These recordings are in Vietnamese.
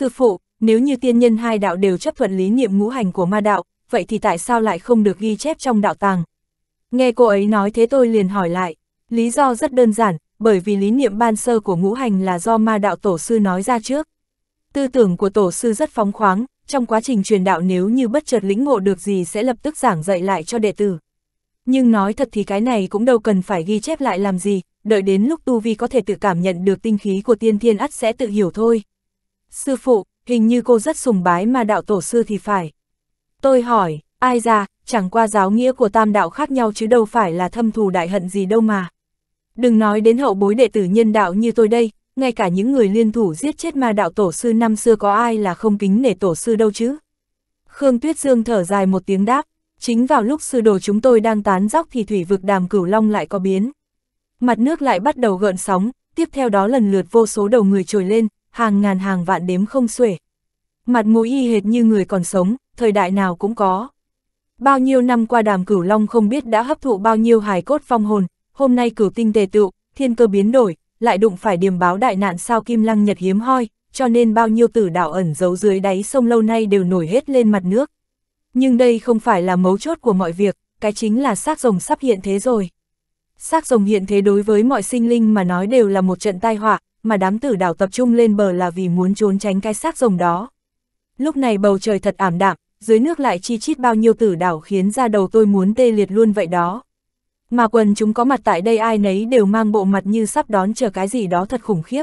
Sư phụ, nếu như tiên nhân hai đạo đều chấp thuận lý niệm ngũ hành của ma đạo, vậy thì tại sao lại không được ghi chép trong đạo tàng? Nghe cô ấy nói thế tôi liền hỏi lại. Lý do rất đơn giản, bởi vì lý niệm ban sơ của ngũ hành là do ma đạo tổ sư nói ra trước. Tư tưởng của tổ sư rất phóng khoáng, trong quá trình truyền đạo nếu như bất chợt lĩnh ngộ được gì sẽ lập tức giảng dạy lại cho đệ tử. Nhưng nói thật thì cái này cũng đâu cần phải ghi chép lại làm gì, đợi đến lúc tu vi có thể tự cảm nhận được tinh khí của tiên thiên ắt sẽ tự hiểu thôi sư phụ, hình như cô rất sùng bái mà đạo tổ sư thì phải. Tôi hỏi, ai ra, chẳng qua giáo nghĩa của tam đạo khác nhau chứ đâu phải là thâm thù đại hận gì đâu mà. Đừng nói đến hậu bối đệ tử nhân đạo như tôi đây, ngay cả những người liên thủ giết chết ma đạo tổ sư năm xưa có ai là không kính nể tổ sư đâu chứ. Khương Tuyết Dương thở dài một tiếng đáp, chính vào lúc sư đồ chúng tôi đang tán dóc thì thủy vực đàm cửu long lại có biến. Mặt nước lại bắt đầu gợn sóng, tiếp theo đó lần lượt vô số đầu người trồi lên, hàng ngàn hàng vạn đếm không xuể. Mặt mũi y hệt như người còn sống, thời đại nào cũng có. Bao nhiêu năm qua đàm cửu long không biết đã hấp thụ bao nhiêu hài cốt phong hồn, hôm nay cửu tinh tề tựu, thiên cơ biến đổi, lại đụng phải điểm báo đại nạn sao kim lăng nhật hiếm hoi, cho nên bao nhiêu tử đạo ẩn giấu dưới đáy sông lâu nay đều nổi hết lên mặt nước. Nhưng đây không phải là mấu chốt của mọi việc, cái chính là xác rồng sắp hiện thế rồi. Xác rồng hiện thế đối với mọi sinh linh mà nói đều là một trận tai họa, mà đám tử đảo tập trung lên bờ là vì muốn trốn tránh cái xác rồng đó. Lúc này bầu trời thật ảm đạm, dưới nước lại chi chít bao nhiêu tử đảo khiến ra đầu tôi muốn tê liệt luôn vậy đó. Mà quần chúng có mặt tại đây ai nấy đều mang bộ mặt như sắp đón chờ cái gì đó thật khủng khiếp.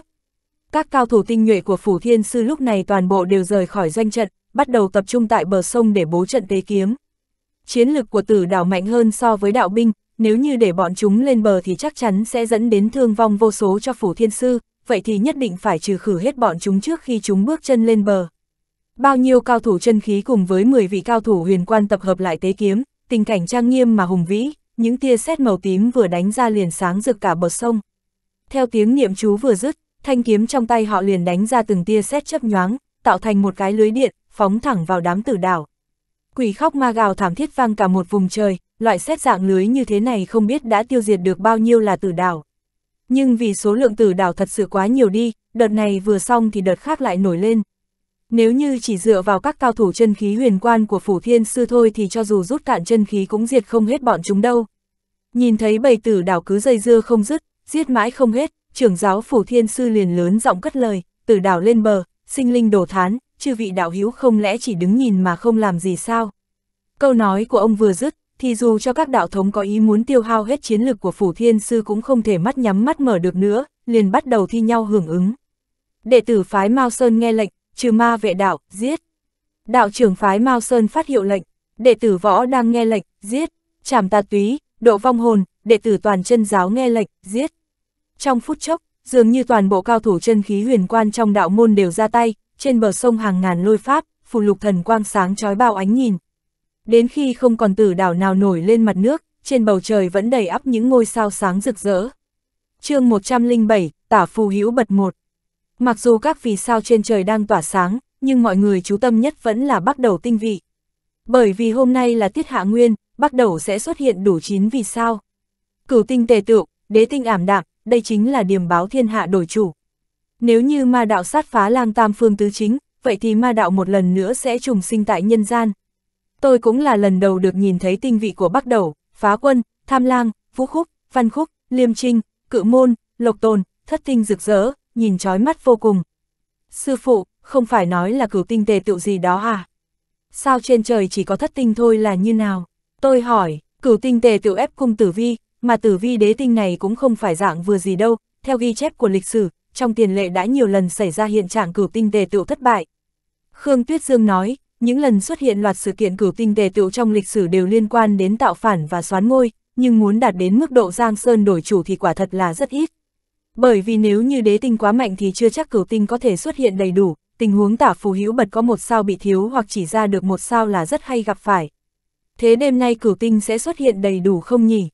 Các cao thủ tinh nhuệ của Phủ Thiên Sư lúc này toàn bộ đều rời khỏi doanh trận, bắt đầu tập trung tại bờ sông để bố trận tế kiếm. Chiến lực của tử đảo mạnh hơn so với đạo binh, nếu như để bọn chúng lên bờ thì chắc chắn sẽ dẫn đến thương vong vô số cho Phủ Thiên Sư, vậy thì nhất định phải trừ khử hết bọn chúng trước khi chúng bước chân lên bờ. Bao nhiêu cao thủ chân khí cùng với 10 vị cao thủ huyền quan tập hợp lại tế kiếm, tình cảnh trang nghiêm mà hùng vĩ, những tia sét màu tím vừa đánh ra liền sáng rực cả bờ sông. Theo tiếng niệm chú vừa dứt, thanh kiếm trong tay họ liền đánh ra từng tia sét chấp nhoáng, tạo thành một cái lưới điện, phóng thẳng vào đám tử đảo. Quỷ khóc ma gào thảm thiết vang cả một vùng trời, loại xét dạng lưới như thế này không biết đã tiêu diệt được bao nhiêu là tử đảo nhưng vì số lượng tử đảo thật sự quá nhiều đi, đợt này vừa xong thì đợt khác lại nổi lên. Nếu như chỉ dựa vào các cao thủ chân khí huyền quan của phủ thiên sư thôi thì cho dù rút cạn chân khí cũng diệt không hết bọn chúng đâu. Nhìn thấy bầy tử đảo cứ dây dưa không dứt, giết mãi không hết, trưởng giáo phủ thiên sư liền lớn giọng cất lời, tử đảo lên bờ, sinh linh đổ thán, chư vị đạo hữu không lẽ chỉ đứng nhìn mà không làm gì sao? Câu nói của ông vừa dứt, thì dù cho các đạo thống có ý muốn tiêu hao hết chiến lực của Phủ Thiên Sư cũng không thể mắt nhắm mắt mở được nữa, liền bắt đầu thi nhau hưởng ứng. Đệ tử phái Mao Sơn nghe lệnh, trừ ma vệ đạo, giết. Đạo trưởng phái Mao Sơn phát hiệu lệnh, đệ tử võ đang nghe lệnh, giết, trảm tà túy, độ vong hồn, đệ tử toàn chân giáo nghe lệnh, giết. Trong phút chốc, dường như toàn bộ cao thủ chân khí huyền quan trong đạo môn đều ra tay, trên bờ sông hàng ngàn lôi pháp, phù lục thần quang sáng trói bao ánh nhìn, đến khi không còn tử đảo nào nổi lên mặt nước, trên bầu trời vẫn đầy ắp những ngôi sao sáng rực rỡ. chương 107, Tả Phù Hữu bật một. Mặc dù các vì sao trên trời đang tỏa sáng, nhưng mọi người chú tâm nhất vẫn là bắt đầu tinh vị. Bởi vì hôm nay là tiết hạ nguyên, bắt đầu sẽ xuất hiện đủ 9 vì sao. Cửu tinh tề tựu, đế tinh ảm đạm, đây chính là điểm báo thiên hạ đổi chủ. Nếu như ma đạo sát phá lang tam phương tứ chính, vậy thì ma đạo một lần nữa sẽ trùng sinh tại nhân gian, tôi cũng là lần đầu được nhìn thấy tinh vị của Bắc Đầu, Phá Quân, Tham Lang, Vũ Khúc, Văn Khúc, Liêm Trinh, Cự Môn, Lộc Tồn, Thất Tinh rực rỡ, nhìn trói mắt vô cùng. Sư phụ, không phải nói là cửu tinh tề tựu gì đó à? Sao trên trời chỉ có thất tinh thôi là như nào? Tôi hỏi, cửu tinh tề tựu ép cung tử vi, mà tử vi đế tinh này cũng không phải dạng vừa gì đâu, theo ghi chép của lịch sử, trong tiền lệ đã nhiều lần xảy ra hiện trạng cửu tinh tề tựu thất bại. Khương Tuyết Dương nói, những lần xuất hiện loạt sự kiện cửu tinh tề tựu trong lịch sử đều liên quan đến tạo phản và xoán ngôi, nhưng muốn đạt đến mức độ Giang Sơn đổi chủ thì quả thật là rất ít. Bởi vì nếu như đế tinh quá mạnh thì chưa chắc cửu tinh có thể xuất hiện đầy đủ, tình huống tả phù hữu bật có một sao bị thiếu hoặc chỉ ra được một sao là rất hay gặp phải. Thế đêm nay cửu tinh sẽ xuất hiện đầy đủ không nhỉ?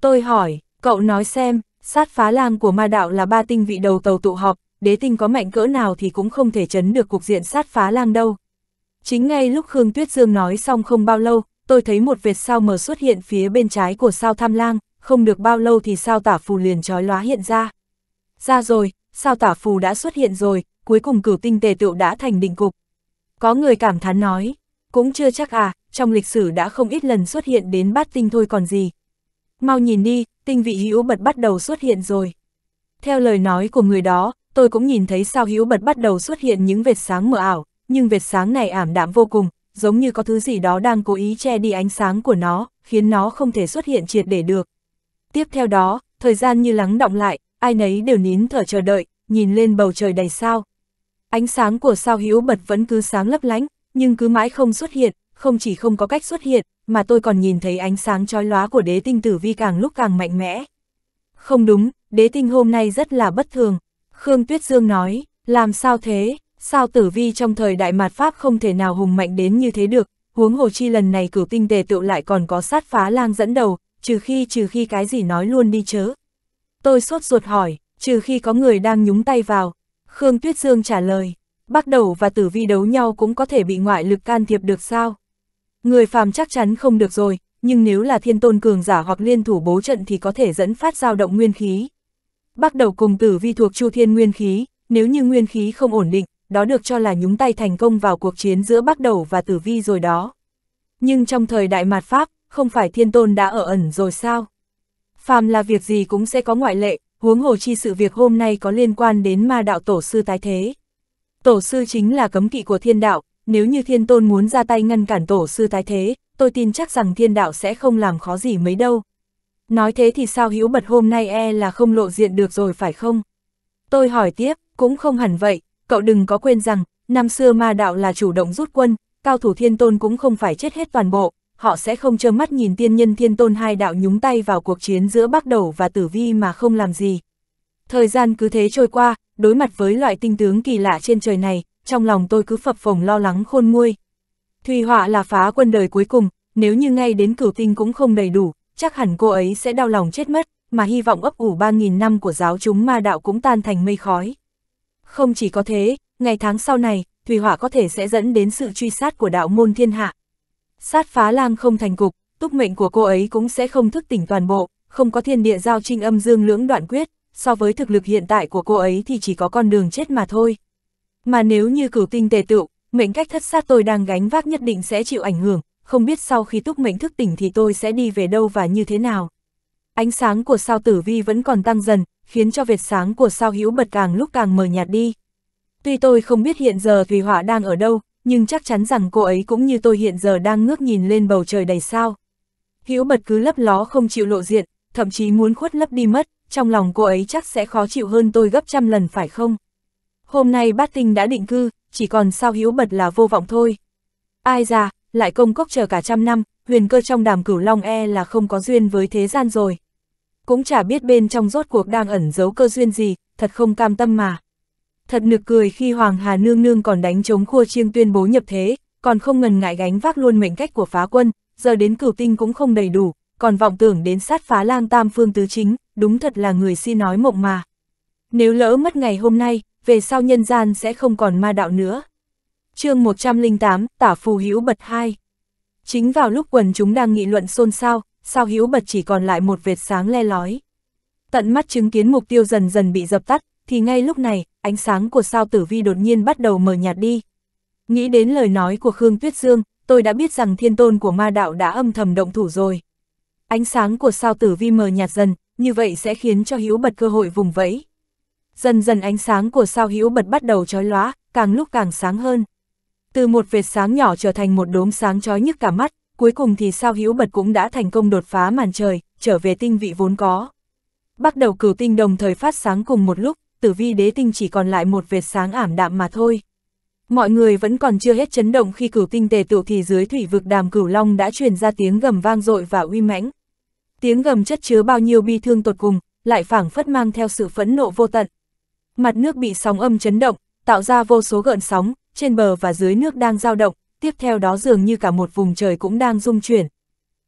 Tôi hỏi, cậu nói xem, sát phá lang của ma đạo là ba tinh vị đầu tàu tụ họp, đế tinh có mạnh cỡ nào thì cũng không thể chấn được cục diện sát phá lang đâu. Chính ngay lúc Khương Tuyết Dương nói xong không bao lâu, tôi thấy một vệt sao mờ xuất hiện phía bên trái của sao tham lang, không được bao lâu thì sao tả phù liền trói lóa hiện ra. Ra rồi, sao tả phù đã xuất hiện rồi, cuối cùng cửu tinh tề tựu đã thành định cục. Có người cảm thán nói, cũng chưa chắc à, trong lịch sử đã không ít lần xuất hiện đến bát tinh thôi còn gì. Mau nhìn đi, tinh vị hữu bật bắt đầu xuất hiện rồi. Theo lời nói của người đó, tôi cũng nhìn thấy sao hữu bật bắt đầu xuất hiện những vệt sáng mờ ảo, nhưng vệt sáng này ảm đạm vô cùng, giống như có thứ gì đó đang cố ý che đi ánh sáng của nó, khiến nó không thể xuất hiện triệt để được. Tiếp theo đó, thời gian như lắng động lại, ai nấy đều nín thở chờ đợi, nhìn lên bầu trời đầy sao. Ánh sáng của sao hữu bật vẫn cứ sáng lấp lánh, nhưng cứ mãi không xuất hiện, không chỉ không có cách xuất hiện, mà tôi còn nhìn thấy ánh sáng trói lóa của đế tinh tử vi càng lúc càng mạnh mẽ. Không đúng, đế tinh hôm nay rất là bất thường. Khương Tuyết Dương nói, làm sao thế, sao tử vi trong thời đại mạt Pháp không thể nào hùng mạnh đến như thế được, huống hồ chi lần này cửu tinh tề tựu lại còn có sát phá lang dẫn đầu, trừ khi trừ khi cái gì nói luôn đi chớ. Tôi sốt ruột hỏi, trừ khi có người đang nhúng tay vào, Khương Tuyết Dương trả lời, bắt đầu và tử vi đấu nhau cũng có thể bị ngoại lực can thiệp được sao? Người phàm chắc chắn không được rồi, nhưng nếu là thiên tôn cường giả hoặc liên thủ bố trận thì có thể dẫn phát dao động nguyên khí. Bắt đầu cùng tử vi thuộc chu thiên nguyên khí, nếu như nguyên khí không ổn định, đó được cho là nhúng tay thành công vào cuộc chiến giữa Bắc Đầu và Tử Vi rồi đó. Nhưng trong thời đại mạt Pháp, không phải thiên tôn đã ở ẩn rồi sao? Phàm là việc gì cũng sẽ có ngoại lệ, huống hồ chi sự việc hôm nay có liên quan đến ma đạo tổ sư tái thế. Tổ sư chính là cấm kỵ của thiên đạo, nếu như thiên tôn muốn ra tay ngăn cản tổ sư tái thế, tôi tin chắc rằng thiên đạo sẽ không làm khó gì mấy đâu. Nói thế thì sao hữu bật hôm nay e là không lộ diện được rồi phải không? Tôi hỏi tiếp, cũng không hẳn vậy, Cậu đừng có quên rằng, năm xưa ma đạo là chủ động rút quân, cao thủ thiên tôn cũng không phải chết hết toàn bộ, họ sẽ không trơ mắt nhìn tiên nhân thiên tôn hai đạo nhúng tay vào cuộc chiến giữa Bắc Đầu và Tử Vi mà không làm gì. Thời gian cứ thế trôi qua, đối mặt với loại tinh tướng kỳ lạ trên trời này, trong lòng tôi cứ phập phồng lo lắng khôn nguôi. Thùy Họa là phá quân đời cuối cùng, nếu như ngay đến cửu tinh cũng không đầy đủ, chắc hẳn cô ấy sẽ đau lòng chết mất, mà hy vọng ấp ủ 3.000 năm của giáo chúng ma đạo cũng tan thành mây khói. Không chỉ có thế, ngày tháng sau này, thủy hỏa có thể sẽ dẫn đến sự truy sát của đạo môn thiên hạ. Sát phá lam không thành cục, túc mệnh của cô ấy cũng sẽ không thức tỉnh toàn bộ, không có thiên địa giao trinh âm dương lưỡng đoạn quyết, so với thực lực hiện tại của cô ấy thì chỉ có con đường chết mà thôi. Mà nếu như cửu tinh tề tựu, mệnh cách thất sát tôi đang gánh vác nhất định sẽ chịu ảnh hưởng, không biết sau khi túc mệnh thức tỉnh thì tôi sẽ đi về đâu và như thế nào. Ánh sáng của sao tử vi vẫn còn tăng dần, khiến cho vệt sáng của sao hữu bật càng lúc càng mờ nhạt đi. Tuy tôi không biết hiện giờ Thùy Họa đang ở đâu, nhưng chắc chắn rằng cô ấy cũng như tôi hiện giờ đang ngước nhìn lên bầu trời đầy sao. Hữu bật cứ lấp ló không chịu lộ diện, thậm chí muốn khuất lấp đi mất, trong lòng cô ấy chắc sẽ khó chịu hơn tôi gấp trăm lần phải không? Hôm nay bát tinh đã định cư, chỉ còn sao hữu bật là vô vọng thôi. Ai ra lại công cốc chờ cả trăm năm, huyền cơ trong đàm cửu long e là không có duyên với thế gian rồi cũng chả biết bên trong rốt cuộc đang ẩn giấu cơ duyên gì, thật không cam tâm mà. Thật nực cười khi Hoàng Hà Nương Nương còn đánh chống khua chiêng tuyên bố nhập thế, còn không ngần ngại gánh vác luôn mệnh cách của phá quân, giờ đến cửu tinh cũng không đầy đủ, còn vọng tưởng đến sát phá lang tam phương tứ chính, đúng thật là người si nói mộng mà. Nếu lỡ mất ngày hôm nay, về sau nhân gian sẽ không còn ma đạo nữa. chương 108, Tả Phù Hữu bật hai Chính vào lúc quần chúng đang nghị luận xôn xao, sao hữu bật chỉ còn lại một vệt sáng le lói. Tận mắt chứng kiến mục tiêu dần dần bị dập tắt, thì ngay lúc này, ánh sáng của sao tử vi đột nhiên bắt đầu mờ nhạt đi. Nghĩ đến lời nói của Khương Tuyết Dương, tôi đã biết rằng thiên tôn của ma đạo đã âm thầm động thủ rồi. Ánh sáng của sao tử vi mờ nhạt dần, như vậy sẽ khiến cho hữu bật cơ hội vùng vẫy. Dần dần ánh sáng của sao hữu bật bắt đầu chói lóa, càng lúc càng sáng hơn. Từ một vệt sáng nhỏ trở thành một đốm sáng chói nhức cả mắt, cuối cùng thì sao hữu bật cũng đã thành công đột phá màn trời, trở về tinh vị vốn có. Bắt đầu cửu tinh đồng thời phát sáng cùng một lúc, tử vi đế tinh chỉ còn lại một vệt sáng ảm đạm mà thôi. Mọi người vẫn còn chưa hết chấn động khi cửu tinh tề tụ thì dưới thủy vực đàm cửu long đã truyền ra tiếng gầm vang dội và uy mãnh. Tiếng gầm chất chứa bao nhiêu bi thương tột cùng, lại phảng phất mang theo sự phẫn nộ vô tận. Mặt nước bị sóng âm chấn động, tạo ra vô số gợn sóng, trên bờ và dưới nước đang dao động, tiếp theo đó dường như cả một vùng trời cũng đang rung chuyển.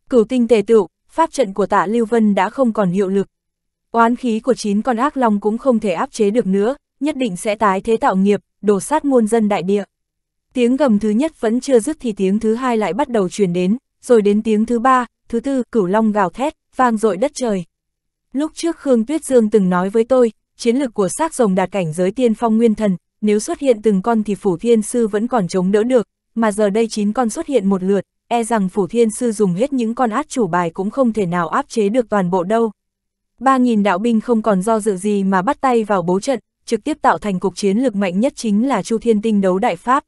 Cửu tinh tề tựu, pháp trận của tạ Lưu Vân đã không còn hiệu lực. Oán khí của chín con ác long cũng không thể áp chế được nữa, nhất định sẽ tái thế tạo nghiệp, đổ sát muôn dân đại địa. Tiếng gầm thứ nhất vẫn chưa dứt thì tiếng thứ hai lại bắt đầu truyền đến, rồi đến tiếng thứ ba, thứ tư, cửu long gào thét, vang dội đất trời. Lúc trước Khương Tuyết Dương từng nói với tôi, chiến lực của xác rồng đạt cảnh giới tiên phong nguyên thần, nếu xuất hiện từng con thì phủ thiên sư vẫn còn chống đỡ được, mà giờ đây chín con xuất hiện một lượt, e rằng Phủ Thiên Sư dùng hết những con át chủ bài cũng không thể nào áp chế được toàn bộ đâu. ba nghìn đạo binh không còn do dự gì mà bắt tay vào bố trận, trực tiếp tạo thành cục chiến lực mạnh nhất chính là Chu Thiên Tinh đấu Đại Pháp.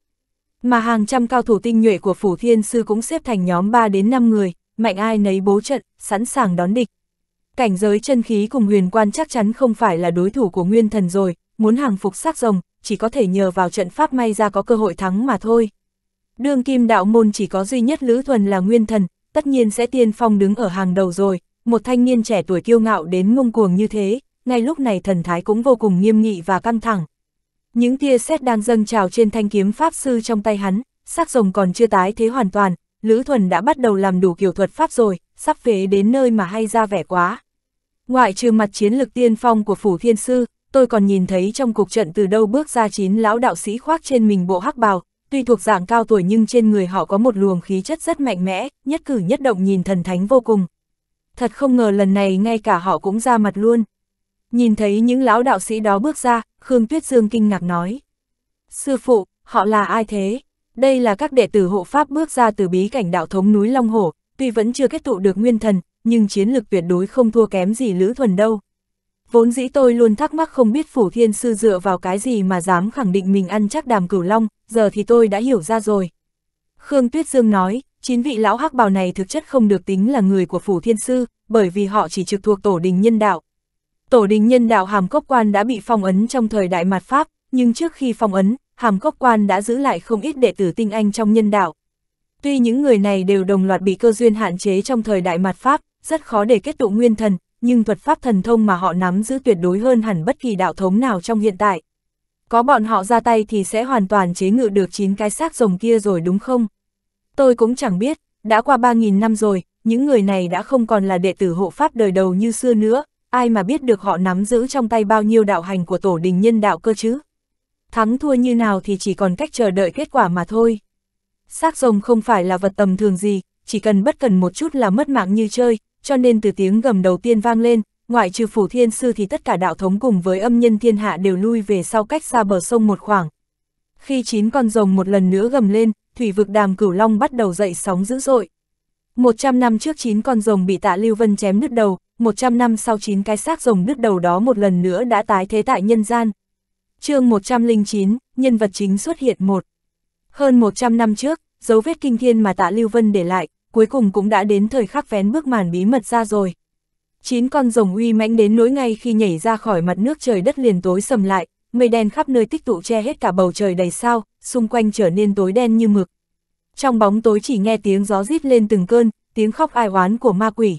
Mà hàng trăm cao thủ tinh nhuệ của Phủ Thiên Sư cũng xếp thành nhóm 3 đến 5 người, mạnh ai nấy bố trận, sẵn sàng đón địch. Cảnh giới chân khí cùng huyền quan chắc chắn không phải là đối thủ của nguyên thần rồi, muốn hàng phục xác rồng, chỉ có thể nhờ vào trận pháp may ra có cơ hội thắng mà thôi. Đương kim đạo môn chỉ có duy nhất Lữ Thuần là nguyên thần, tất nhiên sẽ tiên phong đứng ở hàng đầu rồi, một thanh niên trẻ tuổi kiêu ngạo đến ngông cuồng như thế, ngay lúc này thần thái cũng vô cùng nghiêm nghị và căng thẳng. Những tia sét đang dâng trào trên thanh kiếm pháp sư trong tay hắn, sắc rồng còn chưa tái thế hoàn toàn, Lữ Thuần đã bắt đầu làm đủ kiểu thuật pháp rồi, sắp về đến nơi mà hay ra vẻ quá. Ngoại trừ mặt chiến lực tiên phong của Phủ Thiên Sư, tôi còn nhìn thấy trong cuộc trận từ đâu bước ra chín lão đạo sĩ khoác trên mình bộ hắc bào, Tuy thuộc dạng cao tuổi nhưng trên người họ có một luồng khí chất rất mạnh mẽ, nhất cử nhất động nhìn thần thánh vô cùng. Thật không ngờ lần này ngay cả họ cũng ra mặt luôn. Nhìn thấy những lão đạo sĩ đó bước ra, Khương Tuyết Dương kinh ngạc nói. Sư phụ, họ là ai thế? Đây là các đệ tử hộ pháp bước ra từ bí cảnh đạo thống núi Long Hổ, tuy vẫn chưa kết tụ được nguyên thần, nhưng chiến lực tuyệt đối không thua kém gì Lữ Thuần đâu. Vốn dĩ tôi luôn thắc mắc không biết Phủ Thiên Sư dựa vào cái gì mà dám khẳng định mình ăn chắc đàm cửu long, giờ thì tôi đã hiểu ra rồi. Khương Tuyết Dương nói, chín vị lão hắc bào này thực chất không được tính là người của Phủ Thiên Sư, bởi vì họ chỉ trực thuộc Tổ đình Nhân Đạo. Tổ đình Nhân Đạo Hàm Cốc Quan đã bị phong ấn trong thời đại mạt Pháp, nhưng trước khi phong ấn, Hàm Cốc Quan đã giữ lại không ít đệ tử tinh anh trong nhân đạo. Tuy những người này đều đồng loạt bị cơ duyên hạn chế trong thời đại mạt Pháp, rất khó để kết tụ nguyên thần, nhưng thuật pháp thần thông mà họ nắm giữ tuyệt đối hơn hẳn bất kỳ đạo thống nào trong hiện tại. Có bọn họ ra tay thì sẽ hoàn toàn chế ngự được chín cái xác rồng kia rồi đúng không? Tôi cũng chẳng biết, đã qua 3.000 năm rồi, những người này đã không còn là đệ tử hộ pháp đời đầu như xưa nữa, ai mà biết được họ nắm giữ trong tay bao nhiêu đạo hành của tổ đình nhân đạo cơ chứ? Thắng thua như nào thì chỉ còn cách chờ đợi kết quả mà thôi. Xác rồng không phải là vật tầm thường gì, chỉ cần bất cần một chút là mất mạng như chơi, cho nên từ tiếng gầm đầu tiên vang lên, ngoại trừ phủ thiên sư thì tất cả đạo thống cùng với âm nhân thiên hạ đều lui về sau cách xa bờ sông một khoảng. Khi chín con rồng một lần nữa gầm lên, thủy vực đàm cửu long bắt đầu dậy sóng dữ dội. 100 năm trước chín con rồng bị tạ Lưu Vân chém nứt đầu, 100 năm sau chín cái xác rồng nứt đầu đó một lần nữa đã tái thế tại nhân gian. chương 109, nhân vật chính xuất hiện một. Hơn 100 năm trước, dấu vết kinh thiên mà tạ Lưu Vân để lại, cuối cùng cũng đã đến thời khắc vén bước màn bí mật ra rồi. Chín con rồng uy mãnh đến nỗi ngay khi nhảy ra khỏi mặt nước trời đất liền tối sầm lại, mây đen khắp nơi tích tụ che hết cả bầu trời đầy sao, xung quanh trở nên tối đen như mực. Trong bóng tối chỉ nghe tiếng gió rít lên từng cơn, tiếng khóc ai oán của ma quỷ.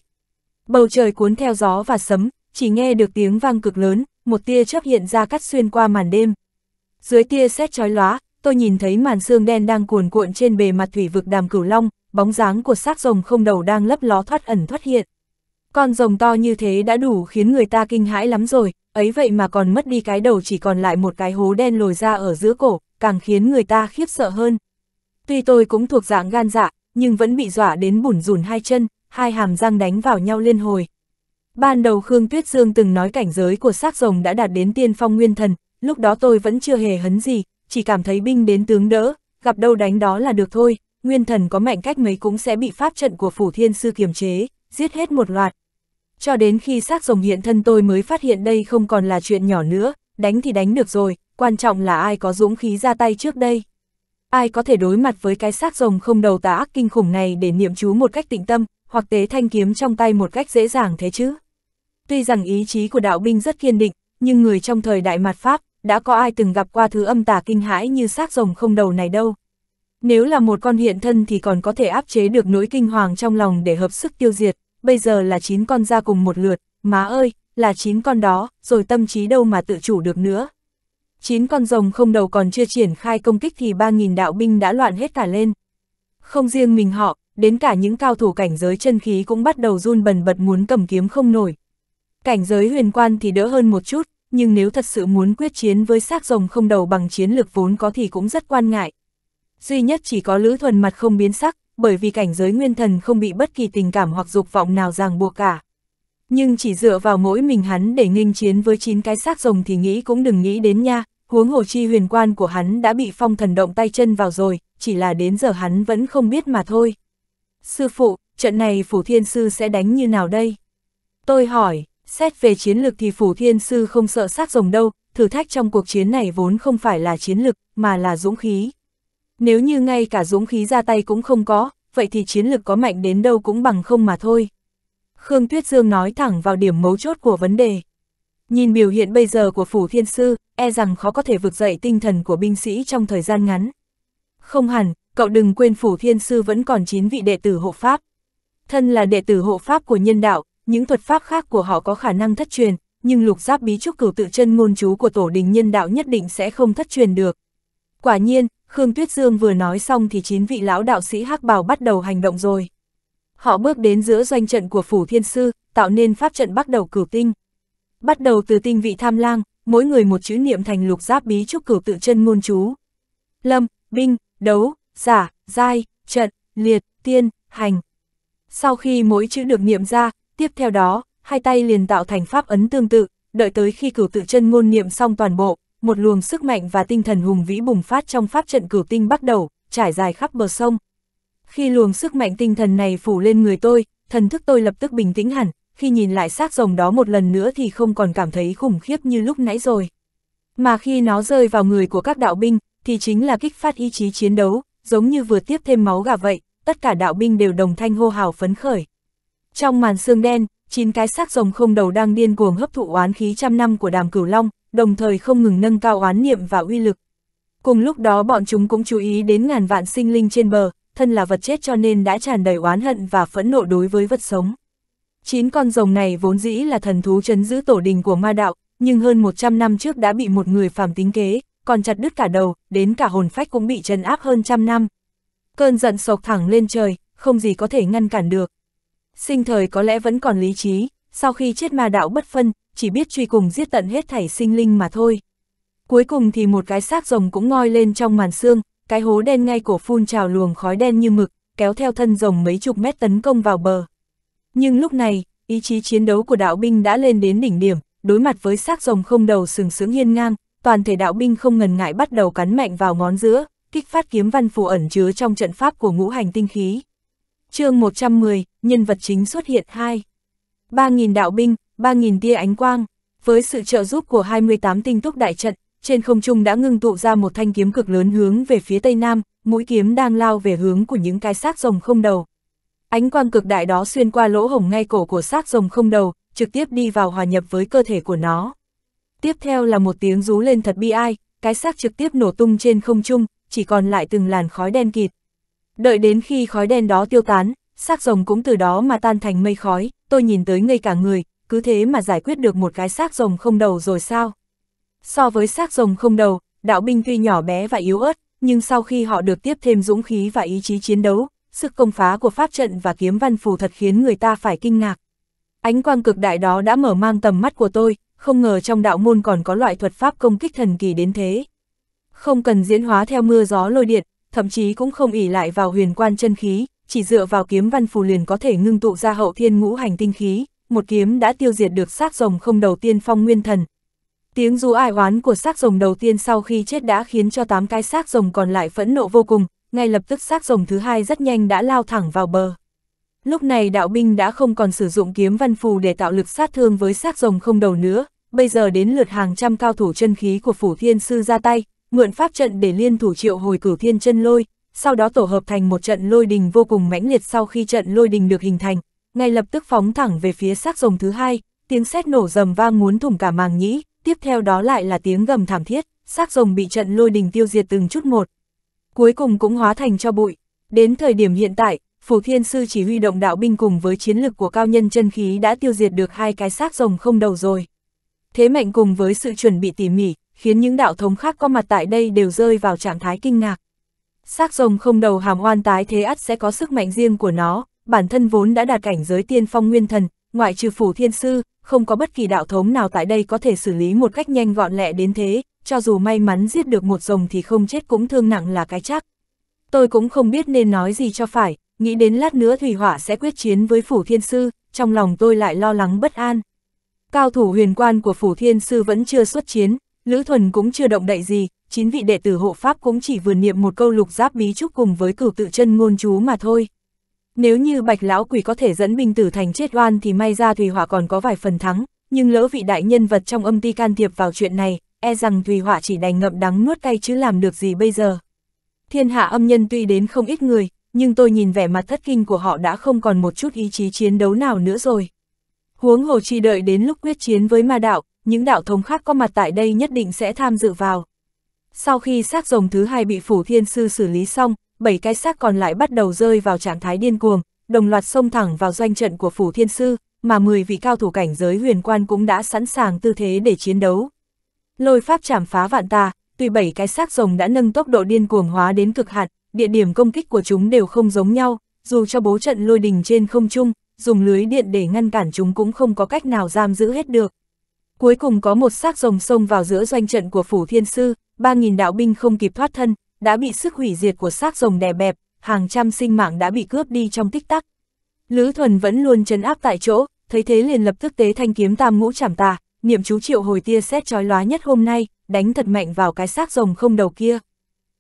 Bầu trời cuốn theo gió và sấm, chỉ nghe được tiếng vang cực lớn, một tia chớp hiện ra cắt xuyên qua màn đêm. Dưới tia sét chói lóa, tôi nhìn thấy màn sương đen đang cuồn cuộn trên bề mặt thủy vực đàm cửu long, bóng dáng của xác rồng không đầu đang lấp ló thoát ẩn thoát hiện. Con rồng to như thế đã đủ khiến người ta kinh hãi lắm rồi, ấy vậy mà còn mất đi cái đầu chỉ còn lại một cái hố đen lồi ra ở giữa cổ, càng khiến người ta khiếp sợ hơn. Tuy tôi cũng thuộc dạng gan dạ, nhưng vẫn bị dọa đến bủn rùn hai chân, hai hàm răng đánh vào nhau liên hồi. Ban đầu Khương Tuyết Dương từng nói cảnh giới của xác rồng đã đạt đến tiên phong nguyên thần, lúc đó tôi vẫn chưa hề hấn gì, chỉ cảm thấy binh đến tướng đỡ, gặp đâu đánh đó là được thôi, nguyên thần có mạnh cách mấy cũng sẽ bị pháp trận của phủ thiên sư kiềm chế, giết hết một loạt. Cho đến khi xác rồng hiện thân tôi mới phát hiện đây không còn là chuyện nhỏ nữa, đánh thì đánh được rồi, quan trọng là ai có dũng khí ra tay trước đây. Ai có thể đối mặt với cái xác rồng không đầu tà ác kinh khủng này để niệm chú một cách tĩnh tâm, hoặc tế thanh kiếm trong tay một cách dễ dàng thế chứ. Tuy rằng ý chí của đạo binh rất kiên định, nhưng người trong thời đại mặt Pháp, đã có ai từng gặp qua thứ âm tà kinh hãi như xác rồng không đầu này đâu. Nếu là một con hiện thân thì còn có thể áp chế được nỗi kinh hoàng trong lòng để hợp sức tiêu diệt, bây giờ là chín con ra cùng một lượt, má ơi, là chín con đó, rồi tâm trí đâu mà tự chủ được nữa. chín con rồng không đầu còn chưa triển khai công kích thì 3.000 đạo binh đã loạn hết cả lên. Không riêng mình họ, đến cả những cao thủ cảnh giới chân khí cũng bắt đầu run bần bật muốn cầm kiếm không nổi. Cảnh giới huyền quan thì đỡ hơn một chút, nhưng nếu thật sự muốn quyết chiến với xác rồng không đầu bằng chiến lược vốn có thì cũng rất quan ngại, duy nhất chỉ có Lữ Thuần mặt không biến sắc, bởi vì cảnh giới nguyên thần không bị bất kỳ tình cảm hoặc dục vọng nào ràng buộc cả. Nhưng chỉ dựa vào mỗi mình hắn để nghênh chiến với chín cái xác rồng thì nghĩ cũng đừng nghĩ đến nha, huống hồ chi huyền quan của hắn đã bị phong thần động tay chân vào rồi, chỉ là đến giờ hắn vẫn không biết mà thôi. Sư phụ, trận này Phủ Thiên Sư sẽ đánh như nào đây? Tôi hỏi, xét về chiến lực thì Phủ Thiên Sư không sợ xác rồng đâu, thử thách trong cuộc chiến này vốn không phải là chiến lực, mà là dũng khí. Nếu như ngay cả dũng khí ra tay cũng không có, vậy thì chiến lực có mạnh đến đâu cũng bằng không mà thôi. Khương Tuyết Dương nói thẳng vào điểm mấu chốt của vấn đề. Nhìn biểu hiện bây giờ của Phủ Thiên Sư, e rằng khó có thể vực dậy tinh thần của binh sĩ trong thời gian ngắn. Không hẳn, cậu đừng quên Phủ Thiên Sư vẫn còn 9 vị đệ tử hộ Pháp. Thân là đệ tử hộ Pháp của nhân đạo, những thuật pháp khác của họ có khả năng thất truyền, nhưng lục giáp bí trúc cửu tự chân ngôn chú của tổ đình nhân đạo nhất định sẽ không thất truyền được. Quả nhiên, Khương Tuyết Dương vừa nói xong thì chín vị lão đạo sĩ hắc bào bắt đầu hành động rồi. Họ bước đến giữa doanh trận của Phủ Thiên Sư, tạo nên pháp trận bắt đầu cửu tinh. Bắt đầu từ tinh vị tham lang, mỗi người một chữ niệm thành lục giáp bí trúc cửu tự chân ngôn chú. Lâm, binh, đấu, giả, giai, trận, liệt, tiên, hành. Sau khi mỗi chữ được niệm ra, tiếp theo đó, hai tay liền tạo thành pháp ấn tương tự, đợi tới khi cửu tự chân ngôn niệm xong toàn bộ, một luồng sức mạnh và tinh thần hùng vĩ bùng phát trong pháp trận cửu tinh bắt đầu, trải dài khắp bờ sông. Khi luồng sức mạnh tinh thần này phủ lên người tôi, thần thức tôi lập tức bình tĩnh hẳn, khi nhìn lại xác rồng đó một lần nữa thì không còn cảm thấy khủng khiếp như lúc nãy rồi. Mà khi nó rơi vào người của các đạo binh, thì chính là kích phát ý chí chiến đấu, giống như vừa tiếp thêm máu gà vậy, tất cả đạo binh đều đồng thanh hô hào phấn khởi. Trong màn sương đen, chín cái xác rồng không đầu đang điên cuồng hấp thụ oán khí trăm năm của đàm cửu long, đồng thời không ngừng nâng cao oán niệm và uy lực. Cùng lúc đó bọn chúng cũng chú ý đến ngàn vạn sinh linh trên bờ, thân là vật chết cho nên đã tràn đầy oán hận và phẫn nộ đối với vật sống. Chín con rồng này vốn dĩ là thần thú chấn giữ tổ đình của ma đạo, nhưng hơn 100 năm trước đã bị một người phàm tính kế, còn chặt đứt cả đầu, đến cả hồn phách cũng bị trấn áp hơn trăm năm. Cơn giận sộc thẳng lên trời, không gì có thể ngăn cản được. Sinh thời có lẽ vẫn còn lý trí, sau khi chết ma đạo bất phân, chỉ biết truy cùng giết tận hết thảy sinh linh mà thôi. Cuối cùng thì một cái xác rồng cũng ngoi lên trong màn xương, cái hố đen ngay cổ phun trào luồng khói đen như mực, kéo theo thân rồng mấy chục mét tấn công vào bờ. Nhưng lúc này, ý chí chiến đấu của đạo binh đã lên đến đỉnh điểm, đối mặt với xác rồng không đầu sừng sướng hiên ngang, toàn thể đạo binh không ngần ngại bắt đầu cắn mạnh vào ngón giữa, kích phát kiếm văn phù ẩn chứa trong trận pháp của ngũ hành tinh khí. chương 110, nhân vật chính xuất hiện hai 3.000 đạo binh, 3.000 tia ánh quang, với sự trợ giúp của 28 tinh túc đại trận, trên không trung đã ngưng tụ ra một thanh kiếm cực lớn hướng về phía tây nam, mũi kiếm đang lao về hướng của những cái xác rồng không đầu. Ánh quang cực đại đó xuyên qua lỗ hổng ngay cổ của xác rồng không đầu, trực tiếp đi vào hòa nhập với cơ thể của nó. Tiếp theo là một tiếng rú lên thật bi ai, cái xác trực tiếp nổ tung trên không trung, chỉ còn lại từng làn khói đen kịt. Đợi đến khi khói đen đó tiêu tán, xác rồng cũng từ đó mà tan thành mây khói, tôi nhìn tới ngây cả người, cứ thế mà giải quyết được một cái xác rồng không đầu rồi sao? So với xác rồng không đầu, đạo binh tuy nhỏ bé và yếu ớt, nhưng sau khi họ được tiếp thêm dũng khí và ý chí chiến đấu, sức công phá của pháp trận và kiếm văn phù thật khiến người ta phải kinh ngạc. Ánh quang cực đại đó đã mở mang tầm mắt của tôi, không ngờ trong đạo môn còn có loại thuật pháp công kích thần kỳ đến thế. Không cần diễn hóa theo mưa gió lôi điện, thậm chí cũng không ỉ lại vào huyền quan chân khí, chỉ dựa vào kiếm văn phù liền có thể ngưng tụ ra hậu thiên ngũ hành tinh khí, một kiếm đã tiêu diệt được xác rồng không đầu tiên phong nguyên thần. Tiếng rú ai oán của xác rồng đầu tiên sau khi chết đã khiến cho tám cái xác rồng còn lại phẫn nộ vô cùng, ngay lập tức xác rồng thứ hai rất nhanh đã lao thẳng vào bờ. Lúc này đạo binh đã không còn sử dụng kiếm văn phù để tạo lực sát thương với xác rồng không đầu nữa, bây giờ đến lượt hàng trăm cao thủ chân khí của phủ thiên sư ra tay, mượn pháp trận để liên thủ triệu hồi cửu thiên chân lôi, sau đó tổ hợp thành một trận lôi đình vô cùng mãnh liệt sau khi trận lôi đình được hình thành, ngay lập tức phóng thẳng về phía xác rồng thứ hai, tiếng sét nổ rầm vang muốn thủng cả màng nhĩ, tiếp theo đó lại là tiếng gầm thảm thiết, xác rồng bị trận lôi đình tiêu diệt từng chút một. Cuối cùng cũng hóa thành cho bụi. Đến thời điểm hiện tại, Phù Thiên Sư chỉ huy động đạo binh cùng với chiến lực của cao nhân chân khí đã tiêu diệt được hai cái xác rồng không đầu rồi. Thế mạnh cùng với sự chuẩn bị tỉ mỉ, khiến những đạo thống khác có mặt tại đây đều rơi vào trạng thái kinh ngạc. Xác rồng không đầu hàm oan tái thế ắt sẽ có sức mạnh riêng của nó, bản thân vốn đã đạt cảnh giới tiên phong nguyên thần, ngoại trừ phủ thiên sư, không có bất kỳ đạo thống nào tại đây có thể xử lý một cách nhanh gọn lẹ đến thế, cho dù may mắn giết được một rồng thì không chết cũng thương nặng là cái chắc. Tôi cũng không biết nên nói gì cho phải, nghĩ đến lát nữa Thủy Hỏa sẽ quyết chiến với Phủ Thiên Sư, trong lòng tôi lại lo lắng bất an. Cao thủ huyền quan của Phủ Thiên Sư vẫn chưa xuất chiến, Lữ Thuần cũng chưa động đậy gì, chín vị đệ tử hộ Pháp cũng chỉ vừa niệm một câu lục giáp bí trúc cùng với cửu tự chân ngôn chú mà thôi. Nếu như bạch lão quỷ có thể dẫn Minh Tử Thành chết oan thì may ra Thùy Hỏa còn có vài phần thắng, nhưng lỡ vị đại nhân vật trong âm ti can thiệp vào chuyện này, e rằng Thùy Hỏa chỉ đành ngậm đắng nuốt cay chứ làm được gì bây giờ. Thiên hạ âm nhân tuy đến không ít người, nhưng tôi nhìn vẻ mặt thất kinh của họ đã không còn một chút ý chí chiến đấu nào nữa rồi. Huống hồ chỉ đợi đến lúc quyết chiến với ma đạo, những đạo thống khác có mặt tại đây nhất định sẽ tham dự vào. Sau khi xác rồng thứ hai bị phủ thiên sư xử lý xong, bảy cái xác còn lại bắt đầu rơi vào trạng thái điên cuồng, đồng loạt xông thẳng vào doanh trận của Phủ Thiên Sư, mà 10 vị cao thủ cảnh giới huyền quan cũng đã sẵn sàng tư thế để chiến đấu. Lôi pháp chảm phá vạn tà, tuy bảy cái xác rồng đã nâng tốc độ điên cuồng hóa đến cực hạn, địa điểm công kích của chúng đều không giống nhau, dù cho bố trận lôi đình trên không trung, dùng lưới điện để ngăn cản chúng cũng không có cách nào giam giữ hết được. Cuối cùng có một xác rồng xông vào giữa doanh trận của Phủ Thiên Sư, 3.000 đạo binh không kịp thoát thân, đã bị sức hủy diệt của xác rồng đè bẹp, hàng trăm sinh mạng đã bị cướp đi trong tích tắc. Lữ Thuần vẫn luôn chấn áp tại chỗ, thấy thế liền lập tức tế thanh kiếm tam ngũ chảm tà, niệm chú triệu hồi tia xét chói lóa nhất hôm nay, đánh thật mạnh vào cái xác rồng không đầu kia.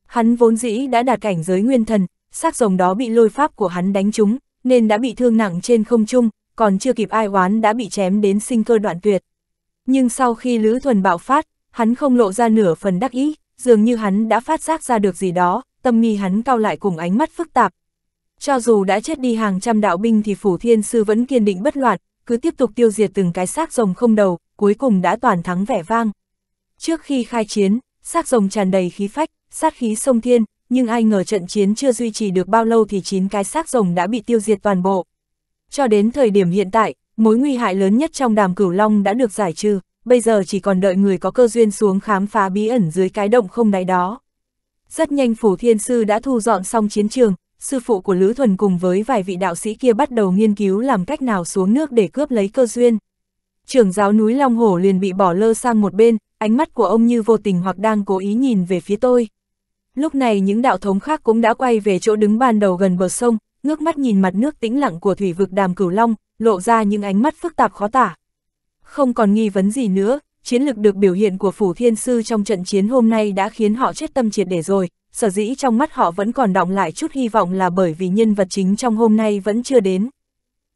Hắn vốn dĩ đã đạt cảnh giới nguyên thần, xác rồng đó bị lôi pháp của hắn đánh trúng, nên đã bị thương nặng trên không trung, còn chưa kịp ai oán đã bị chém đến sinh cơ đoạn tuyệt. Nhưng sau khi Lữ Thuần bạo phát, hắn không lộ ra nửa phần đắc ý, dường như hắn đã phát giác ra được gì đó, tâm nghi hắn cao lại cùng ánh mắt phức tạp. Cho dù đã chết đi hàng trăm đạo binh thì Phủ Thiên Sư vẫn kiên định bất loạn, cứ tiếp tục tiêu diệt từng cái xác rồng không đầu, cuối cùng đã toàn thắng vẻ vang. Trước khi khai chiến, xác rồng tràn đầy khí phách, sát khí sông thiên, nhưng ai ngờ trận chiến chưa duy trì được bao lâu thì chín cái xác rồng đã bị tiêu diệt toàn bộ. Cho đến thời điểm hiện tại, mối nguy hại lớn nhất trong đàm cửu long đã được giải trừ, bây giờ chỉ còn đợi người có cơ duyên xuống khám phá bí ẩn dưới cái động không đáy đó. Rất nhanh Phủ Thiên Sư đã thu dọn xong chiến trường, sư phụ của Lữ Thuần cùng với vài vị đạo sĩ kia bắt đầu nghiên cứu làm cách nào xuống nước để cướp lấy cơ duyên. Trưởng giáo núi Long Hổ liền bị bỏ lơ sang một bên, ánh mắt của ông như vô tình hoặc đang cố ý nhìn về phía tôi. Lúc này những đạo thống khác cũng đã quay về chỗ đứng ban đầu gần bờ sông, ngước mắt nhìn mặt nước tĩnh lặng của thủy vực đàm cửu long, lộ ra những ánh mắt phức tạp khó tả. Không còn nghi vấn gì nữa, chiến lực được biểu hiện của Phủ Thiên Sư trong trận chiến hôm nay đã khiến họ chết tâm triệt để rồi, sở dĩ trong mắt họ vẫn còn đọng lại chút hy vọng là bởi vì nhân vật chính trong hôm nay vẫn chưa đến.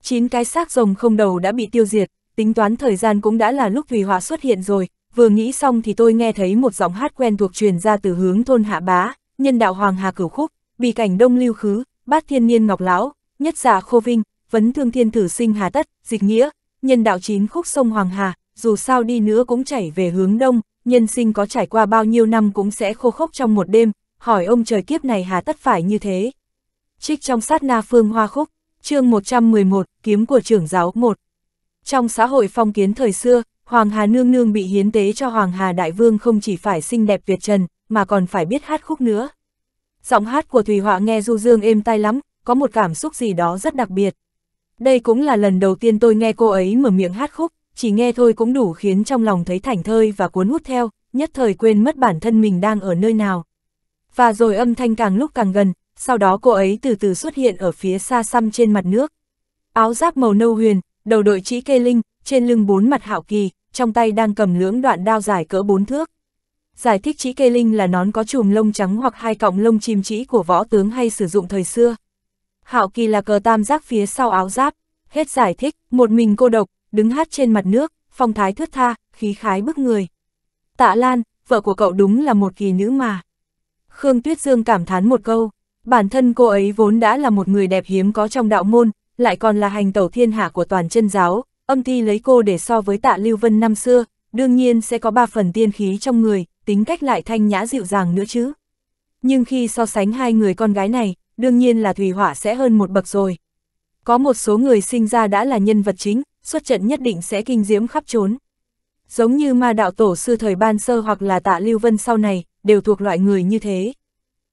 Chín cái xác rồng không đầu đã bị tiêu diệt, tính toán thời gian cũng đã là lúc Thùy Họa xuất hiện rồi, vừa nghĩ xong thì tôi nghe thấy một giọng hát quen thuộc truyền ra từ hướng thôn Hạ Bá, nhân đạo Hoàng Hà Cửu Khúc, bị cảnh đông lưu khứ, bát thiên niên ngọc lão, nhất giả dạ khô vinh, vấn thương thiên tử sinh hà tất, dịch nghĩa, nhân đạo chín khúc sông Hoàng Hà, dù sao đi nữa cũng chảy về hướng đông, nhân sinh có trải qua bao nhiêu năm cũng sẽ khô khốc trong một đêm, hỏi ông trời kiếp này hà tất phải như thế. Trích trong sát na phương hoa khúc, chương 111, kiếm của trưởng giáo 1. Trong xã hội phong kiến thời xưa, Hoàng Hà Nương Nương bị hiến tế cho Hoàng Hà Đại Vương không chỉ phải xinh đẹp Việt Trần, mà còn phải biết hát khúc nữa. Giọng hát của Thùy Họa nghe du dương êm tai lắm, có một cảm xúc gì đó rất đặc biệt đây cũng là lần đầu tiên tôi nghe cô ấy mở miệng hát khúc, chỉ nghe thôi cũng đủ khiến trong lòng thấy thảnh thơi và cuốn hút theo, nhất thời quên mất bản thân mình đang ở nơi nào. Và rồi âm thanh càng lúc càng gần, sau đó cô ấy từ từ xuất hiện ở phía xa xăm trên mặt nước. Áo giáp màu nâu huyền, đầu đội trĩ kê linh, trên lưng bốn mặt hạo kỳ, trong tay đang cầm lưỡng đoạn đao dài cỡ bốn thước. Giải thích trĩ kê linh là nón có chùm lông trắng hoặc hai cọng lông chim trĩ của võ tướng hay sử dụng thời xưa. Hạo Kỳ là cờ tam giác phía sau áo giáp, hết giải thích, một mình cô độc, đứng hát trên mặt nước, phong thái thướt tha, khí khái bức người. Tạ Lan, vợ của cậu đúng là một kỳ nữ mà. Khương Tuyết Dương cảm thán một câu, bản thân cô ấy vốn đã là một người đẹp hiếm có trong đạo môn, lại còn là hành tẩu thiên hạ của toàn chân giáo, âm thi lấy cô để so với tạ Lưu Vân năm xưa, đương nhiên sẽ có ba phần tiên khí trong người, tính cách lại thanh nhã dịu dàng nữa chứ. Nhưng khi so sánh hai người con gái này, đương nhiên là Thủy Hỏa sẽ hơn một bậc rồi. Có một số người sinh ra đã là nhân vật chính, xuất trận nhất định sẽ kinh diễm khắp trốn. Giống như ma đạo tổ sư thời ban sơ hoặc là tạ Lưu Vân sau này, đều thuộc loại người như thế.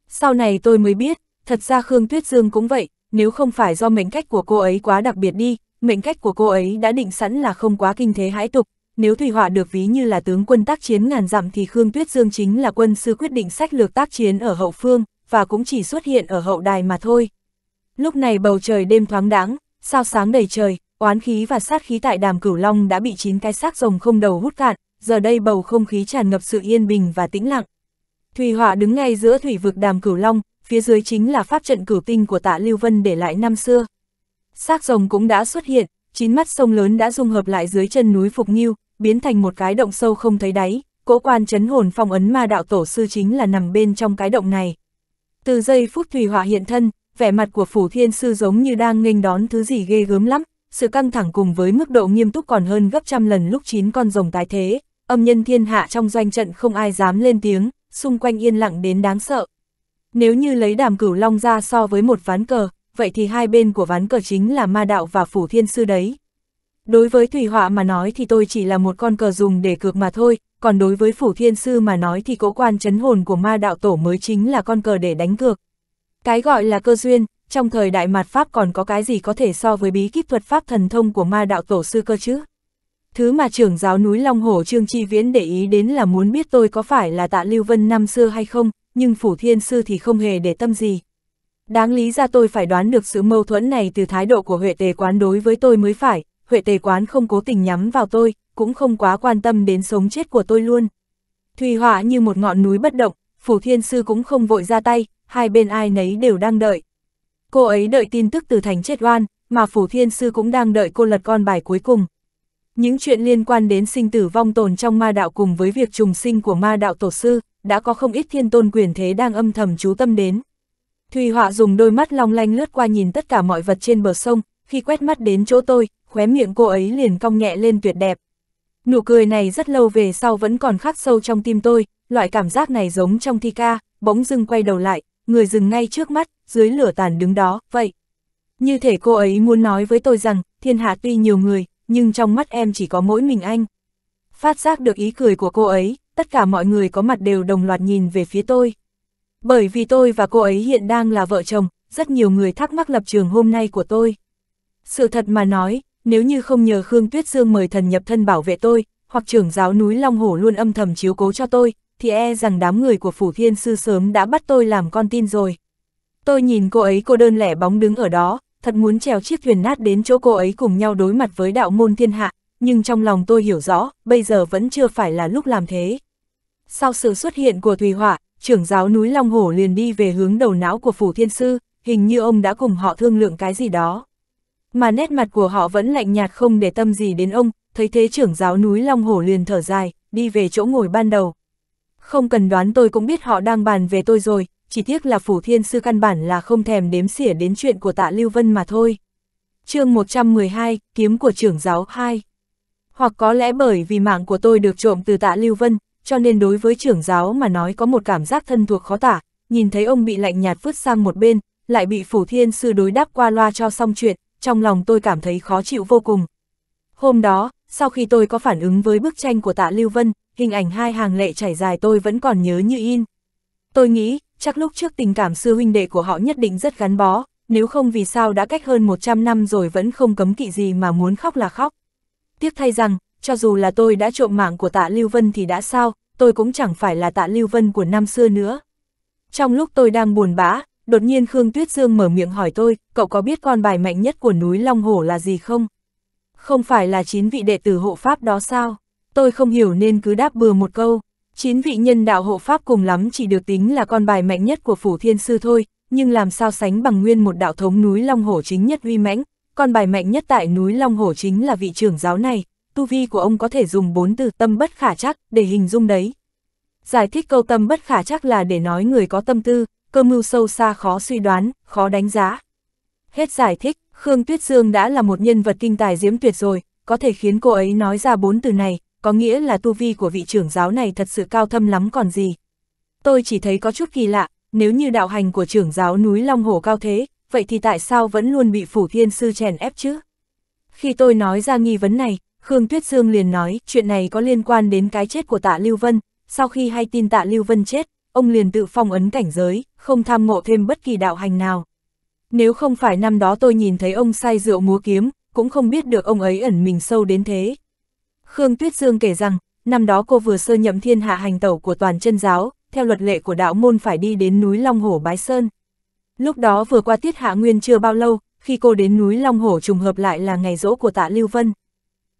Sau này tôi mới biết, thật ra Khương Tuyết Dương cũng vậy, nếu không phải do mệnh cách của cô ấy quá đặc biệt đi, mệnh cách của cô ấy đã định sẵn là không quá kinh thế hãi tục, nếu Thủy Hỏa được ví như là tướng quân tác chiến ngàn dặm thì Khương Tuyết Dương chính là quân sư quyết định sách lược tác chiến ở hậu phương, và cũng chỉ xuất hiện ở hậu đài mà thôi. Lúc này bầu trời đêm thoáng đáng, sao sáng đầy trời, oán khí và sát khí tại đàm cửu long đã bị chín cái xác rồng không đầu hút cạn, giờ đây bầu không khí tràn ngập sự yên bình và tĩnh lặng. Thủy họa đứng ngay giữa thủy vực đàm cửu long, phía dưới chính là pháp trận cửu tinh của tạ Lưu Vân để lại năm xưa. Xác rồng cũng đã xuất hiện, chín mắt sông lớn đã dung hợp lại dưới chân núi Phục Nghiêu, biến thành một cái động sâu không thấy đáy, cỗ quan chấn hồn phong ấn ma đạo tổ sư chính là nằm bên trong cái động này. Từ giây phút thủy họa hiện thân, vẻ mặt của phủ thiên sư giống như đang nghênh đón thứ gì ghê gớm lắm, sự căng thẳng cùng với mức độ nghiêm túc còn hơn gấp trăm lần lúc chín con rồng tái thế, âm nhân thiên hạ trong doanh trận không ai dám lên tiếng, xung quanh yên lặng đến đáng sợ. Nếu như lấy đàm cửu long ra so với một ván cờ, vậy thì hai bên của ván cờ chính là ma đạo và phủ thiên sư đấy. Đối với thủy họa mà nói thì tôi chỉ là một con cờ dùng để cược mà thôi, còn đối với phủ thiên sư mà nói thì cố quan chấn hồn của ma đạo tổ mới chính là con cờ để đánh cược. Cái gọi là cơ duyên, trong thời đại mạt Pháp còn có cái gì có thể so với bí kíp thuật Pháp thần thông của ma đạo tổ sư cơ chứ? Thứ mà trưởng giáo núi Long Hổ Trương Chi Viễn để ý đến là muốn biết tôi có phải là tạ Lưu Vân năm xưa hay không, nhưng phủ thiên sư thì không hề để tâm gì. Đáng lý ra tôi phải đoán được sự mâu thuẫn này từ thái độ của Huệ Tề Quán đối với tôi mới phải, Huệ Tề Quán không cố tình nhắm vào tôi, cũng không quá quan tâm đến sống chết của tôi luôn. Thùy Họa như một ngọn núi bất động, Phủ Thiên Sư cũng không vội ra tay, hai bên ai nấy đều đang đợi. Cô ấy đợi tin tức từ thành chết oan, mà Phủ Thiên Sư cũng đang đợi cô lật con bài cuối cùng. Những chuyện liên quan đến sinh tử vong tồn trong ma đạo cùng với việc trùng sinh của ma đạo tổ sư, đã có không ít thiên tôn quyền thế đang âm thầm chú tâm đến. Thùy Họa dùng đôi mắt long lanh lướt qua nhìn tất cả mọi vật trên bờ sông, khi quét mắt đến chỗ tôi, khóe miệng cô ấy liền cong nhẹ lên tuyệt đẹp. Nụ cười này rất lâu về sau vẫn còn khắc sâu trong tim tôi, loại cảm giác này giống trong thi ca, bỗng dưng quay đầu lại, người dừng ngay trước mắt, dưới lửa tàn đứng đó, vậy. Như thể cô ấy muốn nói với tôi rằng, thiên hạ tuy nhiều người, nhưng trong mắt em chỉ có mỗi mình anh. Phát giác được ý cười của cô ấy, tất cả mọi người có mặt đều đồng loạt nhìn về phía tôi. Bởi vì tôi và cô ấy hiện đang là vợ chồng, rất nhiều người thắc mắc lập trường hôm nay của tôi. Sự thật mà nói, nếu như không nhờ Khương Tuyết Dương mời thần nhập thân bảo vệ tôi, hoặc trưởng giáo núi Long Hổ luôn âm thầm chiếu cố cho tôi, thì e rằng đám người của Phủ Thiên Sư sớm đã bắt tôi làm con tin rồi. Tôi nhìn cô ấy cô đơn lẻ bóng đứng ở đó, thật muốn trèo chiếc thuyền nát đến chỗ cô ấy cùng nhau đối mặt với đạo môn thiên hạ, nhưng trong lòng tôi hiểu rõ, bây giờ vẫn chưa phải là lúc làm thế. Sau sự xuất hiện của Thùy Hỏa, trưởng giáo núi Long Hổ liền đi về hướng đầu não của Phủ Thiên Sư, hình như ông đã cùng họ thương lượng cái gì đó mà nét mặt của họ vẫn lạnh nhạt không để tâm gì đến ông, thấy thế trưởng giáo núi Long Hổ liền thở dài, đi về chỗ ngồi ban đầu. Không cần đoán tôi cũng biết họ đang bàn về tôi rồi, chỉ tiếc là Phủ Thiên Sư căn bản là không thèm đếm xỉa đến chuyện của tạ Lưu Vân mà thôi. chương 112, Kiếm của trưởng giáo 2 Hoặc có lẽ bởi vì mạng của tôi được trộm từ tạ Lưu Vân, cho nên đối với trưởng giáo mà nói có một cảm giác thân thuộc khó tả, nhìn thấy ông bị lạnh nhạt vứt sang một bên, lại bị Phủ Thiên Sư đối đáp qua loa cho xong chuyện, trong lòng tôi cảm thấy khó chịu vô cùng. Hôm đó, sau khi tôi có phản ứng với bức tranh của tạ Lưu Vân, hình ảnh hai hàng lệ chảy dài tôi vẫn còn nhớ như in. Tôi nghĩ, chắc lúc trước tình cảm sư huynh đệ của họ nhất định rất gắn bó, nếu không vì sao đã cách hơn 100 năm rồi vẫn không cấm kỵ gì mà muốn khóc là khóc. Tiếc thay rằng, cho dù là tôi đã trộm mạng của tạ Lưu Vân thì đã sao, tôi cũng chẳng phải là tạ Lưu Vân của năm xưa nữa. Trong lúc tôi đang buồn bã, đột nhiên Khương Tuyết Dương mở miệng hỏi tôi, cậu có biết con bài mạnh nhất của núi Long Hổ là gì không? Không phải là chín vị đệ tử hộ pháp đó sao? Tôi không hiểu nên cứ đáp bừa một câu. Chín vị nhân đạo hộ pháp cùng lắm chỉ được tính là con bài mạnh nhất của Phủ Thiên Sư thôi, nhưng làm sao sánh bằng nguyên một đạo thống núi Long Hổ chính nhất uy mãnh, con bài mạnh nhất tại núi Long Hổ chính là vị trưởng giáo này, tu vi của ông có thể dùng bốn từ tâm bất khả chắc để hình dung đấy. Giải thích câu tâm bất khả chắc là để nói người có tâm tư, cơ mưu sâu xa khó suy đoán, khó đánh giá. Hết giải thích, Khương Tuyết Dương đã là một nhân vật kinh tài diễm tuyệt rồi, có thể khiến cô ấy nói ra bốn từ này, có nghĩa là tu vi của vị trưởng giáo này thật sự cao thâm lắm còn gì. Tôi chỉ thấy có chút kỳ lạ, nếu như đạo hành của trưởng giáo núi Long Hồ cao thế, vậy thì tại sao vẫn luôn bị phủ thiên sư chèn ép chứ? Khi tôi nói ra nghi vấn này, Khương Tuyết Dương liền nói chuyện này có liên quan đến cái chết của tạ Lưu Vân, sau khi hay tin tạ Lưu Vân chết, ông liền tự phong ấn cảnh giới, không tham ngộ thêm bất kỳ đạo hành nào. Nếu không phải năm đó tôi nhìn thấy ông say rượu múa kiếm, cũng không biết được ông ấy ẩn mình sâu đến thế. Khương Tuyết Dương kể rằng, năm đó cô vừa sơ nhậm thiên hạ hành tẩu của toàn chân giáo, theo luật lệ của đạo môn phải đi đến núi Long Hổ Bái Sơn. Lúc đó vừa qua tiết hạ nguyên chưa bao lâu, khi cô đến núi Long Hổ trùng hợp lại là ngày rỗ của tạ Lưu Vân.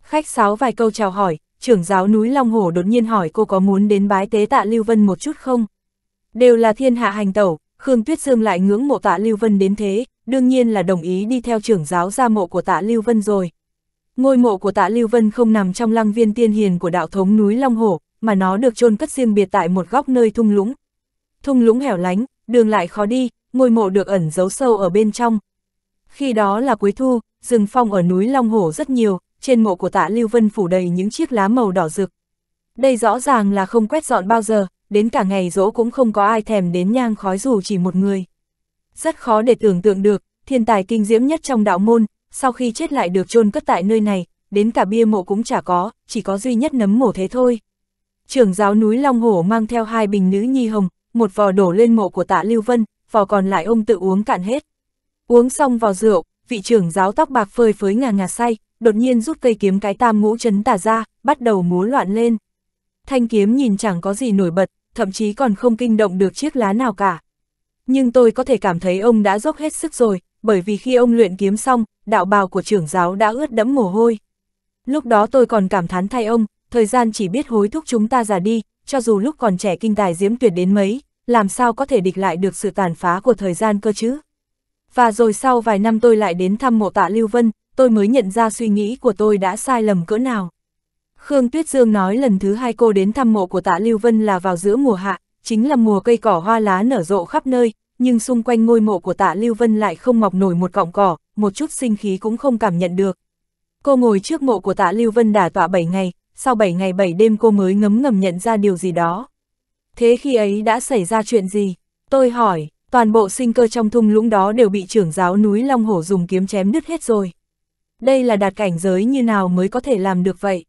Khách sáo vài câu chào hỏi, trưởng giáo núi Long Hổ đột nhiên hỏi cô có muốn đến bái tế tạ Lưu Vân một chút không? Đều là thiên hạ hành tẩu, Khương Tuyết sương lại ngưỡng mộ tạ Lưu Vân đến thế, đương nhiên là đồng ý đi theo trưởng giáo gia mộ của tạ Lưu Vân rồi. Ngôi mộ của tạ Lưu Vân không nằm trong lăng viên tiên hiền của đạo thống núi Long Hổ, mà nó được chôn cất riêng biệt tại một góc nơi thung lũng. Thung lũng hẻo lánh, đường lại khó đi, ngôi mộ được ẩn giấu sâu ở bên trong. Khi đó là cuối thu, rừng phong ở núi Long Hổ rất nhiều, trên mộ của tạ Lưu Vân phủ đầy những chiếc lá màu đỏ rực. Đây rõ ràng là không quét dọn bao giờ, đến cả ngày dỗ cũng không có ai thèm đến nhang khói dù chỉ một người. Rất khó để tưởng tượng được, thiên tài kinh diễm nhất trong đạo môn, sau khi chết lại được chôn cất tại nơi này, đến cả bia mộ cũng chả có, chỉ có duy nhất nấm mổ thế thôi. Trưởng giáo núi Long Hổ mang theo hai bình nữ nhi hồng, một vò đổ lên mộ của tạ Lưu Vân, vò còn lại ông tự uống cạn hết. Uống xong vào rượu, vị trưởng giáo tóc bạc phơi phới ngà ngà say, đột nhiên rút cây kiếm cái tam ngũ chấn tả ra, bắt đầu múa loạn lên thanh kiếm nhìn chẳng có gì nổi bật, thậm chí còn không kinh động được chiếc lá nào cả. Nhưng tôi có thể cảm thấy ông đã dốc hết sức rồi, bởi vì khi ông luyện kiếm xong, đạo bào của trưởng giáo đã ướt đẫm mồ hôi. Lúc đó tôi còn cảm thán thay ông, thời gian chỉ biết hối thúc chúng ta già đi, cho dù lúc còn trẻ kinh tài diễm tuyệt đến mấy, làm sao có thể địch lại được sự tàn phá của thời gian cơ chứ. Và rồi sau vài năm tôi lại đến thăm mộ tạ Lưu Vân, tôi mới nhận ra suy nghĩ của tôi đã sai lầm cỡ nào. Khương Tuyết Dương nói lần thứ hai cô đến thăm mộ của tạ Lưu Vân là vào giữa mùa hạ, chính là mùa cây cỏ hoa lá nở rộ khắp nơi, nhưng xung quanh ngôi mộ của tạ Lưu Vân lại không mọc nổi một cọng cỏ, một chút sinh khí cũng không cảm nhận được. Cô ngồi trước mộ của tạ Lưu Vân đả tọa 7 ngày, sau 7 ngày 7 đêm cô mới ngấm ngầm nhận ra điều gì đó. Thế khi ấy đã xảy ra chuyện gì? Tôi hỏi, toàn bộ sinh cơ trong thung lũng đó đều bị trưởng giáo núi Long Hổ dùng kiếm chém đứt hết rồi. Đây là đạt cảnh giới như nào mới có thể làm được vậy?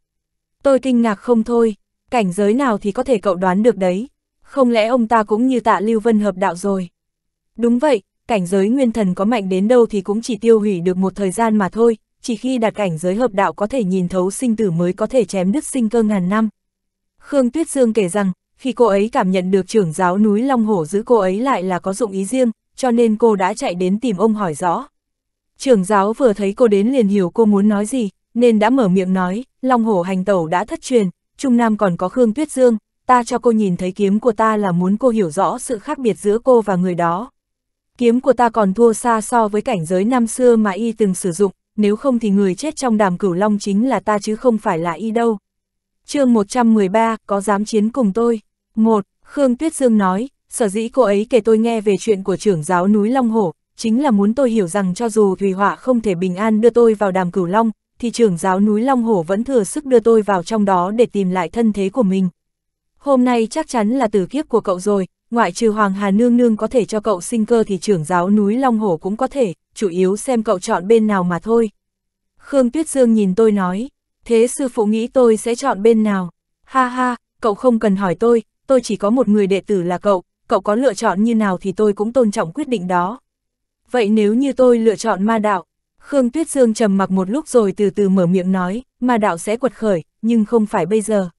Tôi kinh ngạc không thôi, cảnh giới nào thì có thể cậu đoán được đấy. Không lẽ ông ta cũng như tạ Lưu Vân hợp đạo rồi? Đúng vậy, cảnh giới nguyên thần có mạnh đến đâu thì cũng chỉ tiêu hủy được một thời gian mà thôi, chỉ khi đạt cảnh giới hợp đạo có thể nhìn thấu sinh tử mới có thể chém đứt sinh cơ ngàn năm. Khương Tuyết Dương kể rằng, khi cô ấy cảm nhận được trưởng giáo núi Long Hổ giữ cô ấy lại là có dụng ý riêng, cho nên cô đã chạy đến tìm ông hỏi rõ. Trưởng giáo vừa thấy cô đến liền hiểu cô muốn nói gì, nên đã mở miệng nói, Long hổ hành tẩu đã thất truyền, Trung Nam còn có Khương Tuyết Dương, ta cho cô nhìn thấy kiếm của ta là muốn cô hiểu rõ sự khác biệt giữa cô và người đó. Kiếm của ta còn thua xa so với cảnh giới năm xưa mà y từng sử dụng, nếu không thì người chết trong đàm cửu long chính là ta chứ không phải là y đâu. chương 113, có dám chiến cùng tôi? một Khương Tuyết Dương nói, sở dĩ cô ấy kể tôi nghe về chuyện của trưởng giáo núi Long Hổ, chính là muốn tôi hiểu rằng cho dù thủy Họa không thể bình an đưa tôi vào đàm cửu long, thì trưởng giáo núi Long Hổ vẫn thừa sức đưa tôi vào trong đó để tìm lại thân thế của mình. Hôm nay chắc chắn là tử kiếp của cậu rồi, ngoại trừ Hoàng Hà Nương Nương có thể cho cậu sinh cơ thì trưởng giáo núi Long Hổ cũng có thể, chủ yếu xem cậu chọn bên nào mà thôi. Khương Tuyết Dương nhìn tôi nói, thế sư phụ nghĩ tôi sẽ chọn bên nào? Ha ha, cậu không cần hỏi tôi, tôi chỉ có một người đệ tử là cậu, cậu có lựa chọn như nào thì tôi cũng tôn trọng quyết định đó. Vậy nếu như tôi lựa chọn ma đạo, Khương Tuyết Dương trầm mặc một lúc rồi từ từ mở miệng nói, mà đạo sẽ quật khởi, nhưng không phải bây giờ.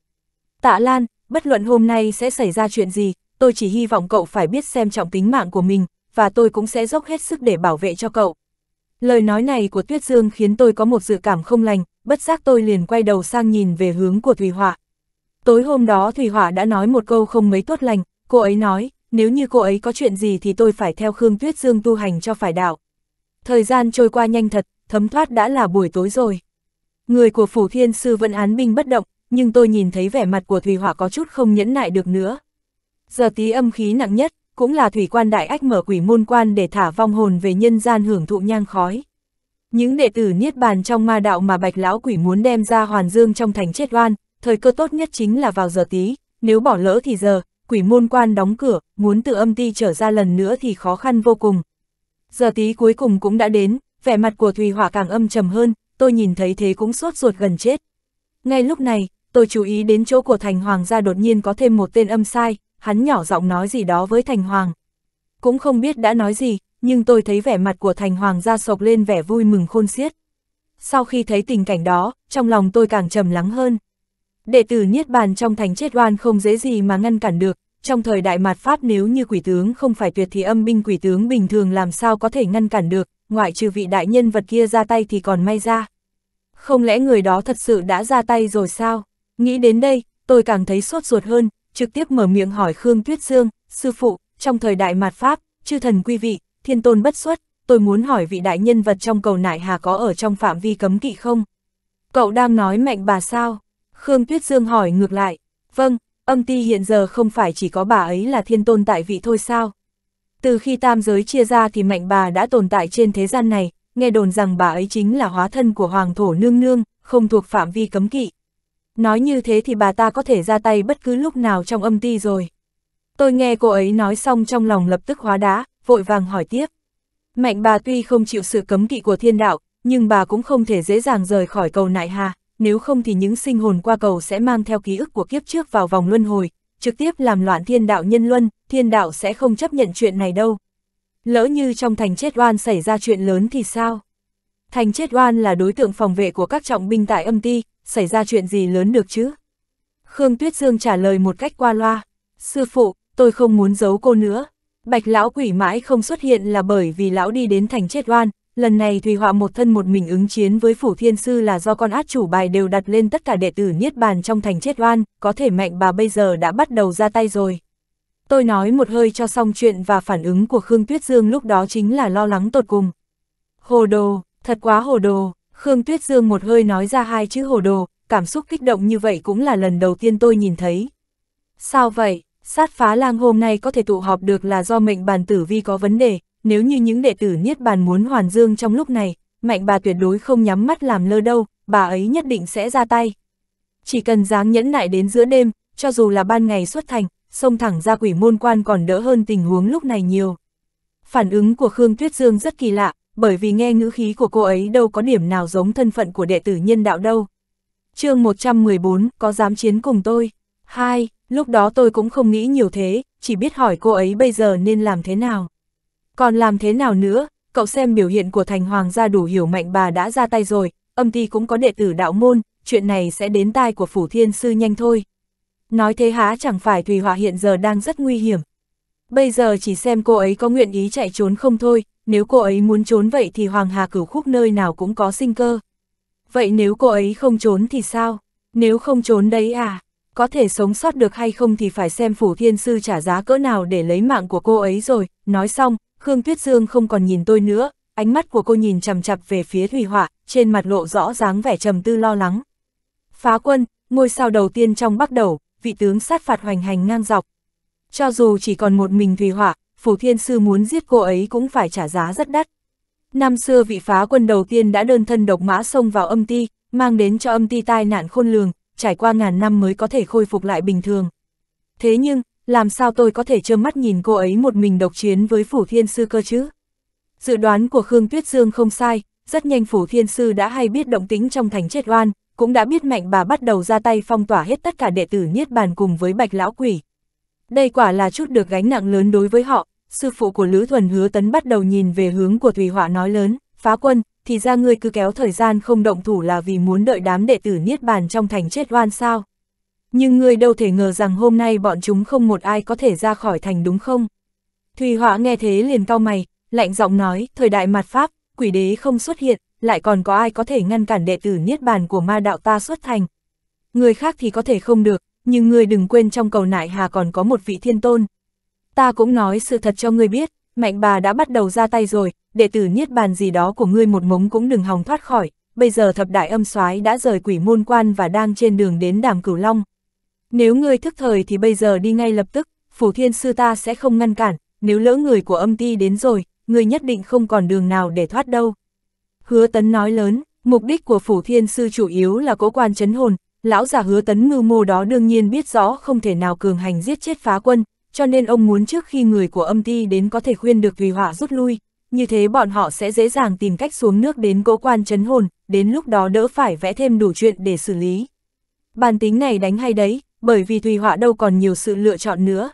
Tạ Lan, bất luận hôm nay sẽ xảy ra chuyện gì, tôi chỉ hy vọng cậu phải biết xem trọng tính mạng của mình, và tôi cũng sẽ dốc hết sức để bảo vệ cho cậu. Lời nói này của Tuyết Dương khiến tôi có một dự cảm không lành, bất giác tôi liền quay đầu sang nhìn về hướng của Thùy Hỏa. Tối hôm đó Thùy Hỏa đã nói một câu không mấy tốt lành, cô ấy nói, nếu như cô ấy có chuyện gì thì tôi phải theo Khương Tuyết Dương tu hành cho phải đạo. Thời gian trôi qua nhanh thật, thấm thoát đã là buổi tối rồi. Người của Phủ Thiên Sư vẫn án binh bất động, nhưng tôi nhìn thấy vẻ mặt của Thủy Hỏa có chút không nhẫn nại được nữa. Giờ tí âm khí nặng nhất, cũng là Thủy Quan Đại Ách mở quỷ môn quan để thả vong hồn về nhân gian hưởng thụ nhang khói. Những đệ tử Niết Bàn trong ma đạo mà Bạch Lão Quỷ muốn đem ra hoàn dương trong thành chết oan, thời cơ tốt nhất chính là vào giờ tí, nếu bỏ lỡ thì giờ, quỷ môn quan đóng cửa, muốn tự âm ti trở ra lần nữa thì khó khăn vô cùng, Giờ tí cuối cùng cũng đã đến, vẻ mặt của Thùy Hỏa càng âm trầm hơn, tôi nhìn thấy thế cũng sốt ruột gần chết. Ngay lúc này, tôi chú ý đến chỗ của Thành Hoàng ra đột nhiên có thêm một tên âm sai, hắn nhỏ giọng nói gì đó với Thành Hoàng. Cũng không biết đã nói gì, nhưng tôi thấy vẻ mặt của Thành Hoàng ra sộc lên vẻ vui mừng khôn xiết. Sau khi thấy tình cảnh đó, trong lòng tôi càng trầm lắng hơn. Đệ tử Niết Bàn trong thành chết oan không dễ gì mà ngăn cản được, trong thời đại mạt Pháp nếu như quỷ tướng không phải tuyệt thì âm binh quỷ tướng bình thường làm sao có thể ngăn cản được, ngoại trừ vị đại nhân vật kia ra tay thì còn may ra. Không lẽ người đó thật sự đã ra tay rồi sao? Nghĩ đến đây, tôi càng thấy sốt ruột hơn, trực tiếp mở miệng hỏi Khương Tuyết Dương, sư phụ, trong thời đại mạt Pháp, chư thần quý vị, thiên tôn bất xuất, tôi muốn hỏi vị đại nhân vật trong cầu nại hà có ở trong phạm vi cấm kỵ không? Cậu đang nói mạnh bà sao? Khương Tuyết Dương hỏi ngược lại, vâng, âm ti hiện giờ không phải chỉ có bà ấy là thiên tôn tại vị thôi sao? Từ khi tam giới chia ra thì mạnh bà đã tồn tại trên thế gian này, nghe đồn rằng bà ấy chính là hóa thân của hoàng thổ nương nương, không thuộc phạm vi cấm kỵ. Nói như thế thì bà ta có thể ra tay bất cứ lúc nào trong âm ti rồi. Tôi nghe cô ấy nói xong trong lòng lập tức hóa đá, vội vàng hỏi tiếp. Mạnh bà tuy không chịu sự cấm kỵ của thiên đạo, nhưng bà cũng không thể dễ dàng rời khỏi cầu nại hà, nếu không thì những sinh hồn qua cầu sẽ mang theo ký ức của kiếp trước vào vòng luân hồi, trực tiếp làm loạn thiên đạo nhân luân, thiên đạo sẽ không chấp nhận chuyện này đâu. Lỡ như trong thành chết oan xảy ra chuyện lớn thì sao? Thành chết oan là đối tượng phòng vệ của các trọng binh tại âm ti, xảy ra chuyện gì lớn được chứ? Khương Tuyết Dương trả lời một cách qua loa. Sư phụ, tôi không muốn giấu cô nữa. Bạch lão quỷ mãi không xuất hiện là bởi vì lão đi đến thành chết oan, Lần này Thùy Họa một thân một mình ứng chiến với Phủ Thiên Sư là do con át chủ bài đều đặt lên tất cả đệ tử Niết Bàn trong thành chết oan, có thể mạnh bà bây giờ đã bắt đầu ra tay rồi. Tôi nói một hơi cho xong chuyện và phản ứng của Khương Tuyết Dương lúc đó chính là lo lắng tột cùng. Hồ đồ, thật quá hồ đồ, Khương Tuyết Dương một hơi nói ra hai chữ hồ đồ, cảm xúc kích động như vậy cũng là lần đầu tiên tôi nhìn thấy. Sao vậy, sát phá lang hôm nay có thể tụ họp được là do mệnh bàn tử vi có vấn đề, nếu như những đệ tử Niết Bàn muốn hoàn dương trong lúc này, mạnh bà tuyệt đối không nhắm mắt làm lơ đâu, bà ấy nhất định sẽ ra tay. Chỉ cần dáng nhẫn nại đến giữa đêm, cho dù là ban ngày xuất thành, xông thẳng ra quỷ môn quan còn đỡ hơn tình huống lúc này nhiều. Phản ứng của Khương Tuyết Dương rất kỳ lạ, bởi vì nghe ngữ khí của cô ấy đâu có điểm nào giống thân phận của đệ tử nhân đạo đâu. chương 114, có dám chiến cùng tôi? Hai, lúc đó tôi cũng không nghĩ nhiều thế, chỉ biết hỏi cô ấy bây giờ nên làm thế nào. Còn làm thế nào nữa, cậu xem biểu hiện của thành hoàng gia đủ hiểu mạnh bà đã ra tay rồi, âm ti cũng có đệ tử đạo môn, chuyện này sẽ đến tai của phủ thiên sư nhanh thôi. Nói thế há chẳng phải Thùy Họa hiện giờ đang rất nguy hiểm. Bây giờ chỉ xem cô ấy có nguyện ý chạy trốn không thôi, nếu cô ấy muốn trốn vậy thì Hoàng Hà cửu khúc nơi nào cũng có sinh cơ. Vậy nếu cô ấy không trốn thì sao? Nếu không trốn đấy à? Có thể sống sót được hay không thì phải xem phủ thiên sư trả giá cỡ nào để lấy mạng của cô ấy rồi. Nói xong, Khương Tuyết Dương không còn nhìn tôi nữa, ánh mắt của cô nhìn chằm chặp về phía Thủy Họa, trên mặt lộ rõ dáng vẻ trầm tư lo lắng. Phá quân, ngôi sao đầu tiên trong bắc đầu, vị tướng sát phạt hoành hành ngang dọc. Cho dù chỉ còn một mình Thủy Họa, Phủ Thiên Sư muốn giết cô ấy cũng phải trả giá rất đắt. Năm xưa vị phá quân đầu tiên đã đơn thân độc mã xông vào âm ti, mang đến cho âm ti tai nạn khôn lường, trải qua ngàn năm mới có thể khôi phục lại bình thường. Thế nhưng, làm sao tôi có thể trơ mắt nhìn cô ấy một mình độc chiến với Phủ Thiên Sư cơ chứ? Dự đoán của Khương Tuyết Dương không sai, rất nhanh Phủ Thiên Sư đã hay biết động tính trong thành chết oan, cũng đã biết mạnh bà bắt đầu ra tay phong tỏa hết tất cả đệ tử Niết Bàn cùng với Bạch Lão Quỷ. Đây quả là chút được gánh nặng lớn đối với họ, sư phụ của Lữ Thuần Hứa Tấn bắt đầu nhìn về hướng của Thủy Họa nói lớn, phá quân, thì ra ngươi cứ kéo thời gian không động thủ là vì muốn đợi đám đệ tử Niết Bàn trong thành chết oan sao. Nhưng ngươi đâu thể ngờ rằng hôm nay bọn chúng không một ai có thể ra khỏi thành đúng không? Thùy Họa nghe thế liền cau mày, lạnh giọng nói, thời đại mặt Pháp, quỷ đế không xuất hiện, lại còn có ai có thể ngăn cản đệ tử Niết Bàn của ma đạo ta xuất thành. Người khác thì có thể không được, nhưng ngươi đừng quên trong cầu nại hà còn có một vị thiên tôn. Ta cũng nói sự thật cho ngươi biết, mạnh bà đã bắt đầu ra tay rồi, đệ tử Niết Bàn gì đó của ngươi một mống cũng đừng hòng thoát khỏi, bây giờ thập đại âm soái đã rời quỷ môn quan và đang trên đường đến đàm cửu long, nếu ngươi thức thời thì bây giờ đi ngay lập tức, phủ thiên sư ta sẽ không ngăn cản, nếu lỡ người của âm ti đến rồi, ngươi nhất định không còn đường nào để thoát đâu. Hứa tấn nói lớn, mục đích của phủ thiên sư chủ yếu là cố quan chấn hồn, lão giả hứa tấn ngưu mô đó đương nhiên biết rõ không thể nào cường hành giết chết phá quân, cho nên ông muốn trước khi người của âm ti đến có thể khuyên được thủy hỏa rút lui, như thế bọn họ sẽ dễ dàng tìm cách xuống nước đến cố quan chấn hồn, đến lúc đó đỡ phải vẽ thêm đủ chuyện để xử lý. Bàn tính này đánh hay đấy, bởi vì Thùy Họa đâu còn nhiều sự lựa chọn nữa.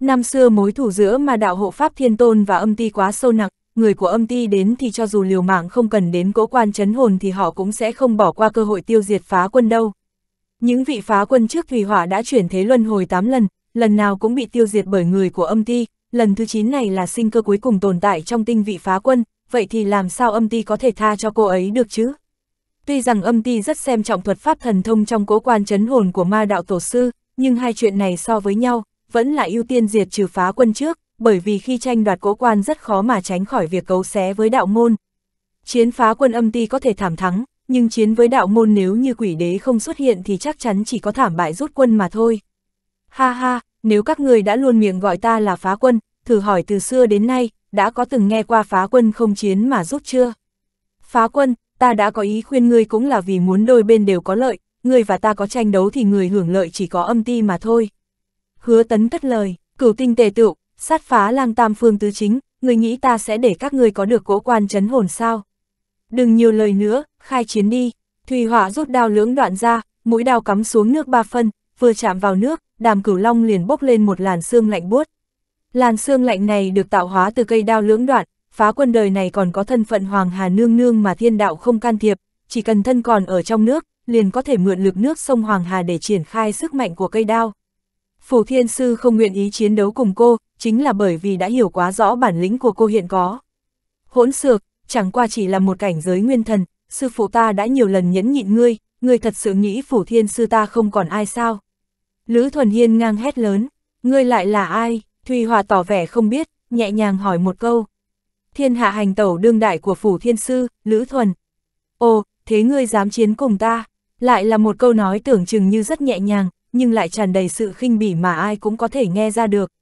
Năm xưa mối thủ giữa mà đạo hộ Pháp Thiên Tôn và âm ti quá sâu nặng, người của âm ti đến thì cho dù liều mạng không cần đến cỗ quan chấn hồn thì họ cũng sẽ không bỏ qua cơ hội tiêu diệt phá quân đâu. Những vị phá quân trước Thùy Họa đã chuyển thế luân hồi 8 lần, lần nào cũng bị tiêu diệt bởi người của âm ti, lần thứ 9 này là sinh cơ cuối cùng tồn tại trong tinh vị phá quân, vậy thì làm sao âm ti có thể tha cho cô ấy được chứ? Tuy rằng âm ti rất xem trọng thuật pháp thần thông trong cố quan chấn hồn của ma đạo tổ sư, nhưng hai chuyện này so với nhau, vẫn là ưu tiên diệt trừ phá quân trước, bởi vì khi tranh đoạt cố quan rất khó mà tránh khỏi việc cấu xé với đạo môn. Chiến phá quân âm ti có thể thảm thắng, nhưng chiến với đạo môn nếu như quỷ đế không xuất hiện thì chắc chắn chỉ có thảm bại rút quân mà thôi. Ha ha, nếu các người đã luôn miệng gọi ta là phá quân, thử hỏi từ xưa đến nay, đã có từng nghe qua phá quân không chiến mà rút chưa? Phá quân, ta đã có ý khuyên ngươi cũng là vì muốn đôi bên đều có lợi, ngươi và ta có tranh đấu thì người hưởng lợi chỉ có âm ti mà thôi. Hứa tấn cất lời, cửu tinh tề tựu, sát phá lang tam phương tứ chính, ngươi nghĩ ta sẽ để các ngươi có được cỗ quan chấn hồn sao? Đừng nhiều lời nữa, khai chiến đi. Thùy hỏa rút đao lưỡng đoạn ra, mũi đao cắm xuống nước ba phân, vừa chạm vào nước, đàm cửu long liền bốc lên một làn xương lạnh buốt. Làn xương lạnh này được tạo hóa từ cây đao lưỡng đoạn, phá quân đời này còn có thân phận Hoàng Hà Nương Nương mà thiên đạo không can thiệp, chỉ cần thân còn ở trong nước, liền có thể mượn lực nước sông Hoàng Hà để triển khai sức mạnh của cây đao. Phủ Thiên Sư không nguyện ý chiến đấu cùng cô, chính là bởi vì đã hiểu quá rõ bản lĩnh của cô hiện có. Hỗn xược, chẳng qua chỉ là một cảnh giới nguyên thần, sư phụ ta đã nhiều lần nhẫn nhịn ngươi, ngươi thật sự nghĩ Phủ Thiên Sư ta không còn ai sao? Lữ Thuần Hiên ngang hét lớn, ngươi lại là ai? Thùy Hòa tỏ vẻ không biết, nhẹ nhàng hỏi một câu thiên hạ hành tẩu đương đại của phủ thiên sư, Lữ Thuần. Ồ, thế ngươi dám chiến cùng ta? Lại là một câu nói tưởng chừng như rất nhẹ nhàng, nhưng lại tràn đầy sự khinh bỉ mà ai cũng có thể nghe ra được.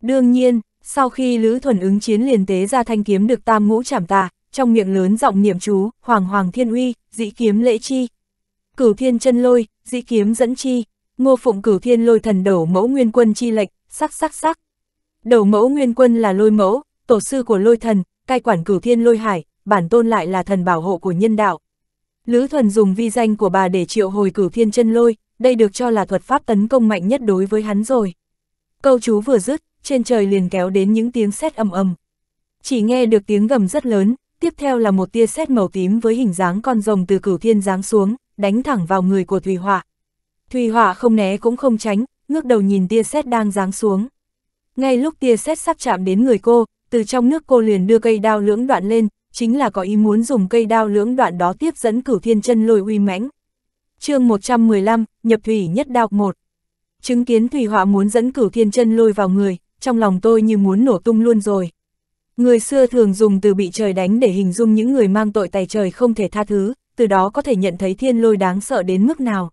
Đương nhiên, sau khi Lữ Thuần ứng chiến liền tế ra thanh kiếm được tam ngũ chảm tà, trong miệng lớn giọng niệm chú, hoàng hoàng thiên uy, dĩ kiếm lễ chi. Cửu thiên chân lôi, dĩ kiếm dẫn chi, ngô phụng cửu thiên lôi thần đổ mẫu nguyên quân chi lệch, sắc sắc sắc. Đầu mẫu nguyên quân là lôi mẫu, tổ sư của lôi thần, cai quản cửu thiên lôi hải, bản tôn lại là thần bảo hộ của nhân đạo. Lữ thuần dùng vi danh của bà để triệu hồi cửu thiên chân lôi, đây được cho là thuật pháp tấn công mạnh nhất đối với hắn rồi. Câu chú vừa dứt, trên trời liền kéo đến những tiếng sét ầm ầm. Chỉ nghe được tiếng gầm rất lớn, tiếp theo là một tia sét màu tím với hình dáng con rồng từ cửu thiên giáng xuống, đánh thẳng vào người của Thùy Họa. Thùy Họa không né cũng không tránh, ngước đầu nhìn tia sét đang giáng xuống. Ngay lúc tia sét sắp chạm đến người cô, từ trong nước cô liền đưa cây đao lưỡng đoạn lên, chính là có ý muốn dùng cây đao lưỡng đoạn đó tiếp dẫn cửu thiên chân lôi uy mãnh. chương 115, nhập thủy nhất đao một Chứng kiến thủy họa muốn dẫn cửu thiên chân lôi vào người, trong lòng tôi như muốn nổ tung luôn rồi. Người xưa thường dùng từ bị trời đánh để hình dung những người mang tội tài trời không thể tha thứ, từ đó có thể nhận thấy thiên lôi đáng sợ đến mức nào.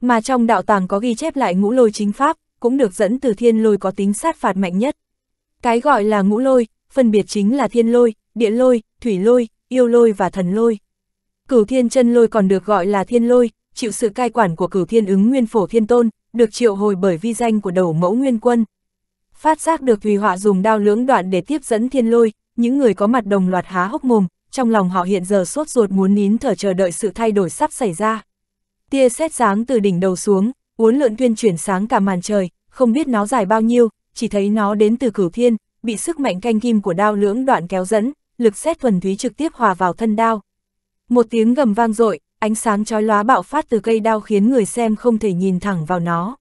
Mà trong đạo tàng có ghi chép lại ngũ lôi chính pháp, cũng được dẫn từ thiên lôi có tính sát phạt mạnh nhất. Cái gọi là ngũ lôi, phân biệt chính là thiên lôi, địa lôi, thủy lôi, yêu lôi và thần lôi. Cửu thiên chân lôi còn được gọi là thiên lôi, chịu sự cai quản của cửu thiên ứng nguyên phổ thiên tôn, được triệu hồi bởi vi danh của đầu mẫu nguyên quân. Phát giác được Thùy Họa dùng đao lưỡng đoạn để tiếp dẫn thiên lôi, những người có mặt đồng loạt há hốc mồm, trong lòng họ hiện giờ sốt ruột muốn nín thở chờ đợi sự thay đổi sắp xảy ra. Tia xét sáng từ đỉnh đầu xuống, uốn lượn tuyên chuyển sáng cả màn trời, không biết nó dài bao nhiêu, chỉ thấy nó đến từ cửu thiên, bị sức mạnh canh kim của đao lưỡng đoạn kéo dẫn, lực xét thuần túy trực tiếp hòa vào thân đao. Một tiếng gầm vang dội, ánh sáng chói lóa bạo phát từ cây đao khiến người xem không thể nhìn thẳng vào nó.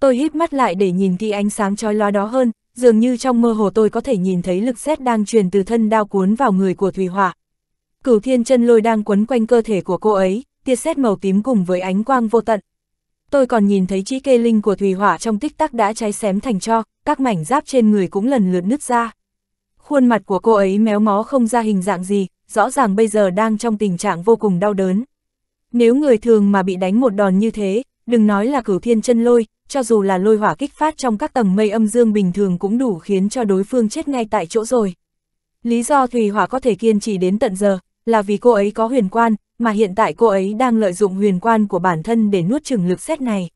Tôi híp mắt lại để nhìn kỹ ánh sáng chói lóa đó hơn, dường như trong mơ hồ tôi có thể nhìn thấy lực xét đang truyền từ thân đao cuốn vào người của Thùy Hỏa. Cửu thiên chân lôi đang quấn quanh cơ thể của cô ấy, tia xét màu tím cùng với ánh quang vô tận, tôi còn nhìn thấy chi kê linh của thùy hỏa trong tích tắc đã cháy xém thành cho, các mảnh giáp trên người cũng lần lượt nứt ra. Khuôn mặt của cô ấy méo mó không ra hình dạng gì, rõ ràng bây giờ đang trong tình trạng vô cùng đau đớn. Nếu người thường mà bị đánh một đòn như thế, đừng nói là cửu thiên chân lôi, cho dù là lôi hỏa kích phát trong các tầng mây âm dương bình thường cũng đủ khiến cho đối phương chết ngay tại chỗ rồi. Lý do Thùy Hỏa có thể kiên trì đến tận giờ, là vì cô ấy có huyền quan, mà hiện tại cô ấy đang lợi dụng huyền quan của bản thân để nuốt chừng lực xét này.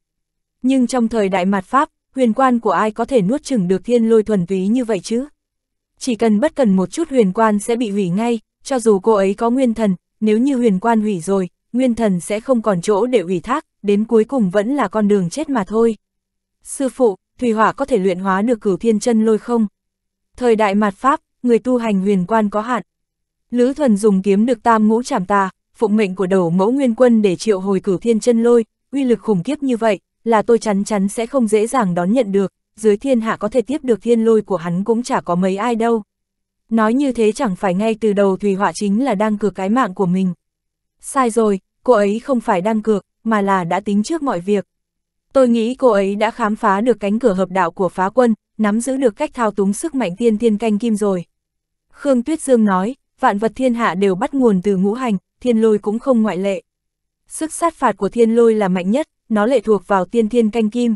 Nhưng trong thời đại mạt Pháp, huyền quan của ai có thể nuốt chừng được thiên lôi thuần túy như vậy chứ? Chỉ cần bất cần một chút huyền quan sẽ bị hủy ngay, cho dù cô ấy có nguyên thần, nếu như huyền quan hủy rồi, nguyên thần sẽ không còn chỗ để hủy thác, đến cuối cùng vẫn là con đường chết mà thôi. Sư phụ, Thủy Hỏa có thể luyện hóa được cửu thiên chân lôi không? Thời đại mạt Pháp, người tu hành huyền quan có hạn, Lữ Thuần dùng kiếm được tam ngũ chạm tà, phụng mệnh của đầu mẫu nguyên quân để triệu hồi cửu thiên chân lôi, uy lực khủng khiếp như vậy, là tôi chắn chắn sẽ không dễ dàng đón nhận được, dưới thiên hạ có thể tiếp được thiên lôi của hắn cũng chả có mấy ai đâu. Nói như thế chẳng phải ngay từ đầu Thùy Họa chính là đang cược cái mạng của mình. Sai rồi, cô ấy không phải đang cược, mà là đã tính trước mọi việc. Tôi nghĩ cô ấy đã khám phá được cánh cửa hợp đạo của phá quân, nắm giữ được cách thao túng sức mạnh tiên thiên canh kim rồi. Khương Tuyết Dương nói, vạn vật thiên hạ đều bắt nguồn từ ngũ hành, thiên lôi cũng không ngoại lệ. Sức sát phạt của thiên lôi là mạnh nhất, nó lệ thuộc vào tiên thiên canh kim.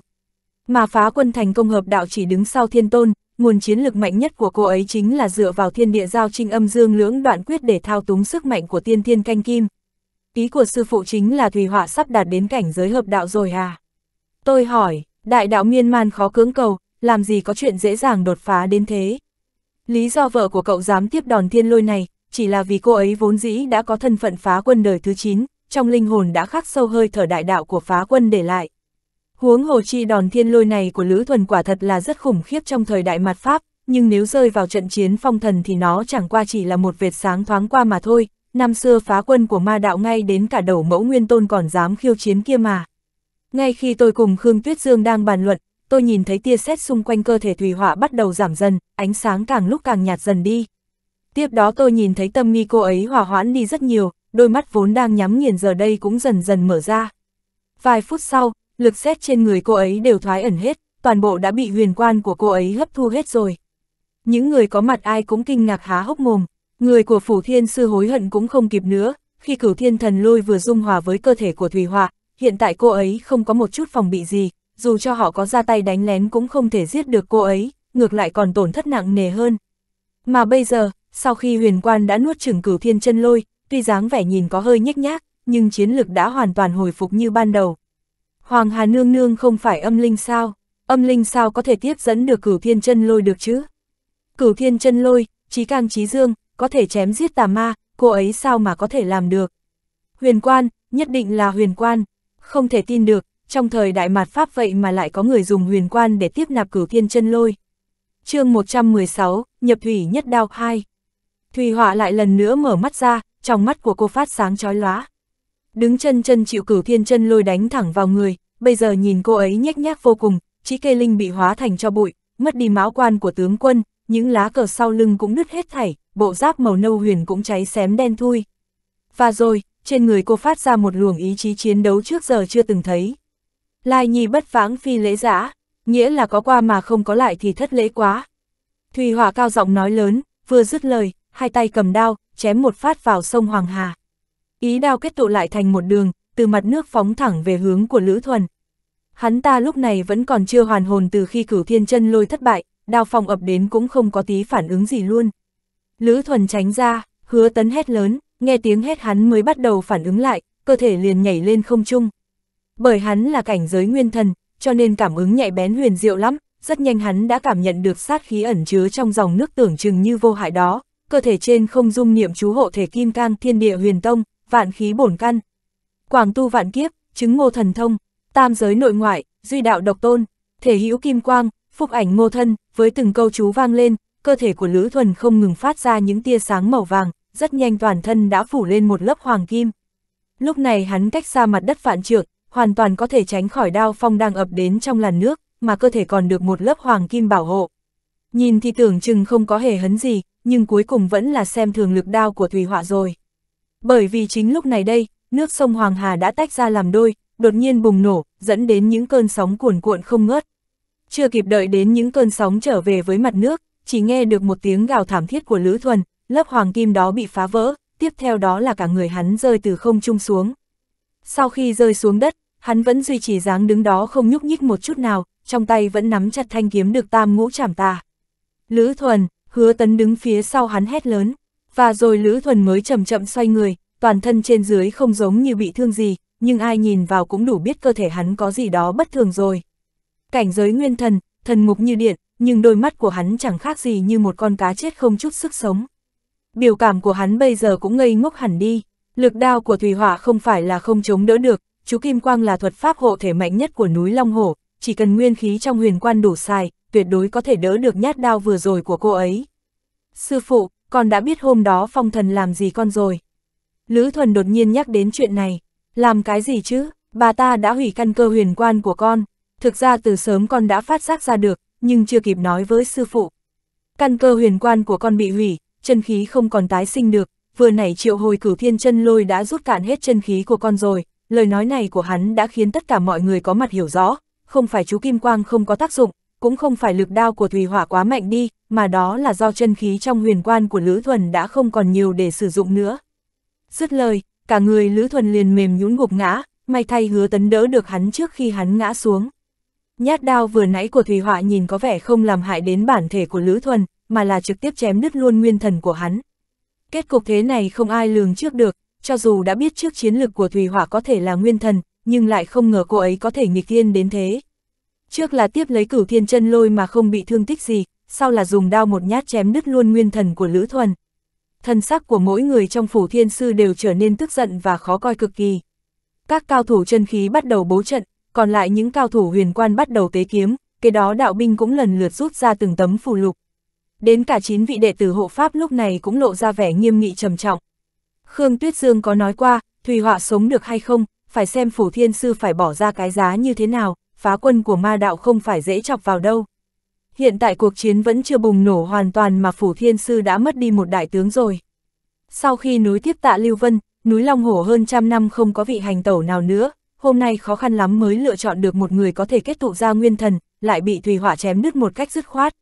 Mà phá quân thành công hợp đạo chỉ đứng sau thiên tôn, nguồn chiến lực mạnh nhất của cô ấy chính là dựa vào thiên địa giao trinh âm dương lưỡng đoạn quyết để thao túng sức mạnh của tiên thiên canh kim. Ý của sư phụ chính là Thùy Họa sắp đạt đến cảnh giới hợp đạo rồi à? Tôi hỏi, đại đạo miên man khó cưỡng cầu, làm gì có chuyện dễ dàng đột phá đến thế? Lý do vợ của cậu dám tiếp đòn thiên lôi này, chỉ là vì cô ấy vốn dĩ đã có thân phận phá quân đời thứ 9, trong linh hồn đã khắc sâu hơi thở đại đạo của phá quân để lại. Huống hồ chi đòn thiên lôi này của Lữ Thuần quả thật là rất khủng khiếp trong thời đại mặt Pháp, nhưng nếu rơi vào trận chiến phong thần thì nó chẳng qua chỉ là một vệt sáng thoáng qua mà thôi, năm xưa phá quân của ma đạo ngay đến cả đầu mẫu nguyên tôn còn dám khiêu chiến kia mà. Ngay khi tôi cùng Khương Tuyết Dương đang bàn luận, tôi nhìn thấy tia sét xung quanh cơ thể Thùy Họa bắt đầu giảm dần, ánh sáng càng lúc càng nhạt dần đi, Tiếp đó tôi nhìn thấy tâm nghi cô ấy hòa hoãn đi rất nhiều, đôi mắt vốn đang nhắm nghiền giờ đây cũng dần dần mở ra. Vài phút sau, lực xét trên người cô ấy đều thoái ẩn hết, toàn bộ đã bị huyền quan của cô ấy hấp thu hết rồi. Những người có mặt ai cũng kinh ngạc há hốc mồm, người của phủ thiên sư hối hận cũng không kịp nữa, khi cửu thiên thần lôi vừa dung hòa với cơ thể của thủy Họa, hiện tại cô ấy không có một chút phòng bị gì, dù cho họ có ra tay đánh lén cũng không thể giết được cô ấy, ngược lại còn tổn thất nặng nề hơn. Mà bây giờ, sau khi huyền quan đã nuốt chừng cửu thiên chân lôi, tuy dáng vẻ nhìn có hơi nhếch nhác, nhưng chiến lực đã hoàn toàn hồi phục như ban đầu. Hoàng Hà Nương Nương không phải âm linh sao, âm linh sao có thể tiếp dẫn được cửu thiên chân lôi được chứ? Cửu thiên chân lôi, trí càng trí dương, có thể chém giết tà ma, cô ấy sao mà có thể làm được? Huyền quan, nhất định là huyền quan, không thể tin được, trong thời đại mạt Pháp vậy mà lại có người dùng huyền quan để tiếp nạp cửu thiên chân lôi. chương 116, Nhập Thủy Nhất Đao 2 Thùy Họa lại lần nữa mở mắt ra, trong mắt của cô phát sáng chói lóa. Đứng chân chân chịu cửu thiên chân lôi đánh thẳng vào người, bây giờ nhìn cô ấy nhếch nhác vô cùng, chỉ kê linh bị hóa thành cho bụi, mất đi máu quan của tướng quân, những lá cờ sau lưng cũng nứt hết thảy, bộ giáp màu nâu huyền cũng cháy xém đen thui. Và rồi, trên người cô phát ra một luồng ý chí chiến đấu trước giờ chưa từng thấy. Lai Nhi bất vãng phi lễ giả, nghĩa là có qua mà không có lại thì thất lễ quá. Thùy Hỏa cao giọng nói lớn, vừa dứt lời, hai tay cầm đao, chém một phát vào sông Hoàng Hà. Ý đao kết tụ lại thành một đường, từ mặt nước phóng thẳng về hướng của Lữ Thuần. Hắn ta lúc này vẫn còn chưa hoàn hồn từ khi cửu thiên chân lôi thất bại, đao phong ập đến cũng không có tí phản ứng gì luôn. Lữ Thuần tránh ra, hứa tấn hét lớn, nghe tiếng hét hắn mới bắt đầu phản ứng lại, cơ thể liền nhảy lên không trung. Bởi hắn là cảnh giới nguyên thần, cho nên cảm ứng nhạy bén huyền diệu lắm, rất nhanh hắn đã cảm nhận được sát khí ẩn chứa trong dòng nước tưởng chừng như vô hại đó, cơ thể trên không dung niệm chú hộ thể kim cang thiên địa huyền tông, vạn khí bổn căn. Quảng tu vạn kiếp, chứng ngô thần thông, tam giới nội ngoại, duy đạo độc tôn, thể hữu kim quang, phục ảnh ngô thân, với từng câu chú vang lên, cơ thể của Lữ Thuần không ngừng phát ra những tia sáng màu vàng, rất nhanh toàn thân đã phủ lên một lớp hoàng kim. Lúc này hắn cách xa mặt đất vạn trượng, hoàn toàn có thể tránh khỏi đao phong đang ập đến trong làn nước, mà cơ thể còn được một lớp hoàng kim bảo hộ. Nhìn thì tưởng chừng không có hề hấn gì, nhưng cuối cùng vẫn là xem thường lực đao của Thùy Họa rồi. Bởi vì chính lúc này đây, nước sông Hoàng Hà đã tách ra làm đôi, đột nhiên bùng nổ, dẫn đến những cơn sóng cuồn cuộn không ngớt. Chưa kịp đợi đến những cơn sóng trở về với mặt nước, chỉ nghe được một tiếng gào thảm thiết của Lữ Thuần, lớp hoàng kim đó bị phá vỡ, tiếp theo đó là cả người hắn rơi từ không trung xuống. Sau khi rơi xuống đất, hắn vẫn duy trì dáng đứng đó không nhúc nhích một chút nào, trong tay vẫn nắm chặt thanh kiếm được tam ngũ chảm tà. Lữ Thuần, hứa tấn đứng phía sau hắn hét lớn, và rồi Lữ Thuần mới chậm chậm xoay người, toàn thân trên dưới không giống như bị thương gì, nhưng ai nhìn vào cũng đủ biết cơ thể hắn có gì đó bất thường rồi. Cảnh giới nguyên thần, thần mục như điện, nhưng đôi mắt của hắn chẳng khác gì như một con cá chết không chút sức sống. Biểu cảm của hắn bây giờ cũng ngây ngốc hẳn đi, lực đao của Thủy Hỏa không phải là không chống đỡ được, chú Kim Quang là thuật pháp hộ thể mạnh nhất của núi Long Hổ, chỉ cần nguyên khí trong huyền quan đủ xài, tuyệt đối có thể đỡ được nhát đao vừa rồi của cô ấy. Sư phụ, con đã biết hôm đó phong thần làm gì con rồi. Lữ Thuần đột nhiên nhắc đến chuyện này, làm cái gì chứ, bà ta đã hủy căn cơ huyền quan của con, thực ra từ sớm con đã phát giác ra được, nhưng chưa kịp nói với sư phụ. Căn cơ huyền quan của con bị hủy, chân khí không còn tái sinh được, vừa nãy triệu hồi cửu thiên chân lôi đã rút cạn hết chân khí của con rồi, lời nói này của hắn đã khiến tất cả mọi người có mặt hiểu rõ, không phải chú Kim Quang không có tác dụng, cũng không phải lực đao của thủy hỏa quá mạnh đi, mà đó là do chân khí trong huyền quan của Lữ Thuần đã không còn nhiều để sử dụng nữa. Dứt lời, cả người Lữ Thuần liền mềm nhũn gục ngã, may thay hứa tấn đỡ được hắn trước khi hắn ngã xuống. Nhát đao vừa nãy của Thùy hỏa nhìn có vẻ không làm hại đến bản thể của Lữ Thuần, mà là trực tiếp chém đứt luôn nguyên thần của hắn. Kết cục thế này không ai lường trước được, cho dù đã biết trước chiến lực của Thùy hỏa có thể là nguyên thần, nhưng lại không ngờ cô ấy có thể nghịch thiên đến thế. Trước là tiếp lấy cửu thiên chân lôi mà không bị thương tích gì, sau là dùng đao một nhát chém đứt luôn nguyên thần của Lữ Thuần. Thần sắc của mỗi người trong phủ thiên sư đều trở nên tức giận và khó coi cực kỳ. Các cao thủ chân khí bắt đầu bố trận, còn lại những cao thủ huyền quan bắt đầu tế kiếm, kế đó đạo binh cũng lần lượt rút ra từng tấm phù lục. Đến cả chín vị đệ tử hộ pháp lúc này cũng lộ ra vẻ nghiêm nghị trầm trọng. Khương Tuyết Dương có nói qua, Thùy Họa sống được hay không, phải xem phủ thiên sư phải bỏ ra cái giá như thế nào, phá quân của ma đạo không phải dễ chọc vào đâu. Hiện tại cuộc chiến vẫn chưa bùng nổ hoàn toàn mà Phủ Thiên Sư đã mất đi một đại tướng rồi. Sau khi núi tiếp tạ Lưu Vân, núi Long Hổ hơn trăm năm không có vị hành tẩu nào nữa, hôm nay khó khăn lắm mới lựa chọn được một người có thể kết tụ ra nguyên thần, lại bị Thùy Hỏa chém đứt một cách dứt khoát.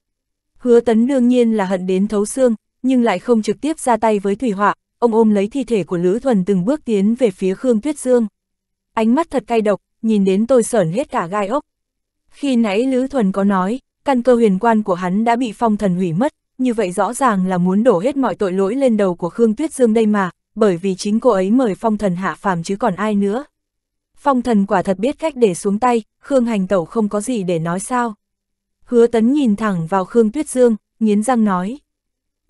Hứa Tấn đương nhiên là hận đến thấu xương, nhưng lại không trực tiếp ra tay với Thùy Hỏa, ông ôm lấy thi thể của Lữ Thuần từng bước tiến về phía Khương Tuyết Dương. Ánh mắt thật cay độc, nhìn đến tôi sởn hết cả gai ốc. Khi nãy Lữ Thuần có nói, căn cơ huyền quan của hắn đã bị phong thần hủy mất, như vậy rõ ràng là muốn đổ hết mọi tội lỗi lên đầu của Khương Tuyết Dương đây mà, bởi vì chính cô ấy mời phong thần hạ phàm chứ còn ai nữa. Phong thần quả thật biết cách để xuống tay, Khương hành tẩu không có gì để nói sao. Hứa tấn nhìn thẳng vào Khương Tuyết Dương, nghiến răng nói.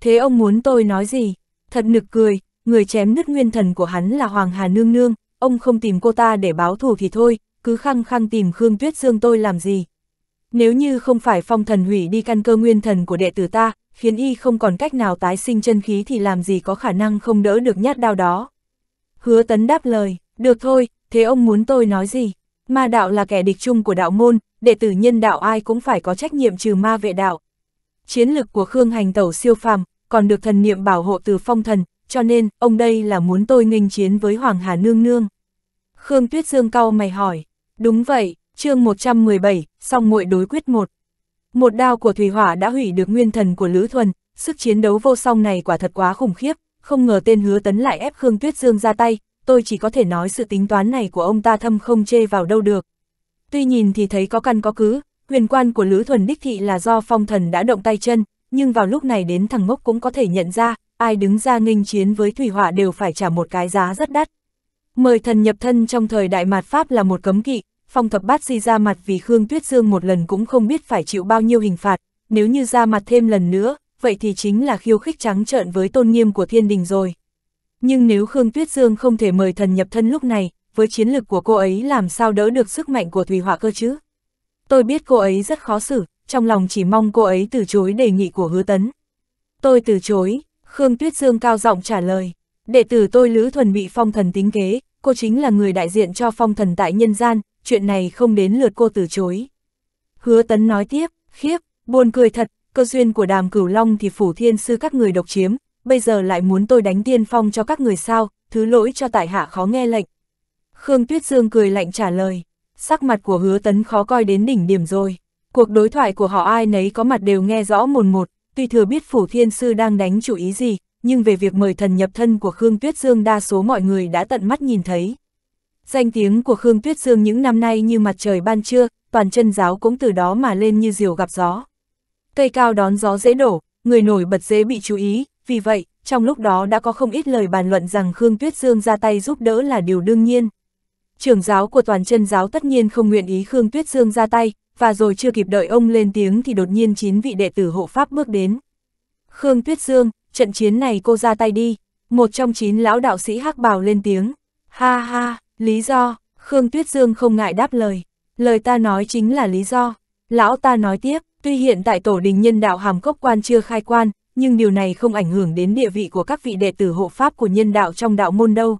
Thế ông muốn tôi nói gì? Thật nực cười, người chém nứt nguyên thần của hắn là Hoàng Hà Nương Nương, ông không tìm cô ta để báo thù thì thôi, cứ khăng khăng tìm Khương Tuyết Dương tôi làm gì. Nếu như không phải phong thần hủy đi căn cơ nguyên thần của đệ tử ta, khiến y không còn cách nào tái sinh chân khí thì làm gì có khả năng không đỡ được nhát đau đó. Hứa tấn đáp lời, được thôi, thế ông muốn tôi nói gì? Ma đạo là kẻ địch chung của đạo môn, đệ tử nhân đạo ai cũng phải có trách nhiệm trừ ma vệ đạo. Chiến lực của Khương Hành Tẩu siêu phàm, còn được thần niệm bảo hộ từ phong thần, cho nên, ông đây là muốn tôi nghênh chiến với Hoàng Hà Nương Nương. Khương Tuyết Dương cau mày hỏi, đúng vậy, chương 117, song muội đối quyết một. Một đao của Thủy Hỏa đã hủy được nguyên thần của Lữ Thuần, sức chiến đấu vô song này quả thật quá khủng khiếp, không ngờ tên hứa tấn lại ép Khương Tuyết Dương ra tay, tôi chỉ có thể nói sự tính toán này của ông ta thâm không chê vào đâu được. Tuy nhìn thì thấy có căn có cứ, huyền quan của Lữ Thuần đích thị là do phong thần đã động tay chân, nhưng vào lúc này đến thằng ngốc cũng có thể nhận ra, ai đứng ra nghênh chiến với thủy họa đều phải trả một cái giá rất đắt. Mời thần nhập thân trong thời đại mạt Pháp là một cấm kỵ, phong thập bát di ra mặt vì Khương Tuyết Dương một lần cũng không biết phải chịu bao nhiêu hình phạt, nếu như ra mặt thêm lần nữa, vậy thì chính là khiêu khích trắng trợn với tôn nghiêm của thiên đình rồi. Nhưng nếu Khương Tuyết Dương không thể mời thần nhập thân lúc này, với chiến lực của cô ấy làm sao đỡ được sức mạnh của thủy Họa cơ chứ? Tôi biết cô ấy rất khó xử, trong lòng chỉ mong cô ấy từ chối đề nghị của hứa tấn. Tôi từ chối, Khương Tuyết Dương cao giọng trả lời, đệ tử tôi Lữ Thuần bị phong thần tính kế, cô chính là người đại diện cho phong thần tại nhân gian, chuyện này không đến lượt cô từ chối. Hứa Tấn nói tiếp, khiếp, buồn cười thật, cơ duyên của đàm cửu long thì phủ thiên sư các người độc chiếm, bây giờ lại muốn tôi đánh tiên phong cho các người sao, thứ lỗi cho tại hạ khó nghe lệnh. Khương Tuyết Dương cười lạnh trả lời, sắc mặt của hứa Tấn khó coi đến đỉnh điểm rồi. Cuộc đối thoại của họ ai nấy có mặt đều nghe rõ mồn một, Tuy thừa biết Phủ Thiên Sư đang đánh chủ ý gì, nhưng về việc mời thần nhập thân của Khương Tuyết Dương đa số mọi người đã tận mắt nhìn thấy. Danh tiếng của Khương Tuyết Dương những năm nay như mặt trời ban trưa, toàn chân giáo cũng từ đó mà lên như diều gặp gió. Cây cao đón gió dễ đổ, người nổi bật dễ bị chú ý, vì vậy, trong lúc đó đã có không ít lời bàn luận rằng Khương Tuyết Dương ra tay giúp đỡ là điều đương nhiên. Trưởng giáo của toàn chân giáo tất nhiên không nguyện ý Khương Tuyết Dương ra tay, và rồi chưa kịp đợi ông lên tiếng thì đột nhiên chín vị đệ tử hộ pháp bước đến. Khương Tuyết Dương, trận chiến này cô ra tay đi, một trong chín lão đạo sĩ hắc bào lên tiếng. Ha ha, lý do, Khương Tuyết Dương không ngại đáp lời, lời ta nói chính là lý do. Lão ta nói tiếp, tuy hiện tại tổ đình nhân đạo hàm cốc quan chưa khai quan, nhưng điều này không ảnh hưởng đến địa vị của các vị đệ tử hộ pháp của nhân đạo trong đạo môn đâu.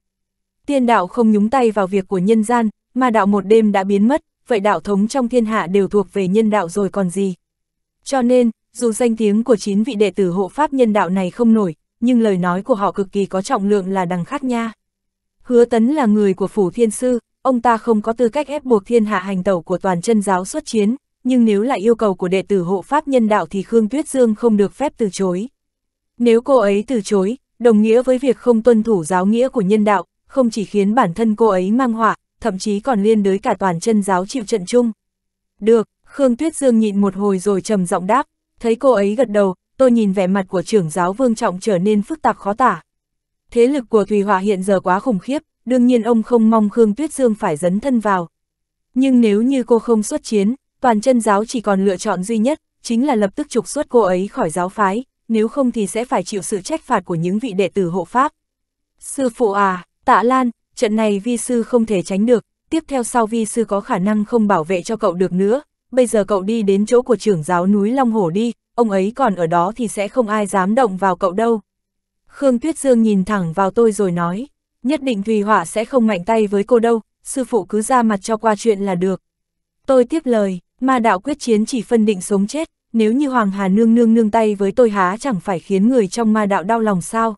Tiên đạo không nhúng tay vào việc của nhân gian, mà đạo một đêm đã biến mất, vậy đạo thống trong thiên hạ đều thuộc về nhân đạo rồi còn gì. Cho nên, dù danh tiếng của chín vị đệ tử hộ pháp nhân đạo này không nổi, nhưng lời nói của họ cực kỳ có trọng lượng là đằng khác nha. Hứa Tấn là người của Phủ Thiên Sư, ông ta không có tư cách ép buộc thiên hạ hành tẩu của toàn chân giáo xuất chiến, nhưng nếu là yêu cầu của đệ tử hộ pháp nhân đạo thì Khương Tuyết Dương không được phép từ chối. Nếu cô ấy từ chối, đồng nghĩa với việc không tuân thủ giáo nghĩa của nhân đạo, không chỉ khiến bản thân cô ấy mang họa, thậm chí còn liên đới cả toàn chân giáo chịu trận chung. Được, Khương Tuyết Dương nhịn một hồi rồi trầm giọng đáp, thấy cô ấy gật đầu, tôi nhìn vẻ mặt của trưởng giáo Vương Trọng trở nên phức tạp khó tả. Thế lực của Thùy Hòa hiện giờ quá khủng khiếp, đương nhiên ông không mong Khương Tuyết Dương phải dấn thân vào. Nhưng nếu như cô không xuất chiến, toàn chân giáo chỉ còn lựa chọn duy nhất, chính là lập tức trục xuất cô ấy khỏi giáo phái, nếu không thì sẽ phải chịu sự trách phạt của những vị đệ tử hộ pháp. Sư phụ à, tạ Lan, trận này vi sư không thể tránh được, tiếp theo sau vi sư có khả năng không bảo vệ cho cậu được nữa, bây giờ cậu đi đến chỗ của trưởng giáo núi Long Hổ đi, ông ấy còn ở đó thì sẽ không ai dám động vào cậu đâu. Khương Tuyết Dương nhìn thẳng vào tôi rồi nói, nhất định Thùy Họa sẽ không mạnh tay với cô đâu, sư phụ cứ ra mặt cho qua chuyện là được. Tôi tiếp lời, ma đạo quyết chiến chỉ phân định sống chết, nếu như Hoàng Hà Nương Nương nương tay với tôi há chẳng phải khiến người trong ma đạo đau lòng sao.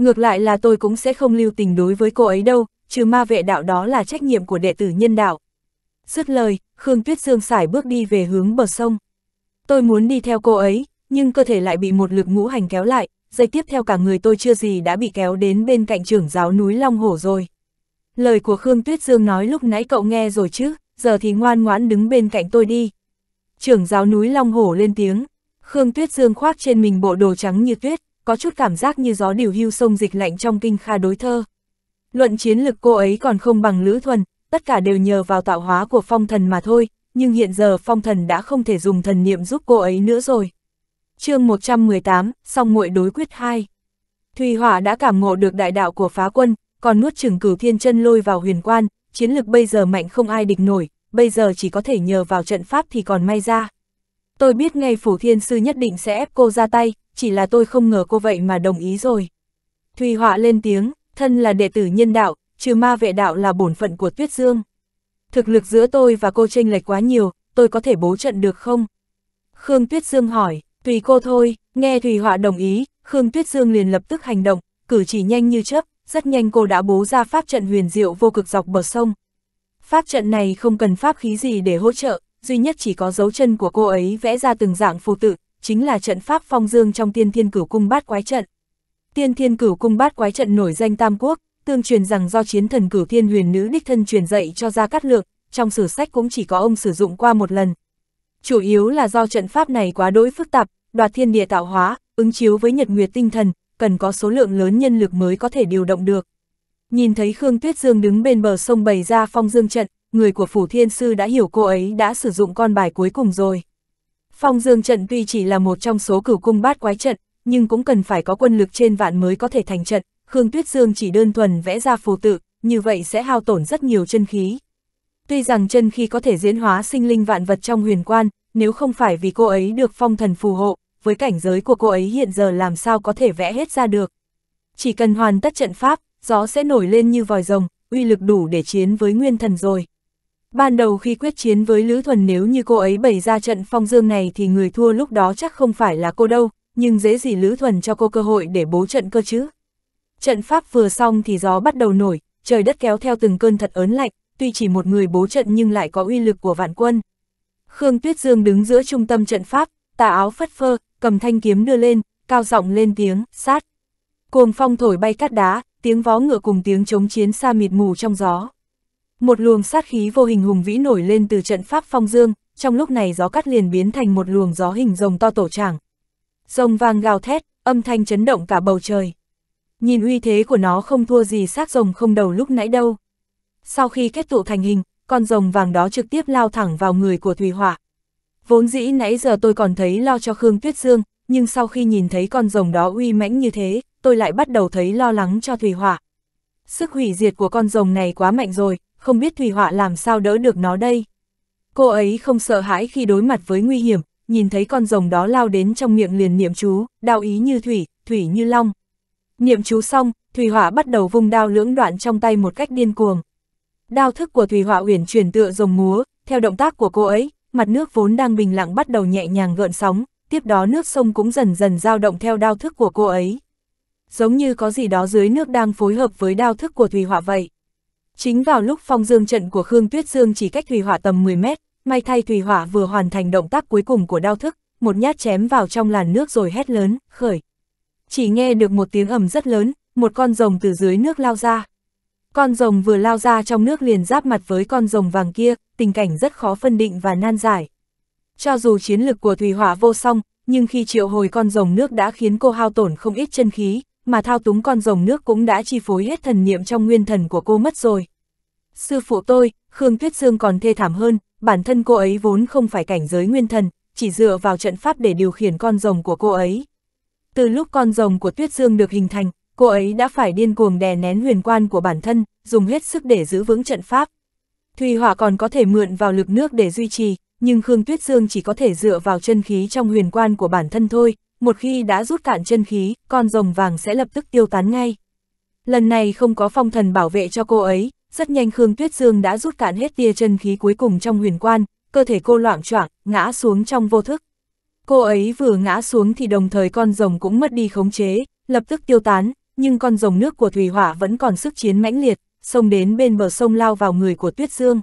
Ngược lại là tôi cũng sẽ không lưu tình đối với cô ấy đâu, trừ ma vệ đạo đó là trách nhiệm của đệ tử nhân đạo. Dứt lời, Khương Tuyết Dương xài bước đi về hướng bờ sông. Tôi muốn đi theo cô ấy, nhưng cơ thể lại bị một lực ngũ hành kéo lại, giây tiếp theo cả người tôi chưa gì đã bị kéo đến bên cạnh trưởng giáo núi Long Hổ rồi. Lời của Khương Tuyết Dương nói lúc nãy cậu nghe rồi chứ, giờ thì ngoan ngoãn đứng bên cạnh tôi đi. Trưởng giáo núi Long Hổ lên tiếng, Khương Tuyết Dương khoác trên mình bộ đồ trắng như tuyết, có chút cảm giác như gió điều hưu sông dịch lạnh trong kinh kha đối thơ. Luận chiến lực cô ấy còn không bằng Lữ Thuần, tất cả đều nhờ vào tạo hóa của phong thần mà thôi, nhưng hiện giờ phong thần đã không thể dùng thần niệm giúp cô ấy nữa rồi. chương 118, song muội đối quyết 2 Thùy Hỏa đã cảm ngộ được đại đạo của phá quân, còn nuốt chừng cửu thiên chân lôi vào huyền quan, chiến lực bây giờ mạnh không ai địch nổi, bây giờ chỉ có thể nhờ vào trận pháp thì còn may ra. Tôi biết ngay phủ thiên sư nhất định sẽ ép cô ra tay, chỉ là tôi không ngờ cô vậy mà đồng ý rồi. Thùy Họa lên tiếng, thân là đệ tử nhân đạo, trừ ma vệ đạo là bổn phận của Tuyết Dương. Thực lực giữa tôi và cô tranh lệch quá nhiều, tôi có thể bố trận được không? Khương Tuyết Dương hỏi, tùy cô thôi, nghe Thùy Họa đồng ý, Khương Tuyết Dương liền lập tức hành động, cử chỉ nhanh như chớp, rất nhanh cô đã bố ra pháp trận huyền diệu vô cực dọc bờ sông. Pháp trận này không cần pháp khí gì để hỗ trợ, duy nhất chỉ có dấu chân của cô ấy vẽ ra từng dạng phù tự, chính là trận pháp phong dương trong tiên thiên cửu cung bát quái trận. Tiên thiên cửu cung bát quái trận nổi danh Tam Quốc, tương truyền rằng do chiến thần cửu thiên huyền nữ đích thân truyền dạy cho ra cát lượng, trong sử sách cũng chỉ có ông sử dụng qua một lần. Chủ yếu là do trận pháp này quá đối phức tạp, đoạt thiên địa tạo hóa, ứng chiếu với nhật nguyệt tinh thần, cần có số lượng lớn nhân lực mới có thể điều động được. Nhìn thấy Khương Tuyết Dương đứng bên bờ sông bày ra phong dương trận, người của Phủ Thiên Sư đã hiểu cô ấy đã sử dụng con bài cuối cùng rồi. Phong Dương trận tuy chỉ là một trong số cửu cung bát quái trận, nhưng cũng cần phải có quân lực trên vạn mới có thể thành trận, Khương Tuyết Dương chỉ đơn thuần vẽ ra phù tự, như vậy sẽ hao tổn rất nhiều chân khí. Tuy rằng chân khí có thể diễn hóa sinh linh vạn vật trong huyền quan, nếu không phải vì cô ấy được phong thần phù hộ, với cảnh giới của cô ấy hiện giờ làm sao có thể vẽ hết ra được. Chỉ cần hoàn tất trận pháp, gió sẽ nổi lên như vòi rồng, uy lực đủ để chiến với nguyên thần rồi. Ban đầu khi quyết chiến với Lữ Thuần nếu như cô ấy bày ra trận phong dương này thì người thua lúc đó chắc không phải là cô đâu, nhưng dễ gì Lữ Thuần cho cô cơ hội để bố trận cơ chứ. Trận pháp vừa xong thì gió bắt đầu nổi, trời đất kéo theo từng cơn thật ớn lạnh, tuy chỉ một người bố trận nhưng lại có uy lực của vạn quân. Khương Tuyết Dương đứng giữa trung tâm trận pháp, tà áo phất phơ, cầm thanh kiếm đưa lên, cao giọng lên tiếng, sát. Cuồng phong thổi bay cát đá, tiếng vó ngựa cùng tiếng chống chiến xa mịt mù trong gió. Một luồng sát khí vô hình hùng vĩ nổi lên từ trận pháp phong dương, trong lúc này gió cắt liền biến thành một luồng gió hình rồng to tổ trảng. Rồng vàng gào thét, âm thanh chấn động cả bầu trời. Nhìn uy thế của nó không thua gì xác rồng không đầu lúc nãy đâu. Sau khi kết tụ thành hình, con rồng vàng đó trực tiếp lao thẳng vào người của Thùy Họa. Vốn dĩ nãy giờ tôi còn thấy lo cho Khương Tuyết Dương, nhưng sau khi nhìn thấy con rồng đó uy mãnh như thế, tôi lại bắt đầu thấy lo lắng cho Thùy Họa. Sức hủy diệt của con rồng này quá mạnh rồi, không biết Thủy Họa làm sao đỡ được nó đây. Cô ấy không sợ hãi khi đối mặt với nguy hiểm, nhìn thấy con rồng đó lao đến trong miệng liền niệm chú, đạo ý như thủy, thủy như long. Niệm chú xong, Thủy Họa bắt đầu vung đao lưỡng đoạn trong tay một cách điên cuồng. Đao thức của Thủy Họa uyển chuyển tựa rồng múa, theo động tác của cô ấy, mặt nước vốn đang bình lặng bắt đầu nhẹ nhàng gợn sóng, tiếp đó nước sông cũng dần dần dao động theo đao thức của cô ấy. Giống như có gì đó dưới nước đang phối hợp với đao thức của Thủy Họa vậy. Chính vào lúc phong dương trận của Khương Tuyết Dương chỉ cách Thủy Hỏa tầm 10 mét, may thay Thủy Hỏa vừa hoàn thành động tác cuối cùng của đao thức, một nhát chém vào trong làn nước rồi hét lớn, khởi. Chỉ nghe được một tiếng ầm rất lớn, một con rồng từ dưới nước lao ra. Con rồng vừa lao ra trong nước liền giáp mặt với con rồng vàng kia, tình cảnh rất khó phân định và nan giải. Cho dù chiến lực của Thủy Hỏa vô song, nhưng khi triệu hồi con rồng nước đã khiến cô hao tổn không ít chân khí, mà thao túng con rồng nước cũng đã chi phối hết thần niệm trong nguyên thần của cô mất rồi sư phụ tôi, Khương Tuyết Dương còn thê thảm hơn, bản thân cô ấy vốn không phải cảnh giới nguyên thần, chỉ dựa vào trận pháp để điều khiển con rồng của cô ấy. Từ lúc con rồng của Tuyết Dương được hình thành, cô ấy đã phải điên cuồng đè nén huyền quan của bản thân, dùng hết sức để giữ vững trận pháp. Thùy Hỏa còn có thể mượn vào lực nước để duy trì, nhưng Khương Tuyết Dương chỉ có thể dựa vào chân khí trong huyền quan của bản thân thôi, một khi đã rút cạn chân khí, con rồng vàng sẽ lập tức tiêu tán ngay. Lần này không có phong thần bảo vệ cho cô ấy, rất nhanh Khương Tuyết Dương đã rút cạn hết tia chân khí cuối cùng trong huyền quan, cơ thể cô loạn choạng, ngã xuống trong vô thức. Cô ấy vừa ngã xuống thì đồng thời con rồng cũng mất đi khống chế, lập tức tiêu tán, nhưng con rồng nước của Thủy Hỏa vẫn còn sức chiến mãnh liệt, xông đến bên bờ sông lao vào người của Tuyết Dương.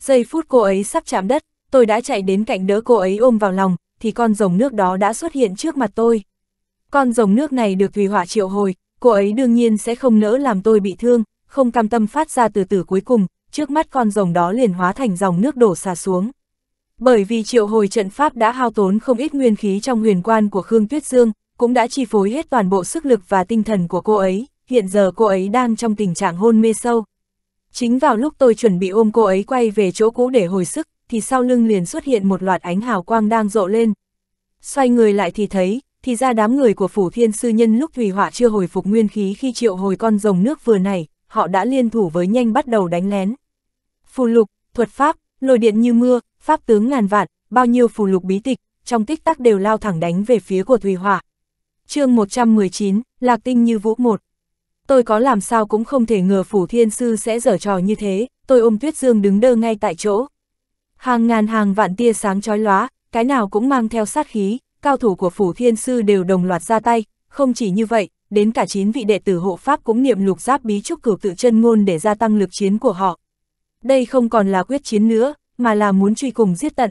Giây phút cô ấy sắp chạm đất, tôi đã chạy đến cạnh đỡ cô ấy ôm vào lòng, thì con rồng nước đó đã xuất hiện trước mặt tôi. Con rồng nước này được Thủy Hỏa triệu hồi, cô ấy đương nhiên sẽ không nỡ làm tôi bị thương, không cam tâm phát ra từ từ cuối cùng, trước mắt con rồng đó liền hóa thành dòng nước đổ xả xuống. Bởi vì triệu hồi trận pháp đã hao tốn không ít nguyên khí trong huyền quan của Khương Tuyết Dương, cũng đã chi phối hết toàn bộ sức lực và tinh thần của cô ấy, hiện giờ cô ấy đang trong tình trạng hôn mê sâu. Chính vào lúc tôi chuẩn bị ôm cô ấy quay về chỗ cũ để hồi sức, thì sau lưng liền xuất hiện một loạt ánh hào quang đang rộ lên. Xoay người lại thì thấy, thì ra đám người của phủ thiên sư nhân lúc thủy họa chưa hồi phục nguyên khí khi triệu hồi con rồng nước vừa này, họ đã liên thủ với nhanh bắt đầu đánh lén. Phù lục, thuật pháp, lôi điện như mưa, pháp tướng ngàn vạn, bao nhiêu phù lục bí tịch, trong tích tắc đều lao thẳng đánh về phía của Thùy Hỏa. chương 119, Lạc Tinh như vũ một. Tôi có làm sao cũng không thể ngờ phủ thiên sư sẽ dở trò như thế, tôi ôm tuyết dương đứng đơ ngay tại chỗ. Hàng ngàn hàng vạn tia sáng chói lóa, cái nào cũng mang theo sát khí, cao thủ của phủ thiên sư đều đồng loạt ra tay, không chỉ như vậy, đến cả 9 vị đệ tử hộ pháp cũng niệm lục giáp bí trúc cửu tự chân ngôn để gia tăng lực chiến của họ. Đây không còn là quyết chiến nữa, mà là muốn truy cùng giết tận.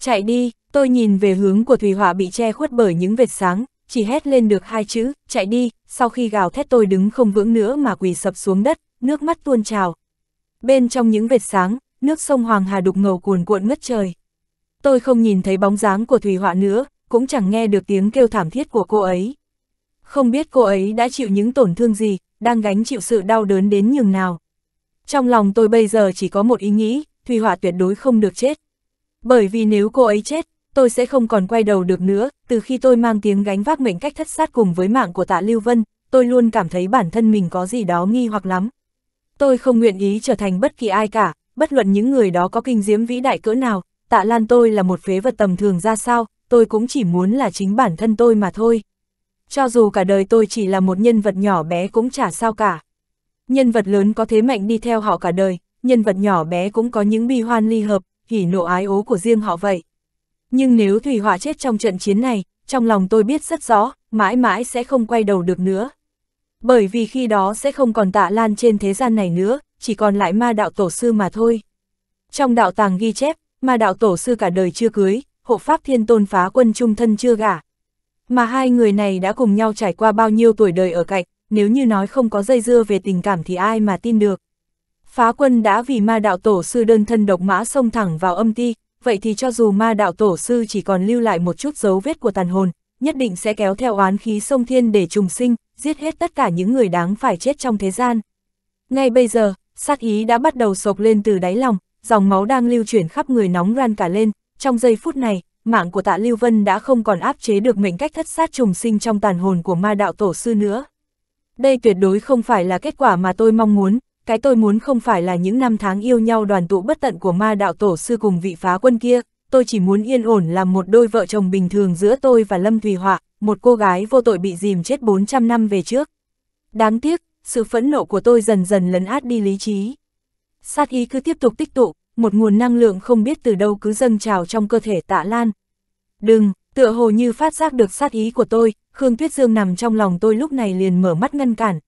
Chạy đi, tôi nhìn về hướng của thủy hỏa bị che khuất bởi những vệt sáng, chỉ hét lên được hai chữ, chạy đi, sau khi gào thét tôi đứng không vững nữa mà quỳ sập xuống đất, nước mắt tuôn trào. Bên trong những vệt sáng, nước sông Hoàng Hà đục ngầu cuồn cuộn ngất trời. Tôi không nhìn thấy bóng dáng của thủy Họa nữa, cũng chẳng nghe được tiếng kêu thảm thiết của cô ấy. Không biết cô ấy đã chịu những tổn thương gì, đang gánh chịu sự đau đớn đến nhường nào. Trong lòng tôi bây giờ chỉ có một ý nghĩ, Thùy Họa tuyệt đối không được chết. Bởi vì nếu cô ấy chết, tôi sẽ không còn quay đầu được nữa, từ khi tôi mang tiếng gánh vác mệnh cách thất sát cùng với mạng của tạ Lưu Vân, tôi luôn cảm thấy bản thân mình có gì đó nghi hoặc lắm. Tôi không nguyện ý trở thành bất kỳ ai cả, bất luận những người đó có kinh diễm vĩ đại cỡ nào, tạ Lan tôi là một phế vật tầm thường ra sao, tôi cũng chỉ muốn là chính bản thân tôi mà thôi cho dù cả đời tôi chỉ là một nhân vật nhỏ bé cũng chả sao cả. Nhân vật lớn có thế mạnh đi theo họ cả đời, nhân vật nhỏ bé cũng có những bi hoan ly hợp, hỉ nộ ái ố của riêng họ vậy. Nhưng nếu Thủy Hỏa chết trong trận chiến này, trong lòng tôi biết rất rõ, mãi mãi sẽ không quay đầu được nữa. Bởi vì khi đó sẽ không còn tạ lan trên thế gian này nữa, chỉ còn lại ma đạo tổ sư mà thôi. Trong đạo tàng ghi chép, ma đạo tổ sư cả đời chưa cưới, hộ pháp thiên tôn phá quân trung thân chưa gả, mà hai người này đã cùng nhau trải qua bao nhiêu tuổi đời ở cạnh, nếu như nói không có dây dưa về tình cảm thì ai mà tin được. Phá quân đã vì ma đạo tổ sư đơn thân độc mã xông thẳng vào âm ti, vậy thì cho dù ma đạo tổ sư chỉ còn lưu lại một chút dấu vết của tàn hồn, nhất định sẽ kéo theo oán khí sông thiên để trùng sinh, giết hết tất cả những người đáng phải chết trong thế gian. Ngay bây giờ, sát ý đã bắt đầu sộc lên từ đáy lòng, dòng máu đang lưu chuyển khắp người nóng ran cả lên, trong giây phút này, mạng của tạ Lưu Vân đã không còn áp chế được mệnh cách thất sát trùng sinh trong tàn hồn của ma đạo tổ sư nữa. Đây tuyệt đối không phải là kết quả mà tôi mong muốn, cái tôi muốn không phải là những năm tháng yêu nhau đoàn tụ bất tận của ma đạo tổ sư cùng vị phá quân kia, tôi chỉ muốn yên ổn làm một đôi vợ chồng bình thường giữa tôi và Lâm Thùy Họa, một cô gái vô tội bị dìm chết 400 năm về trước. Đáng tiếc, sự phẫn nộ của tôi dần dần lấn át đi lý trí. Sát ý cứ tiếp tục tích tụ, một nguồn năng lượng không biết từ đâu cứ dâng trào trong cơ thể tạ lan. Đừng, tựa hồ như phát giác được sát ý của tôi, Khương Tuyết Dương nằm trong lòng tôi lúc này liền mở mắt ngăn cản.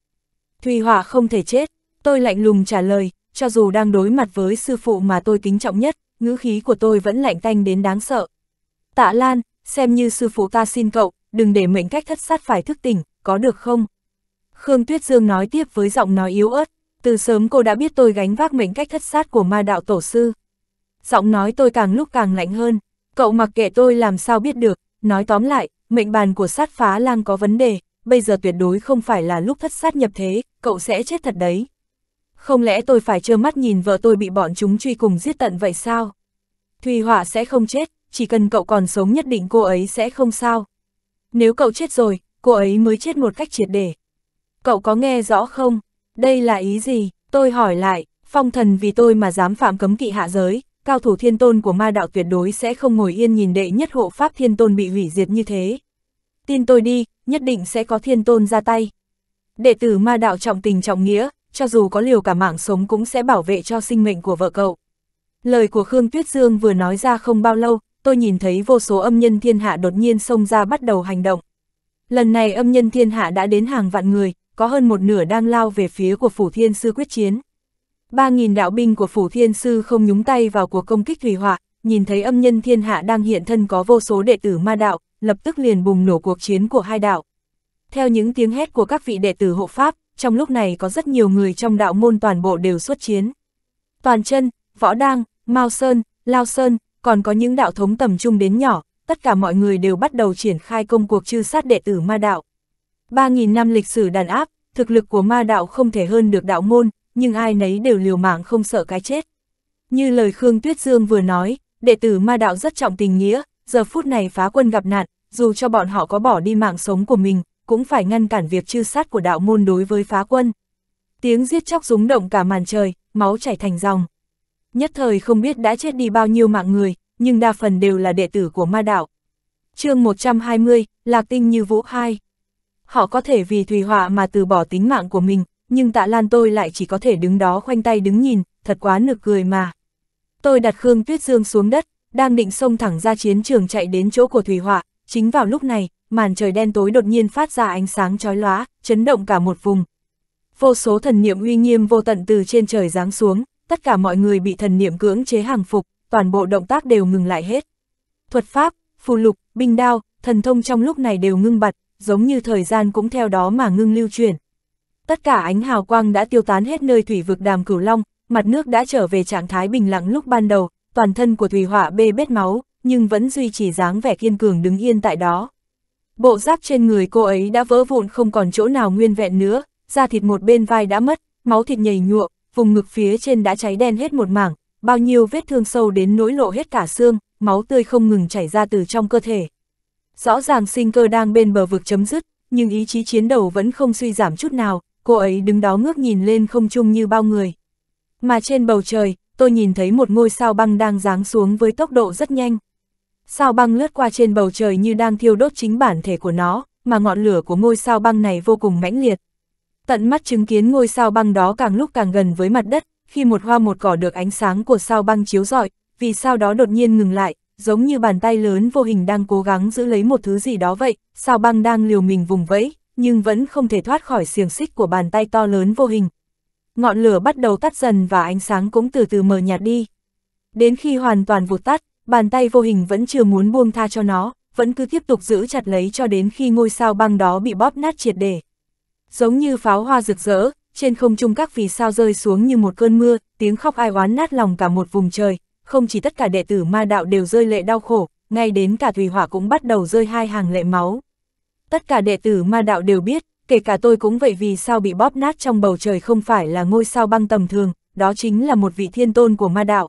Thùy Họa không thể chết, tôi lạnh lùng trả lời, cho dù đang đối mặt với sư phụ mà tôi kính trọng nhất, ngữ khí của tôi vẫn lạnh tanh đến đáng sợ. Tạ Lan, xem như sư phụ ta xin cậu, đừng để mệnh cách thất sát phải thức tỉnh, có được không? Khương Tuyết Dương nói tiếp với giọng nói yếu ớt, từ sớm cô đã biết tôi gánh vác mệnh cách thất sát của ma đạo tổ sư. Giọng nói tôi càng lúc càng lạnh hơn, cậu mặc kệ tôi làm sao biết được, nói tóm lại, mệnh bàn của sát phá lang có vấn đề, bây giờ tuyệt đối không phải là lúc thất sát nhập thế, cậu sẽ chết thật đấy. Không lẽ tôi phải trơ mắt nhìn vợ tôi bị bọn chúng truy cùng giết tận vậy sao? Thùy Họa sẽ không chết, chỉ cần cậu còn sống nhất định cô ấy sẽ không sao. Nếu cậu chết rồi, cô ấy mới chết một cách triệt để. Cậu có nghe rõ không? Đây là ý gì? Tôi hỏi lại, phong thần vì tôi mà dám phạm cấm kỵ hạ giới, cao thủ thiên tôn của ma đạo tuyệt đối sẽ không ngồi yên nhìn đệ nhất hộ pháp thiên tôn bị hủy diệt như thế. Tin tôi đi, nhất định sẽ có thiên tôn ra tay. Đệ tử ma đạo trọng tình trọng nghĩa, cho dù có liều cả mạng sống cũng sẽ bảo vệ cho sinh mệnh của vợ cậu. Lời của Khương Tuyết Dương vừa nói ra không bao lâu, tôi nhìn thấy vô số âm nhân thiên hạ đột nhiên xông ra bắt đầu hành động. Lần này âm nhân thiên hạ đã đến hàng vạn người, có hơn một nửa đang lao về phía của Phủ Thiên Sư quyết chiến. ba nghìn đạo binh của Phủ Thiên Sư không nhúng tay vào cuộc công kích thủy hỏa, nhìn thấy âm nhân thiên hạ đang hiện thân có vô số đệ tử ma đạo, lập tức liền bùng nổ cuộc chiến của hai đạo. Theo những tiếng hét của các vị đệ tử hộ pháp, trong lúc này có rất nhiều người trong đạo môn toàn bộ đều xuất chiến. Toàn chân, Võ Đang, Mao Sơn, Lao Sơn, còn có những đạo thống tầm trung đến nhỏ, tất cả mọi người đều bắt đầu triển khai công cuộc chư sát đệ tử ma đạo. 3.000 năm lịch sử đàn áp, thực lực của ma đạo không thể hơn được đạo môn, nhưng ai nấy đều liều mạng không sợ cái chết. Như lời Khương Tuyết Dương vừa nói, đệ tử ma đạo rất trọng tình nghĩa, giờ phút này phá quân gặp nạn, dù cho bọn họ có bỏ đi mạng sống của mình, cũng phải ngăn cản việc chư sát của đạo môn đối với phá quân. Tiếng giết chóc rúng động cả màn trời, máu chảy thành dòng. Nhất thời không biết đã chết đi bao nhiêu mạng người, nhưng đa phần đều là đệ tử của ma đạo. chương 120, Lạc Tinh Như Vũ 2 họ có thể vì Thùy Họa mà từ bỏ tính mạng của mình, nhưng tạ lan tôi lại chỉ có thể đứng đó khoanh tay đứng nhìn, thật quá nực cười mà. Tôi đặt Khương Tuyết Dương xuống đất, đang định xông thẳng ra chiến trường chạy đến chỗ của Thùy Họa, chính vào lúc này, màn trời đen tối đột nhiên phát ra ánh sáng chói lóa, chấn động cả một vùng. Vô số thần niệm uy nghiêm vô tận từ trên trời giáng xuống, tất cả mọi người bị thần niệm cưỡng chế hàng phục, toàn bộ động tác đều ngừng lại hết. Thuật pháp, phù lục, binh đao, thần thông trong lúc này đều ngưng bặt, giống như thời gian cũng theo đó mà ngưng lưu chuyển. Tất cả ánh hào quang đã tiêu tán hết nơi thủy vực đàm cửu long, mặt nước đã trở về trạng thái bình lặng lúc ban đầu, toàn thân của thủy họa bê bết máu, nhưng vẫn duy trì dáng vẻ kiên cường đứng yên tại đó. Bộ giáp trên người cô ấy đã vỡ vụn không còn chỗ nào nguyên vẹn nữa, da thịt một bên vai đã mất, máu thịt nhầy nhụa, vùng ngực phía trên đã cháy đen hết một mảng, bao nhiêu vết thương sâu đến nỗi lộ hết cả xương, máu tươi không ngừng chảy ra từ trong cơ thể. Rõ ràng sinh cơ đang bên bờ vực chấm dứt, nhưng ý chí chiến đấu vẫn không suy giảm chút nào, cô ấy đứng đó ngước nhìn lên không chung như bao người. Mà trên bầu trời, tôi nhìn thấy một ngôi sao băng đang ráng xuống với tốc độ rất nhanh. Sao băng lướt qua trên bầu trời như đang thiêu đốt chính bản thể của nó, mà ngọn lửa của ngôi sao băng này vô cùng mãnh liệt. Tận mắt chứng kiến ngôi sao băng đó càng lúc càng gần với mặt đất, khi một hoa một cỏ được ánh sáng của sao băng chiếu rọi, vì sao đó đột nhiên ngừng lại, giống như bàn tay lớn vô hình đang cố gắng giữ lấy một thứ gì đó vậy, sao băng đang liều mình vùng vẫy, nhưng vẫn không thể thoát khỏi xiềng xích của bàn tay to lớn vô hình. Ngọn lửa bắt đầu tắt dần và ánh sáng cũng từ từ mờ nhạt đi. Đến khi hoàn toàn vụt tắt, bàn tay vô hình vẫn chưa muốn buông tha cho nó, vẫn cứ tiếp tục giữ chặt lấy cho đến khi ngôi sao băng đó bị bóp nát triệt để. Giống như pháo hoa rực rỡ, trên không trung các vì sao rơi xuống như một cơn mưa, tiếng khóc ai oán nát lòng cả một vùng trời, không chỉ tất cả đệ tử ma đạo đều rơi lệ đau khổ, ngay đến cả thủy Hỏa cũng bắt đầu rơi hai hàng lệ máu. Tất cả đệ tử ma đạo đều biết, kể cả tôi cũng vậy vì sao bị bóp nát trong bầu trời không phải là ngôi sao băng tầm thường, đó chính là một vị thiên tôn của ma đạo.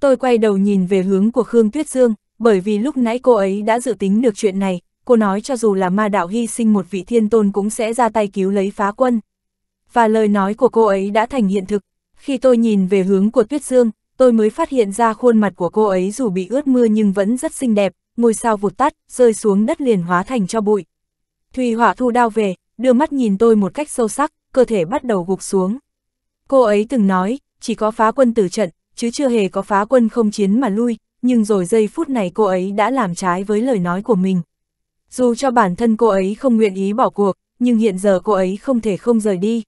Tôi quay đầu nhìn về hướng của Khương Tuyết Dương, bởi vì lúc nãy cô ấy đã dự tính được chuyện này, cô nói cho dù là ma đạo hy sinh một vị thiên tôn cũng sẽ ra tay cứu lấy phá quân. Và lời nói của cô ấy đã thành hiện thực. Khi tôi nhìn về hướng của Tuyết Dương, tôi mới phát hiện ra khuôn mặt của cô ấy dù bị ướt mưa nhưng vẫn rất xinh đẹp, ngôi sao vụt tắt, rơi xuống đất liền hóa thành cho bụi. Thùy Hỏa thu đao về, đưa mắt nhìn tôi một cách sâu sắc, cơ thể bắt đầu gục xuống. Cô ấy từng nói, chỉ có phá quân tử trận, chứ chưa hề có phá quân không chiến mà lui, nhưng rồi giây phút này cô ấy đã làm trái với lời nói của mình. Dù cho bản thân cô ấy không nguyện ý bỏ cuộc, nhưng hiện giờ cô ấy không thể không rời đi.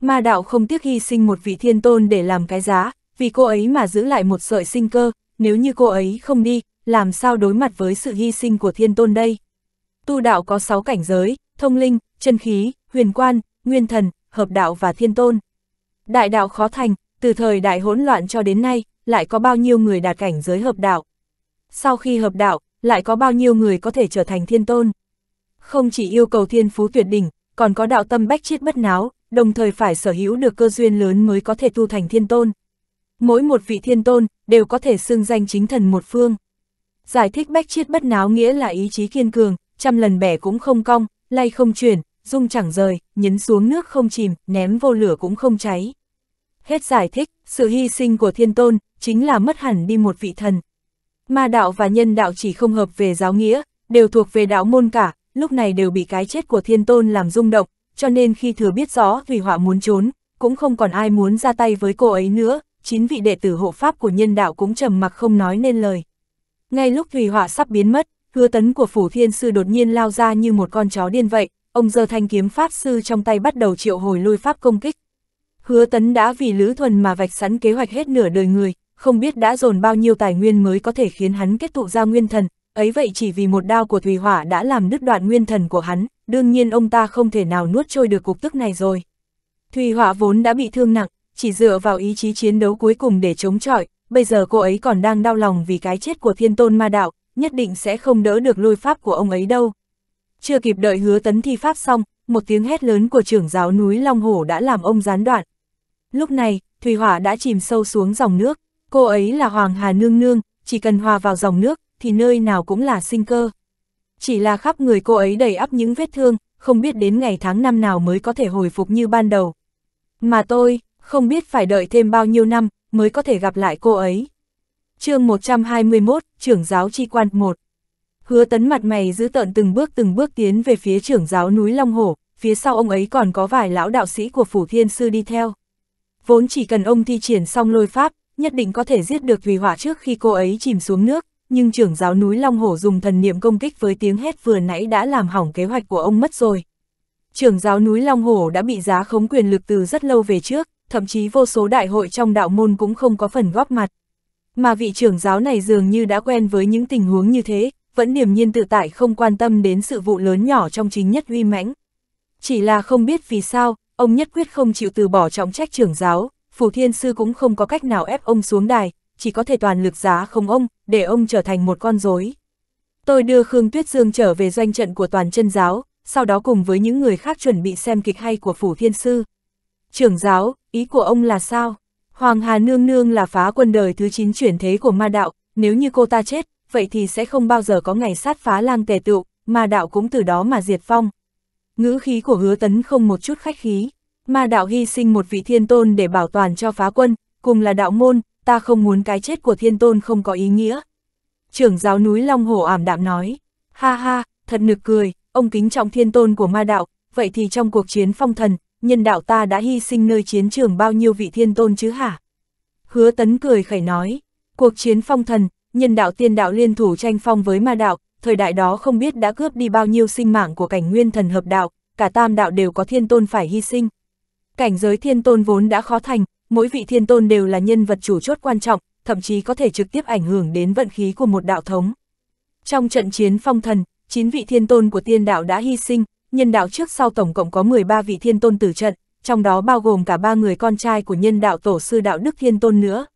Ma đạo không tiếc hy sinh một vị thiên tôn để làm cái giá, vì cô ấy mà giữ lại một sợi sinh cơ, nếu như cô ấy không đi, làm sao đối mặt với sự hy sinh của thiên tôn đây? Tu đạo có 6 cảnh giới, thông linh, chân khí, huyền quan, nguyên thần, hợp đạo và thiên tôn. Đại đạo khó thành, từ thời đại hỗn loạn cho đến nay, lại có bao nhiêu người đạt cảnh giới hợp đạo. Sau khi hợp đạo, lại có bao nhiêu người có thể trở thành thiên tôn. Không chỉ yêu cầu thiên phú tuyệt đỉnh, còn có đạo tâm bách chiết bất náo, đồng thời phải sở hữu được cơ duyên lớn mới có thể tu thành thiên tôn. Mỗi một vị thiên tôn đều có thể xưng danh chính thần một phương. Giải thích bách chiết bất náo nghĩa là ý chí kiên cường, trăm lần bẻ cũng không cong, lay không chuyển, dung chẳng rời, nhấn xuống nước không chìm, ném vô lửa cũng không cháy. Hết giải thích, sự hy sinh của thiên tôn chính là mất hẳn đi một vị thần. Ma đạo và nhân đạo chỉ không hợp về giáo nghĩa, đều thuộc về đạo môn cả, lúc này đều bị cái chết của thiên tôn làm rung động, cho nên khi thừa biết rõ Thủy Họa muốn trốn, cũng không còn ai muốn ra tay với cô ấy nữa, chín vị đệ tử hộ pháp của nhân đạo cũng trầm mặc không nói nên lời. Ngay lúc thủy hỏa sắp biến mất, hứa tấn của phủ thiên sư đột nhiên lao ra như một con chó điên vậy, ông giơ thanh kiếm pháp sư trong tay bắt đầu triệu hồi lôi pháp công kích. Hứa tấn đã vì Lữ Thuần mà vạch sẵn kế hoạch hết nửa đời người, không biết đã dồn bao nhiêu tài nguyên mới có thể khiến hắn kết tụ ra nguyên thần, ấy vậy chỉ vì một đao của Thùy Hỏa đã làm đứt đoạn nguyên thần của hắn, đương nhiên ông ta không thể nào nuốt trôi được cục tức này rồi. Thùy Hỏa vốn đã bị thương nặng, chỉ dựa vào ý chí chiến đấu cuối cùng để chống chọi, bây giờ cô ấy còn đang đau lòng vì cái chết của thiên tôn ma đạo, nhất định sẽ không đỡ được lôi pháp của ông ấy đâu. Chưa kịp đợi hứa tấn thi pháp xong, một tiếng hét lớn của trưởng giáo núi Long Hổ đã làm ông gián đoạn. Lúc này, Thủy Hỏa đã chìm sâu xuống dòng nước, cô ấy là Hoàng Hà Nương Nương, chỉ cần hòa vào dòng nước, thì nơi nào cũng là sinh cơ. Chỉ là khắp người cô ấy đầy ắp những vết thương, không biết đến ngày tháng năm nào mới có thể hồi phục như ban đầu. Mà tôi, không biết phải đợi thêm bao nhiêu năm mới có thể gặp lại cô ấy. chương 121, trưởng giáo chi quan 1 Hứa tấn mặt mày giữ tợn từng bước từng bước tiến về phía trưởng giáo núi Long Hổ, phía sau ông ấy còn có vài lão đạo sĩ của Phủ Thiên Sư đi theo. Vốn chỉ cần ông thi triển xong lôi pháp, nhất định có thể giết được vì hỏa trước khi cô ấy chìm xuống nước, nhưng trưởng giáo núi Long Hổ dùng thần niệm công kích với tiếng hét vừa nãy đã làm hỏng kế hoạch của ông mất rồi. Trưởng giáo núi Long Hổ đã bị giá khống quyền lực từ rất lâu về trước, thậm chí vô số đại hội trong đạo môn cũng không có phần góp mặt. Mà vị trưởng giáo này dường như đã quen với những tình huống như thế, vẫn niềm nhiên tự tại không quan tâm đến sự vụ lớn nhỏ trong chính nhất uy mãnh. Chỉ là không biết vì sao, ông nhất quyết không chịu từ bỏ trọng trách trưởng giáo, Phù Thiên Sư cũng không có cách nào ép ông xuống đài, chỉ có thể toàn lực giá không ông, để ông trở thành một con rối. Tôi đưa Khương Tuyết Dương trở về doanh trận của toàn chân giáo, sau đó cùng với những người khác chuẩn bị xem kịch hay của Phủ Thiên Sư trưởng giáo, ý của ông là sao? Hoàng Hà Nương Nương là phá quân đời thứ 9 chuyển thế của ma đạo, nếu như cô ta chết, vậy thì sẽ không bao giờ có ngày sát phá lang tề tựu, ma đạo cũng từ đó mà diệt phong. Ngữ khí của hứa tấn không một chút khách khí, ma đạo hy sinh một vị thiên tôn để bảo toàn cho phá quân, cùng là đạo môn, ta không muốn cái chết của thiên tôn không có ý nghĩa. Trưởng giáo núi Long Hồ ảm đạm nói, ha ha, thật nực cười, ông kính trọng thiên tôn của ma đạo, vậy thì trong cuộc chiến phong thần, nhân đạo ta đã hy sinh nơi chiến trường bao nhiêu vị thiên tôn chứ hả? Hứa tấn cười khẩy nói, cuộc chiến phong thần, nhân đạo tiên đạo liên thủ tranh phong với ma đạo, thời đại đó không biết đã cướp đi bao nhiêu sinh mạng của cảnh nguyên thần hợp đạo, cả tam đạo đều có thiên tôn phải hy sinh. Cảnh giới thiên tôn vốn đã khó thành, mỗi vị thiên tôn đều là nhân vật chủ chốt quan trọng, thậm chí có thể trực tiếp ảnh hưởng đến vận khí của một đạo thống. Trong trận chiến phong thần, chín vị thiên tôn của tiên đạo đã hy sinh, nhân đạo trước sau tổng cộng có 13 vị thiên tôn tử trận, trong đó bao gồm cả ba người con trai của nhân đạo tổ sư đạo đức thiên tôn nữa.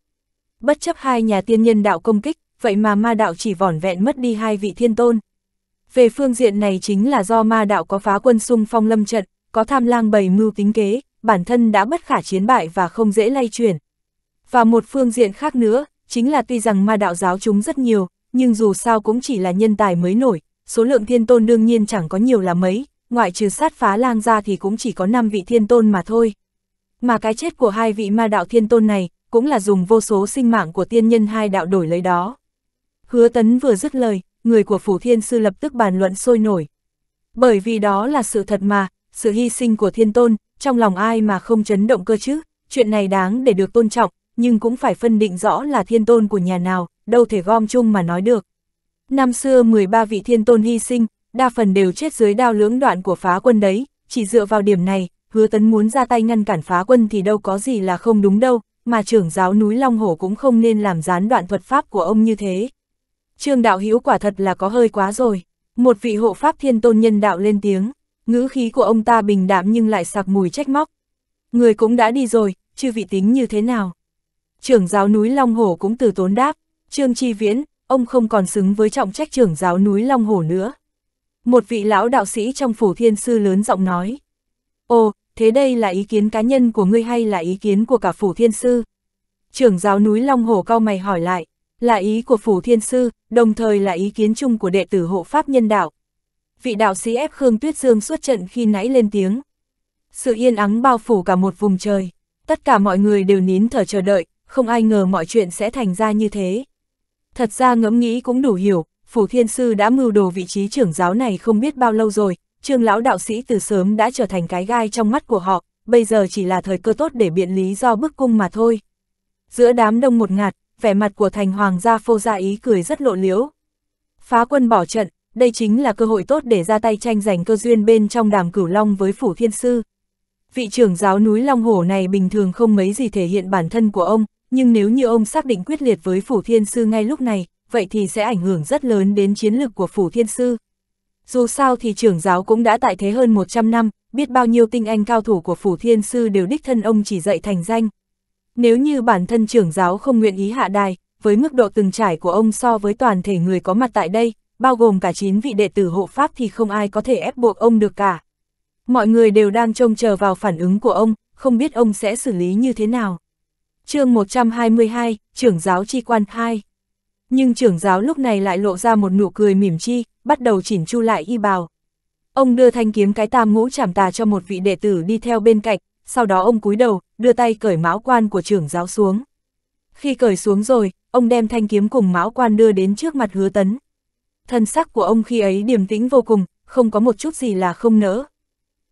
Bất chấp hai nhà tiên nhân đạo công kích, vậy mà ma đạo chỉ vỏn vẹn mất đi hai vị thiên tôn. Về phương diện này chính là do ma đạo có phá quân xung phong lâm trận, có tham lang bày mưu tính kế, bản thân đã bất khả chiến bại và không dễ lay chuyển. Và một phương diện khác nữa, chính là tuy rằng ma đạo giáo chúng rất nhiều, nhưng dù sao cũng chỉ là nhân tài mới nổi, số lượng thiên tôn đương nhiên chẳng có nhiều là mấy, ngoại trừ sát phá lang ra thì cũng chỉ có 5 vị thiên tôn mà thôi. Mà cái chết của hai vị ma đạo thiên tôn này, cũng là dùng vô số sinh mạng của tiên nhân hai đạo đổi lấy đó. Hứa tấn vừa dứt lời, người của phủ thiên sư lập tức bàn luận sôi nổi. Bởi vì đó là sự thật mà, sự hy sinh của thiên tôn, trong lòng ai mà không chấn động cơ chứ, chuyện này đáng để được tôn trọng, nhưng cũng phải phân định rõ là thiên tôn của nhà nào, đâu thể gom chung mà nói được. Năm xưa 13 vị thiên tôn hy sinh, đa phần đều chết dưới đao lưỡng đoạn của phá quân đấy, chỉ dựa vào điểm này, hứa tấn muốn ra tay ngăn cản phá quân thì đâu có gì là không đúng đâu, mà trưởng giáo núi Long Hổ cũng không nên làm gián đoạn thuật pháp của ông như thế. Trương đạo hữu quả thật là có hơi quá rồi, một vị hộ pháp thiên tôn nhân đạo lên tiếng, ngữ khí của ông ta bình đạm nhưng lại sặc mùi trách móc. Người cũng đã đi rồi, chư vị tính như thế nào? Trưởng giáo núi Long Hổ cũng từ tốn đáp, Trương Chi Viễn, ông không còn xứng với trọng trách trưởng giáo núi Long Hổ nữa. Một vị lão đạo sĩ trong phủ thiên sư lớn giọng nói. Ồ, thế đây là ý kiến cá nhân của ngươi hay là ý kiến của cả phủ thiên sư? Trưởng giáo núi Long Hồ cao mày hỏi lại, là ý của phủ thiên sư, đồng thời là ý kiến chung của đệ tử hộ pháp nhân đạo. Vị đạo sĩ ép Khương Tuyết Dương suốt trận khi nãy lên tiếng. Sự yên ắng bao phủ cả một vùng trời, tất cả mọi người đều nín thở chờ đợi, không ai ngờ mọi chuyện sẽ thành ra như thế. Thật ra ngẫm nghĩ cũng đủ hiểu, Phủ Thiên Sư đã mưu đồ vị trí trưởng giáo này không biết bao lâu rồi, trương lão đạo sĩ từ sớm đã trở thành cái gai trong mắt của họ, bây giờ chỉ là thời cơ tốt để biện lý do bức cung mà thôi. Giữa đám đông một ngạt, vẻ mặt của thành hoàng gia phô gia ý cười rất lộ liễu. Phá quân bỏ trận, đây chính là cơ hội tốt để ra tay tranh giành cơ duyên bên trong đàm cửu long với Phủ Thiên Sư. Vị trưởng giáo núi Long Hổ này bình thường không mấy gì thể hiện bản thân của ông, nhưng nếu như ông xác định quyết liệt với Phủ Thiên Sư ngay lúc này, vậy thì sẽ ảnh hưởng rất lớn đến chiến lực của Phủ Thiên Sư. Dù sao thì trưởng giáo cũng đã tại thế hơn 100 năm, biết bao nhiêu tinh anh cao thủ của Phủ Thiên Sư đều đích thân ông chỉ dạy thành danh. Nếu như bản thân trưởng giáo không nguyện ý hạ đài, với mức độ từng trải của ông so với toàn thể người có mặt tại đây, bao gồm cả 9 vị đệ tử hộ pháp thì không ai có thể ép buộc ông được cả. Mọi người đều đang trông chờ vào phản ứng của ông, không biết ông sẽ xử lý như thế nào. chương 122, trưởng giáo chi quan 2 nhưng trưởng giáo lúc này lại lộ ra một nụ cười mỉm chi, bắt đầu chỉnh chu lại y bào. Ông đưa thanh kiếm cái tam ngũ chảm tà cho một vị đệ tử đi theo bên cạnh, sau đó ông cúi đầu, đưa tay cởi mão quan của trưởng giáo xuống. Khi cởi xuống rồi, ông đem thanh kiếm cùng mão quan đưa đến trước mặt hứa tấn. Thân sắc của ông khi ấy điềm tĩnh vô cùng, không có một chút gì là không nỡ.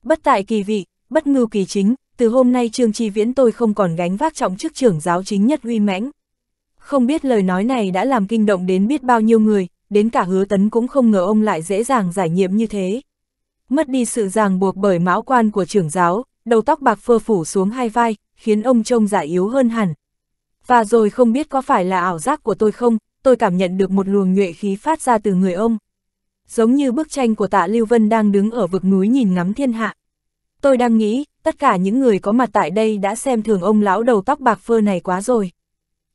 Bất tại kỳ vị, bất ngưu kỳ chính, từ hôm nay Trương Chi Viễn tôi không còn gánh vác trọng chức trưởng giáo chính nhất uy mãnh. Không biết lời nói này đã làm kinh động đến biết bao nhiêu người, đến cả hứa tấn cũng không ngờ ông lại dễ dàng giải nhiệm như thế. Mất đi sự ràng buộc bởi mão quan của trưởng giáo, đầu tóc bạc phơ phủ xuống hai vai, khiến ông trông già yếu hơn hẳn. Và rồi không biết có phải là ảo giác của tôi không, tôi cảm nhận được một luồng nhuệ khí phát ra từ người ông. Giống như bức tranh của tạ Lưu Vân đang đứng ở vực núi nhìn ngắm thiên hạ. Tôi đang nghĩ, tất cả những người có mặt tại đây đã xem thường ông lão đầu tóc bạc phơ này quá rồi.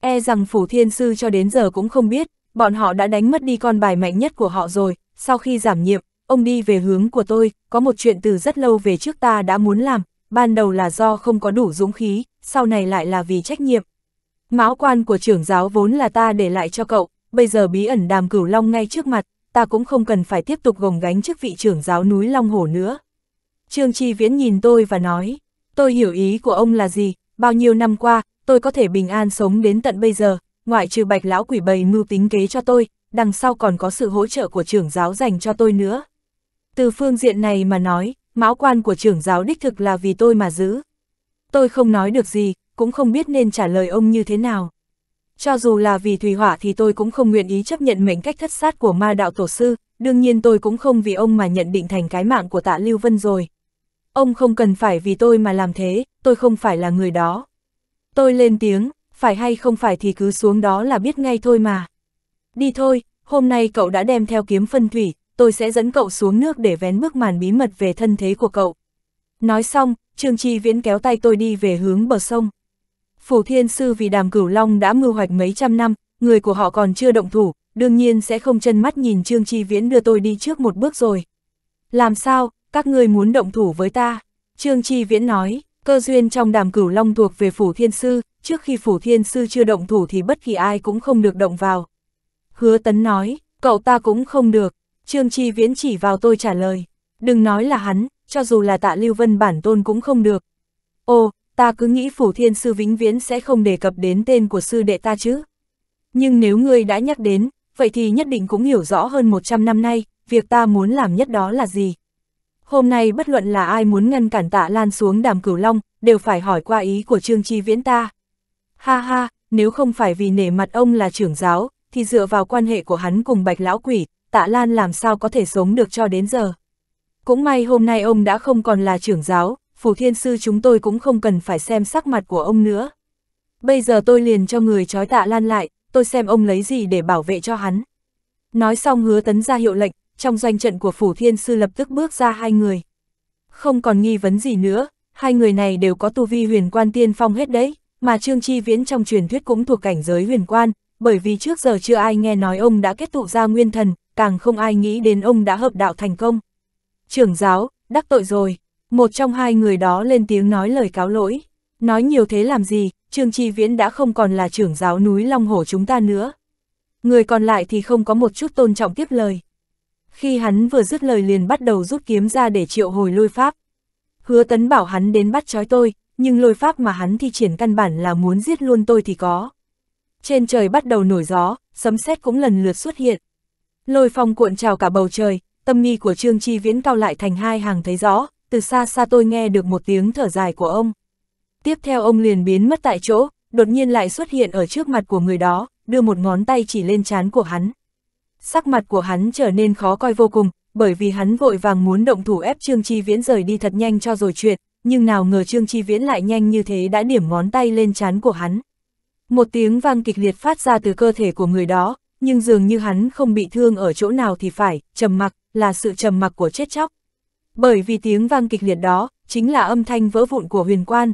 E rằng Phủ Thiên Sư cho đến giờ cũng không biết, bọn họ đã đánh mất đi con bài mạnh nhất của họ rồi, sau khi giảm nhiệm, ông đi về hướng của tôi, có một chuyện từ rất lâu về trước ta đã muốn làm, ban đầu là do không có đủ dũng khí, sau này lại là vì trách nhiệm. Máu quan của trưởng giáo vốn là ta để lại cho cậu, bây giờ bí ẩn đàm cửu long ngay trước mặt, ta cũng không cần phải tiếp tục gồng gánh chức vị trưởng giáo núi Long Hổ nữa. Trương Chi Viễn nhìn tôi và nói, tôi hiểu ý của ông là gì, bao nhiêu năm qua, tôi có thể bình an sống đến tận bây giờ, ngoại trừ bạch lão quỷ bầy mưu tính kế cho tôi, đằng sau còn có sự hỗ trợ của trưởng giáo dành cho tôi nữa. Từ phương diện này mà nói, mão quan của trưởng giáo đích thực là vì tôi mà giữ. Tôi không nói được gì, cũng không biết nên trả lời ông như thế nào. Cho dù là vì thủy hỏa thì tôi cũng không nguyện ý chấp nhận mệnh cách thất sát của ma đạo tổ sư, đương nhiên tôi cũng không vì ông mà nhận định thành cái mạng của tạ Lưu Vân rồi. Ông không cần phải vì tôi mà làm thế, tôi không phải là người đó. Tôi lên tiếng, phải hay không phải thì cứ xuống đó là biết ngay thôi mà. Đi thôi, hôm nay cậu đã đem theo kiếm phân thủy, tôi sẽ dẫn cậu xuống nước để vén bức màn bí mật về thân thế của cậu. Nói xong, Trương Chi Viễn kéo tay tôi đi về hướng bờ sông. Phủ Thiên Sư vì đàm cửu long đã mưu hoạch mấy trăm năm, người của họ còn chưa động thủ, đương nhiên sẽ không chân mắt nhìn Trương Chi Viễn đưa tôi đi trước một bước rồi. Làm sao, các ngươi muốn động thủ với ta? Trương Chi Viễn nói. Cơ duyên trong đàm cửu long thuộc về phủ thiên sư, trước khi phủ thiên sư chưa động thủ thì bất kỳ ai cũng không được động vào. Hứa tấn nói, cậu ta cũng không được, trương chi viễn chỉ vào tôi trả lời, đừng nói là hắn, cho dù là tạ lưu vân bản tôn cũng không được. Ô, ta cứ nghĩ phủ thiên sư vĩnh viễn sẽ không đề cập đến tên của sư đệ ta chứ. Nhưng nếu ngươi đã nhắc đến, vậy thì nhất định cũng hiểu rõ hơn 100 năm nay, việc ta muốn làm nhất đó là gì. Hôm nay bất luận là ai muốn ngăn cản tạ lan xuống đàm cửu long, đều phải hỏi qua ý của Trương Chi Viễn ta. Ha ha, nếu không phải vì nể mặt ông là trưởng giáo, thì dựa vào quan hệ của hắn cùng bạch lão quỷ, tạ lan làm sao có thể sống được cho đến giờ. Cũng may hôm nay ông đã không còn là trưởng giáo, phủ thiên sư chúng tôi cũng không cần phải xem sắc mặt của ông nữa. Bây giờ tôi liền cho người trói tạ lan lại, tôi xem ông lấy gì để bảo vệ cho hắn. Nói xong hứa tấn ra hiệu lệnh, trong doanh trận của Phủ Thiên Sư lập tức bước ra hai người. Không còn nghi vấn gì nữa, hai người này đều có tu vi huyền quan tiên phong hết đấy, mà Trương Chi Viễn trong truyền thuyết cũng thuộc cảnh giới huyền quan, bởi vì trước giờ chưa ai nghe nói ông đã kết tụ ra nguyên thần, càng không ai nghĩ đến ông đã hợp đạo thành công. Trưởng giáo, đắc tội rồi, một trong hai người đó lên tiếng nói lời cáo lỗi. Nói nhiều thế làm gì, Trương Chi Viễn đã không còn là trưởng giáo núi Long Hổ chúng ta nữa. Người còn lại thì không có một chút tôn trọng tiếp lời. Khi hắn vừa dứt lời liền bắt đầu rút kiếm ra để triệu hồi lôi pháp. Hứa tấn bảo hắn đến bắt trói tôi, nhưng lôi pháp mà hắn thi triển căn bản là muốn giết luôn tôi thì có. Trên trời bắt đầu nổi gió, sấm sét cũng lần lượt xuất hiện. Lôi phong cuộn trào cả bầu trời, tâm nghi của Trương Chi Viễn cao lại thành hai hàng thấy rõ, từ xa xa tôi nghe được một tiếng thở dài của ông. Tiếp theo ông liền biến mất tại chỗ, đột nhiên lại xuất hiện ở trước mặt của người đó, đưa một ngón tay chỉ lên trán của hắn sắc mặt của hắn trở nên khó coi vô cùng, bởi vì hắn vội vàng muốn động thủ ép Trương Chi Viễn rời đi thật nhanh cho rồi chuyện, nhưng nào ngờ Trương Chi Viễn lại nhanh như thế đã điểm ngón tay lên trán của hắn. Một tiếng vang kịch liệt phát ra từ cơ thể của người đó, nhưng dường như hắn không bị thương ở chỗ nào thì phải, trầm mặc, là sự trầm mặc của chết chóc. Bởi vì tiếng vang kịch liệt đó, chính là âm thanh vỡ vụn của huyền quan.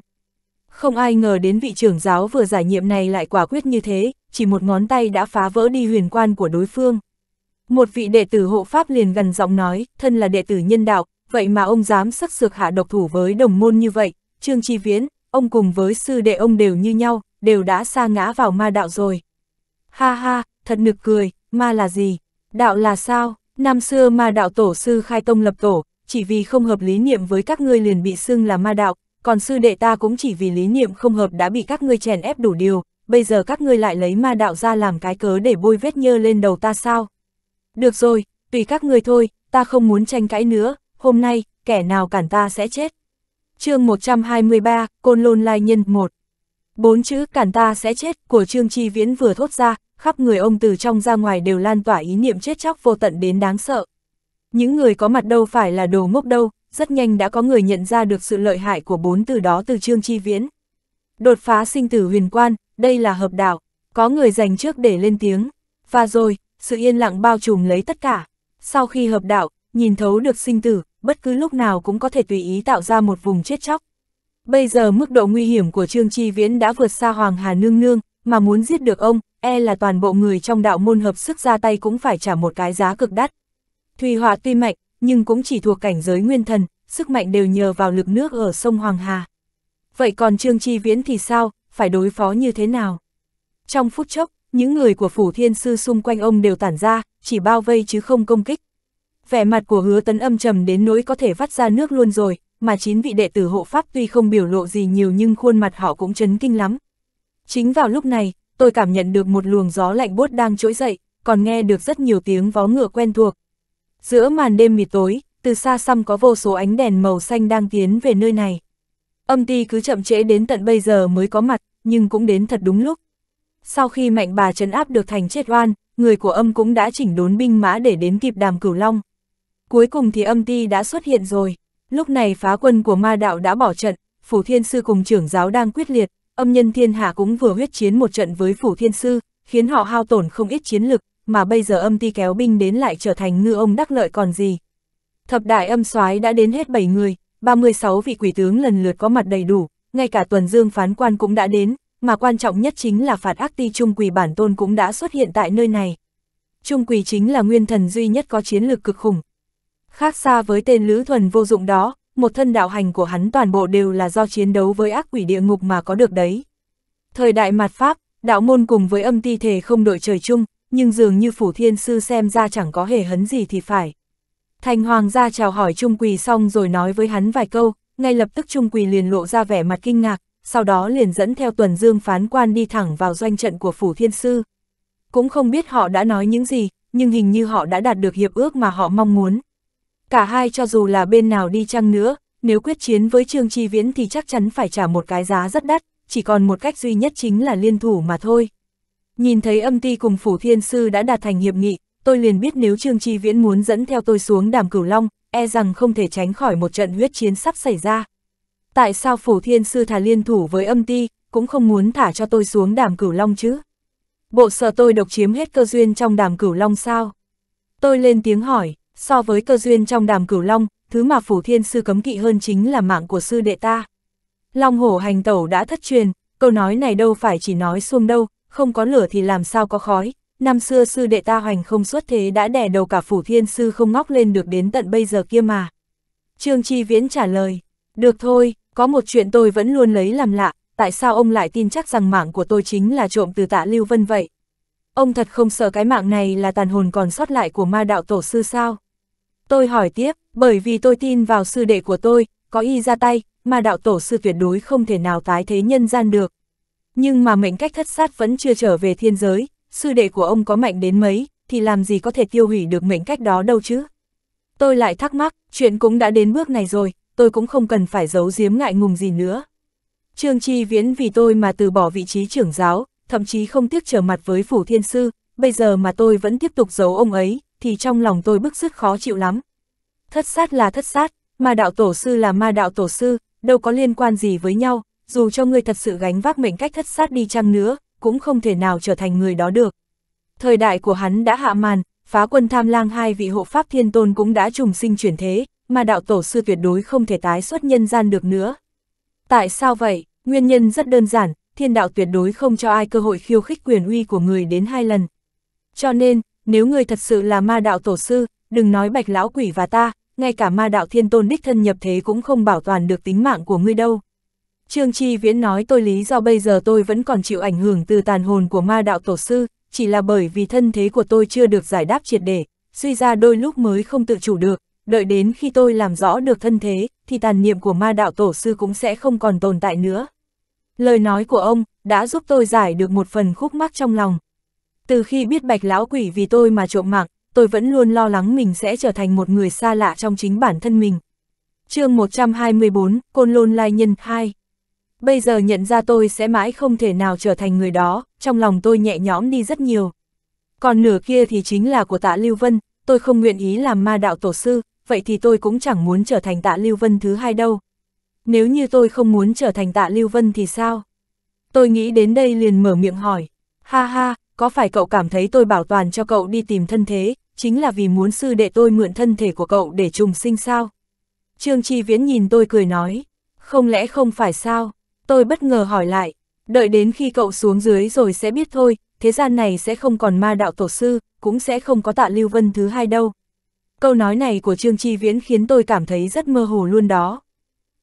Không ai ngờ đến vị trưởng giáo vừa giải nhiệm này lại quả quyết như thế, chỉ một ngón tay đã phá vỡ đi huyền quan của đối phương. Một vị đệ tử hộ pháp liền gần giọng nói, thân là đệ tử nhân đạo, vậy mà ông dám sắc sược hạ độc thủ với đồng môn như vậy, Trương Chi Viễn, ông cùng với sư đệ ông đều như nhau, đều đã xa ngã vào ma đạo rồi. Ha ha, thật nực cười, ma là gì? Đạo là sao? Năm xưa ma đạo tổ sư khai tông lập tổ, chỉ vì không hợp lý niệm với các ngươi liền bị xưng là ma đạo, còn sư đệ ta cũng chỉ vì lý niệm không hợp đã bị các ngươi chèn ép đủ điều, bây giờ các ngươi lại lấy ma đạo ra làm cái cớ để bôi vết nhơ lên đầu ta sao? Được rồi, tùy các người thôi, ta không muốn tranh cãi nữa, hôm nay, kẻ nào cản ta sẽ chết. chương 123, Côn Lôn Lai Nhân 1 Bốn chữ cản ta sẽ chết của Trương Chi Viễn vừa thốt ra, khắp người ông từ trong ra ngoài đều lan tỏa ý niệm chết chóc vô tận đến đáng sợ. Những người có mặt đâu phải là đồ ngốc đâu, rất nhanh đã có người nhận ra được sự lợi hại của bốn từ đó từ Trương Chi Viễn. Đột phá sinh tử huyền quan, đây là hợp đạo, có người giành trước để lên tiếng. Và rồi, sự yên lặng bao trùm lấy tất cả. Sau khi hợp đạo, nhìn thấu được sinh tử, bất cứ lúc nào cũng có thể tùy ý tạo ra một vùng chết chóc. Bây giờ mức độ nguy hiểm của Trương Chi Viễn đã vượt xa Hoàng Hà Nương Nương, mà muốn giết được ông, e là toàn bộ người trong đạo môn hợp sức ra tay cũng phải trả một cái giá cực đắt. Thùy Họa tuy mạnh, nhưng cũng chỉ thuộc cảnh giới nguyên thần, sức mạnh đều nhờ vào lực nước ở sông Hoàng Hà. Vậy còn Trương Chi Viễn thì sao, phải đối phó như thế nào? Trong phút chốc, những người của phủ thiên sư xung quanh ông đều tản ra, chỉ bao vây chứ không công kích. Vẻ mặt của hứa tấn âm trầm đến nỗi có thể vắt ra nước luôn rồi, mà chín vị đệ tử hộ pháp tuy không biểu lộ gì nhiều nhưng khuôn mặt họ cũng chấn kinh lắm. Chính vào lúc này, tôi cảm nhận được một luồng gió lạnh buốt đang trỗi dậy, còn nghe được rất nhiều tiếng vó ngựa quen thuộc. Giữa màn đêm mịt tối, từ xa xăm có vô số ánh đèn màu xanh đang tiến về nơi này. Âm ti cứ chậm trễ đến tận bây giờ mới có mặt, nhưng cũng đến thật đúng lúc. Sau khi mạnh bà trấn áp được thành chết oan, người của âm cũng đã chỉnh đốn binh mã để đến kịp đàm cửu long. Cuối cùng thì âm ti đã xuất hiện rồi. Lúc này phá quân của ma đạo đã bỏ trận, phủ thiên sư cùng trưởng giáo đang quyết liệt, âm nhân thiên hạ cũng vừa huyết chiến một trận với phủ thiên sư, khiến họ hao tổn không ít chiến lực, mà bây giờ âm ti kéo binh đến lại trở thành ngư ông đắc lợi còn gì. Thập đại âm soái đã đến hết 7 người, 36 vị quỷ tướng lần lượt có mặt đầy đủ, ngay cả tuần dương phán quan cũng đã đến, mà quan trọng nhất chính là phạt ác ti Trung Quỳ bản tôn cũng đã xuất hiện tại nơi này. Trung Quỳ chính là nguyên thần duy nhất có chiến lược cực khủng. Khác xa với tên Lữ Thuần vô dụng đó, một thân đạo hành của hắn toàn bộ đều là do chiến đấu với ác quỷ địa ngục mà có được đấy. Thời đại mặt Pháp, đạo môn cùng với âm ti thể không đội trời chung, nhưng dường như phủ thiên sư xem ra chẳng có hề hấn gì thì phải. Thành hoàng gia chào hỏi Trung Quỳ xong rồi nói với hắn vài câu, ngay lập tức Trung Quỳ liền lộ ra vẻ mặt kinh ngạc, sau đó liền dẫn theo tuần dương phán quan đi thẳng vào doanh trận của phủ thiên sư. Cũng không biết họ đã nói những gì, nhưng hình như họ đã đạt được hiệp ước mà họ mong muốn. Cả hai cho dù là bên nào đi chăng nữa, nếu quyết chiến với Trương Chi Viễn thì chắc chắn phải trả một cái giá rất đắt, chỉ còn một cách duy nhất chính là liên thủ mà thôi. Nhìn thấy âm ti cùng phủ thiên sư đã đạt thành hiệp nghị, tôi liền biết nếu Trương Chi Viễn muốn dẫn theo tôi xuống đàm cửu long, e rằng không thể tránh khỏi một trận huyết chiến sắp xảy ra tại sao phủ thiên sư thà liên thủ với âm ti, cũng không muốn thả cho tôi xuống đàm cửu long chứ? Bộ sợ tôi độc chiếm hết cơ duyên trong đàm cửu long sao? Tôi lên tiếng hỏi, so với cơ duyên trong đàm cửu long, thứ mà phủ thiên sư cấm kỵ hơn chính là mạng của sư đệ ta. Long hổ hành tẩu đã thất truyền, câu nói này đâu phải chỉ nói xuông đâu, không có lửa thì làm sao có khói. Năm xưa sư đệ ta hoành không xuất thế đã đè đầu cả phủ thiên sư không ngóc lên được đến tận bây giờ kia mà. Trương Chi Viễn trả lời, được thôi, có một chuyện tôi vẫn luôn lấy làm lạ, tại sao ông lại tin chắc rằng mạng của tôi chính là trộm từ tạ Lưu Vân vậy? Ông thật không sợ cái mạng này là tàn hồn còn sót lại của ma đạo tổ sư sao? Tôi hỏi tiếp, bởi vì tôi tin vào sư đệ của tôi, có y ra tay, Ma đạo tổ sư tuyệt đối không thể nào tái thế nhân gian được. Nhưng mà mệnh cách thất sát vẫn chưa trở về thiên giới, sư đệ của ông có mạnh đến mấy, thì làm gì có thể tiêu hủy được mệnh cách đó đâu chứ? Tôi lại thắc mắc, chuyện cũng đã đến bước này rồi, tôi cũng không cần phải giấu giếm ngại ngùng gì nữa. Trương Chi Viễn vì tôi mà từ bỏ vị trí trưởng giáo, thậm chí không tiếc trở mặt với Phủ Thiên Sư, bây giờ mà tôi vẫn tiếp tục giấu ông ấy, thì trong lòng tôi bức sức khó chịu lắm. Thất sát là thất sát, ma đạo tổ sư là ma đạo tổ sư, đâu có liên quan gì với nhau, dù cho người thật sự gánh vác mệnh cách thất sát đi chăng nữa, cũng không thể nào trở thành người đó được. Thời đại của hắn đã hạ màn, phá quân tham lang hai vị hộ pháp thiên tôn cũng đã trùng sinh chuyển thế, mà đạo tổ sư tuyệt đối không thể tái xuất nhân gian được nữa. Tại sao vậy? Nguyên nhân rất đơn giản, thiên đạo tuyệt đối không cho ai cơ hội khiêu khích quyền uy của người đến hai lần. Cho nên, nếu người thật sự là ma đạo tổ sư, đừng nói bạch lão quỷ và ta, ngay cả ma đạo thiên tôn đích thân nhập thế cũng không bảo toàn được tính mạng của ngươi đâu. Trương Chi Viễn nói tôi lý do bây giờ tôi vẫn còn chịu ảnh hưởng từ tàn hồn của ma đạo tổ sư, chỉ là bởi vì thân thế của tôi chưa được giải đáp triệt để, suy ra đôi lúc mới không tự chủ được, đợi đến khi tôi làm rõ được thân thế, thì tàn niệm của ma đạo tổ sư cũng sẽ không còn tồn tại nữa. Lời nói của ông đã giúp tôi giải được một phần khúc mắc trong lòng. Từ khi biết bạch lão quỷ vì tôi mà trộm mạng, tôi vẫn luôn lo lắng mình sẽ trở thành một người xa lạ trong chính bản thân mình. chương 124, Côn Lôn Lai Nhân 2 Bây giờ nhận ra tôi sẽ mãi không thể nào trở thành người đó, trong lòng tôi nhẹ nhõm đi rất nhiều. Còn nửa kia thì chính là của tạ Lưu Vân, tôi không nguyện ý làm ma đạo tổ sư, vậy thì tôi cũng chẳng muốn trở thành tạ Lưu Vân thứ hai đâu. Nếu như tôi không muốn trở thành tạ Lưu Vân thì sao? Tôi nghĩ đến đây liền mở miệng hỏi. Ha ha, có phải cậu cảm thấy tôi bảo toàn cho cậu đi tìm thân thế, chính là vì muốn sư đệ tôi mượn thân thể của cậu để trùng sinh sao? Trương Chi Viễn nhìn tôi cười nói, không lẽ không phải sao? Tôi bất ngờ hỏi lại, đợi đến khi cậu xuống dưới rồi sẽ biết thôi, thế gian này sẽ không còn ma đạo tổ sư, cũng sẽ không có tạ Lưu Vân thứ hai đâu. Câu nói này của Trương Chi Viễn khiến tôi cảm thấy rất mơ hồ luôn đó.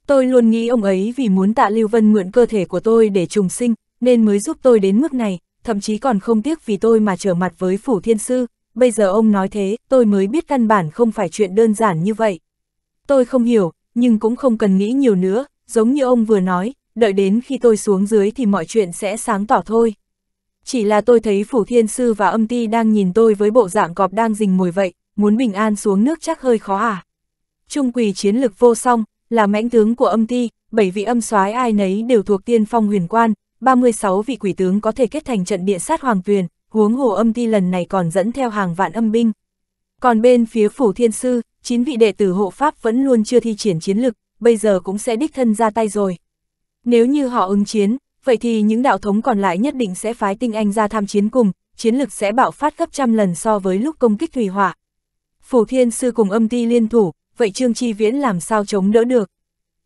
Tôi luôn nghĩ ông ấy vì muốn tạ Lưu Vân mượn cơ thể của tôi để trùng sinh, nên mới giúp tôi đến mức này, thậm chí còn không tiếc vì tôi mà trở mặt với Phủ Thiên Sư. Bây giờ ông nói thế, tôi mới biết căn bản không phải chuyện đơn giản như vậy. Tôi không hiểu, nhưng cũng không cần nghĩ nhiều nữa, giống như ông vừa nói, đợi đến khi tôi xuống dưới thì mọi chuyện sẽ sáng tỏ thôi. Chỉ là tôi thấy Phủ Thiên Sư và âm ti đang nhìn tôi với bộ dạng cọp đang rình mồi vậy, muốn bình an xuống nước chắc hơi khó à. Trung quỳ chiến lực vô song, là mãnh tướng của âm ti, bảy vị âm soái ai nấy đều thuộc tiên phong huyền quan, 36 vị quỷ tướng có thể kết thành trận địa sát hoàng tuyền, huống hồ âm ti lần này còn dẫn theo hàng vạn âm binh. Còn bên phía phủ thiên sư, 9 vị đệ tử hộ pháp vẫn luôn chưa thi triển chiến lực, bây giờ cũng sẽ đích thân ra tay rồi. Nếu như họ ứng chiến, vậy thì những đạo thống còn lại nhất định sẽ phái tinh anh ra tham chiến cùng, chiến lực sẽ bạo phát gấp trăm lần so với lúc công kích thủy hỏa, Phù Thiên Sư cùng âm ti liên thủ, vậy Trương Chi Viễn làm sao chống đỡ được?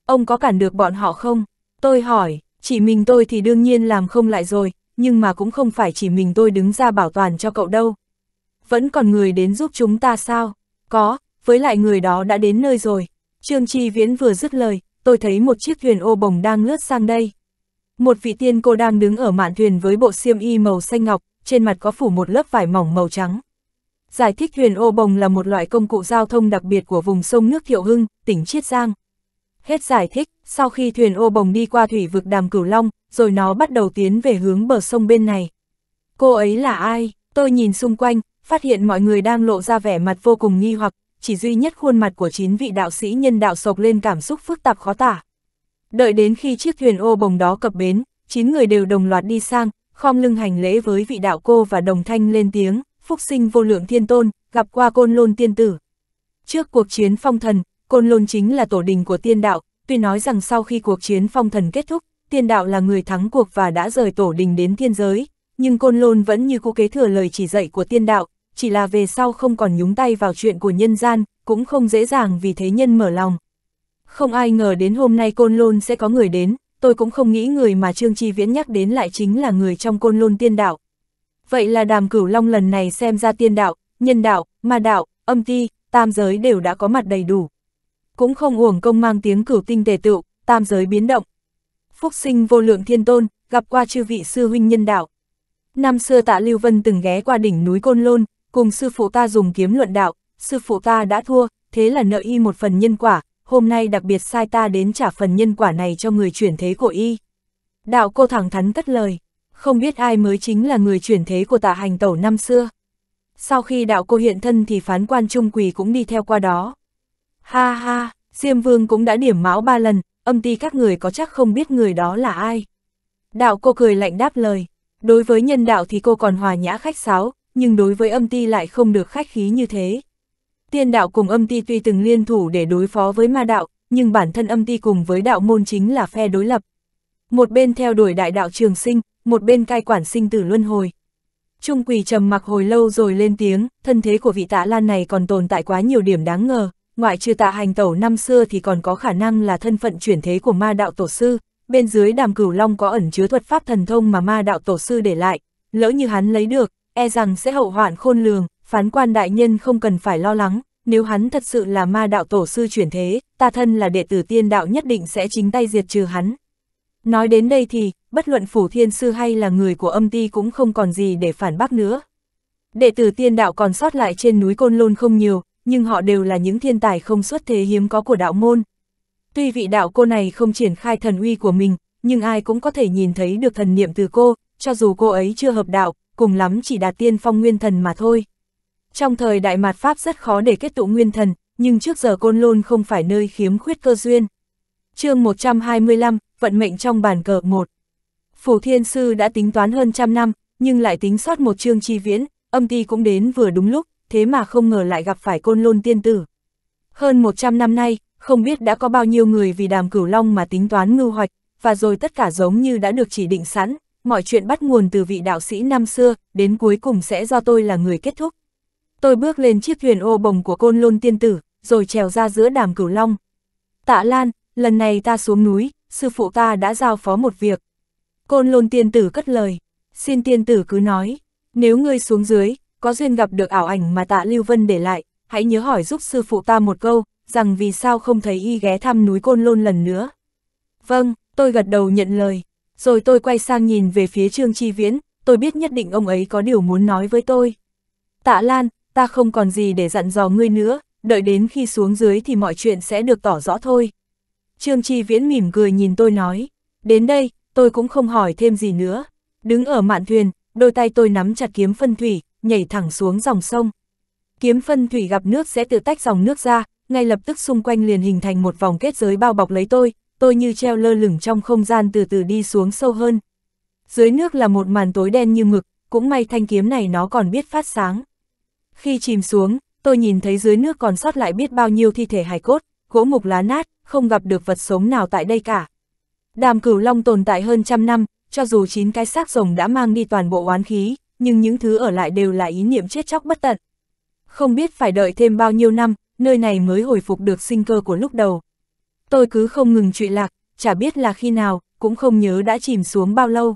Ông có cản được bọn họ không? Tôi hỏi, chỉ mình tôi thì đương nhiên làm không lại rồi, nhưng mà cũng không phải chỉ mình tôi đứng ra bảo toàn cho cậu đâu. Vẫn còn người đến giúp chúng ta sao? Có, với lại người đó đã đến nơi rồi. Trương Chi Viễn vừa dứt lời, tôi thấy một chiếc thuyền ô bồng đang lướt sang đây. Một vị tiên cô đang đứng ở mạn thuyền với bộ xiêm y màu xanh ngọc, trên mặt có phủ một lớp vải mỏng màu trắng. Giải thích thuyền ô bồng là một loại công cụ giao thông đặc biệt của vùng sông nước Thiệu Hưng, tỉnh Chiết Giang. Hết giải thích, sau khi thuyền ô bồng đi qua thủy vực đàm Cửu Long, rồi nó bắt đầu tiến về hướng bờ sông bên này. Cô ấy là ai? Tôi nhìn xung quanh, phát hiện mọi người đang lộ ra vẻ mặt vô cùng nghi hoặc, chỉ duy nhất khuôn mặt của chín vị đạo sĩ nhân đạo sộc lên cảm xúc phức tạp khó tả. Đợi đến khi chiếc thuyền ô bồng đó cập bến, chín người đều đồng loạt đi sang, khom lưng hành lễ với vị đạo cô và đồng thanh lên tiếng phúc sinh vô lượng thiên tôn, gặp qua côn lôn tiên tử. Trước cuộc chiến phong thần, côn lôn chính là tổ đình của tiên đạo, tuy nói rằng sau khi cuộc chiến phong thần kết thúc, tiên đạo là người thắng cuộc và đã rời tổ đình đến thiên giới, nhưng côn lôn vẫn như cố kế thừa lời chỉ dạy của tiên đạo, chỉ là về sau không còn nhúng tay vào chuyện của nhân gian, cũng không dễ dàng vì thế nhân mở lòng. Không ai ngờ đến hôm nay côn lôn sẽ có người đến, tôi cũng không nghĩ người mà Trương Chi Viễn nhắc đến lại chính là người trong côn lôn tiên đạo, vậy là đàm cửu long lần này xem ra tiên đạo, nhân đạo, ma đạo, âm ti, tam giới đều đã có mặt đầy đủ. Cũng không uổng công mang tiếng cửu tinh tề tựu, tam giới biến động. Phúc sinh vô lượng thiên tôn, gặp qua chư vị sư huynh nhân đạo. Năm xưa tạ Lưu Vân từng ghé qua đỉnh núi Côn Lôn, cùng sư phụ ta dùng kiếm luận đạo, sư phụ ta đã thua, thế là nợ y một phần nhân quả, hôm nay đặc biệt sai ta đến trả phần nhân quả này cho người chuyển thế của y. Đạo cô thẳng thắn tất lời không biết ai mới chính là người chuyển thế của tạ hành tẩu năm xưa. Sau khi đạo cô hiện thân thì phán quan trung quỳ cũng đi theo qua đó. Ha ha, Diêm Vương cũng đã điểm máu ba lần, âm ti các người có chắc không biết người đó là ai. Đạo cô cười lạnh đáp lời, đối với nhân đạo thì cô còn hòa nhã khách sáo, nhưng đối với âm ti lại không được khách khí như thế. Tiên đạo cùng âm ti tuy từng liên thủ để đối phó với ma đạo, nhưng bản thân âm ti cùng với đạo môn chính là phe đối lập. Một bên theo đuổi đại đạo trường sinh, một bên cai quản sinh tử luân hồi. Trung quỳ trầm mặc hồi lâu rồi lên tiếng, thân thế của vị tạ lan này còn tồn tại quá nhiều điểm đáng ngờ, ngoại trừ tạ hành tẩu năm xưa thì còn có khả năng là thân phận chuyển thế của ma đạo tổ sư, bên dưới đàm cửu long có ẩn chứa thuật pháp thần thông mà ma đạo tổ sư để lại, lỡ như hắn lấy được, e rằng sẽ hậu hoạn khôn lường, phán quan đại nhân không cần phải lo lắng, nếu hắn thật sự là ma đạo tổ sư chuyển thế, ta thân là đệ tử tiên đạo nhất định sẽ chính tay diệt trừ hắn, Nói đến đây thì, bất luận phủ thiên sư hay là người của âm ti cũng không còn gì để phản bác nữa. Đệ tử tiên đạo còn sót lại trên núi Côn Lôn không nhiều, nhưng họ đều là những thiên tài không xuất thế hiếm có của đạo môn. Tuy vị đạo cô này không triển khai thần uy của mình, nhưng ai cũng có thể nhìn thấy được thần niệm từ cô, cho dù cô ấy chưa hợp đạo, cùng lắm chỉ đạt tiên phong nguyên thần mà thôi. Trong thời đại mạt Pháp rất khó để kết tụ nguyên thần, nhưng trước giờ Côn Lôn không phải nơi khiếm khuyết cơ duyên. chương 125, vận mệnh trong bàn cờ một. Phủ Thiên Sư đã tính toán hơn trăm năm, nhưng lại tính sót một chương chi viễn, âm ti cũng đến vừa đúng lúc, thế mà không ngờ lại gặp phải côn lôn tiên tử. Hơn một trăm năm nay, không biết đã có bao nhiêu người vì đàm cửu long mà tính toán ngưu hoạch, và rồi tất cả giống như đã được chỉ định sẵn, mọi chuyện bắt nguồn từ vị đạo sĩ năm xưa, đến cuối cùng sẽ do tôi là người kết thúc. Tôi bước lên chiếc thuyền ô bồng của côn lôn tiên tử, rồi trèo ra giữa đàm cửu long. Tạ Lan, lần này ta xuống núi, sư phụ ta đã giao phó một việc. Côn lôn tiên tử cất lời, xin tiên tử cứ nói, nếu ngươi xuống dưới, có duyên gặp được ảo ảnh mà tạ Lưu Vân để lại, hãy nhớ hỏi giúp sư phụ ta một câu, rằng vì sao không thấy y ghé thăm núi Côn Lôn lần nữa. Vâng, tôi gật đầu nhận lời, rồi tôi quay sang nhìn về phía Trương Chi Viễn, tôi biết nhất định ông ấy có điều muốn nói với tôi. Tạ Lan, ta không còn gì để dặn dò ngươi nữa, đợi đến khi xuống dưới thì mọi chuyện sẽ được tỏ rõ thôi. Trương Chi Viễn mỉm cười nhìn tôi nói, đến đây, tôi cũng không hỏi thêm gì nữa. Đứng ở mạn thuyền, đôi tay tôi nắm chặt kiếm phân thủy, nhảy thẳng xuống dòng sông. Kiếm phân thủy gặp nước sẽ tự tách dòng nước ra, ngay lập tức xung quanh liền hình thành một vòng kết giới bao bọc lấy tôi, tôi như treo lơ lửng trong không gian từ từ đi xuống sâu hơn. Dưới nước là một màn tối đen như mực, cũng may thanh kiếm này nó còn biết phát sáng. Khi chìm xuống, tôi nhìn thấy dưới nước còn sót lại biết bao nhiêu thi thể hài cốt, gỗ mục lá nát, không gặp được vật sống nào tại đây cả. Đàm cửu long tồn tại hơn trăm năm, cho dù chín cái xác rồng đã mang đi toàn bộ oán khí, nhưng những thứ ở lại đều là ý niệm chết chóc bất tận. Không biết phải đợi thêm bao nhiêu năm, nơi này mới hồi phục được sinh cơ của lúc đầu. Tôi cứ không ngừng trụy lạc, chả biết là khi nào, cũng không nhớ đã chìm xuống bao lâu.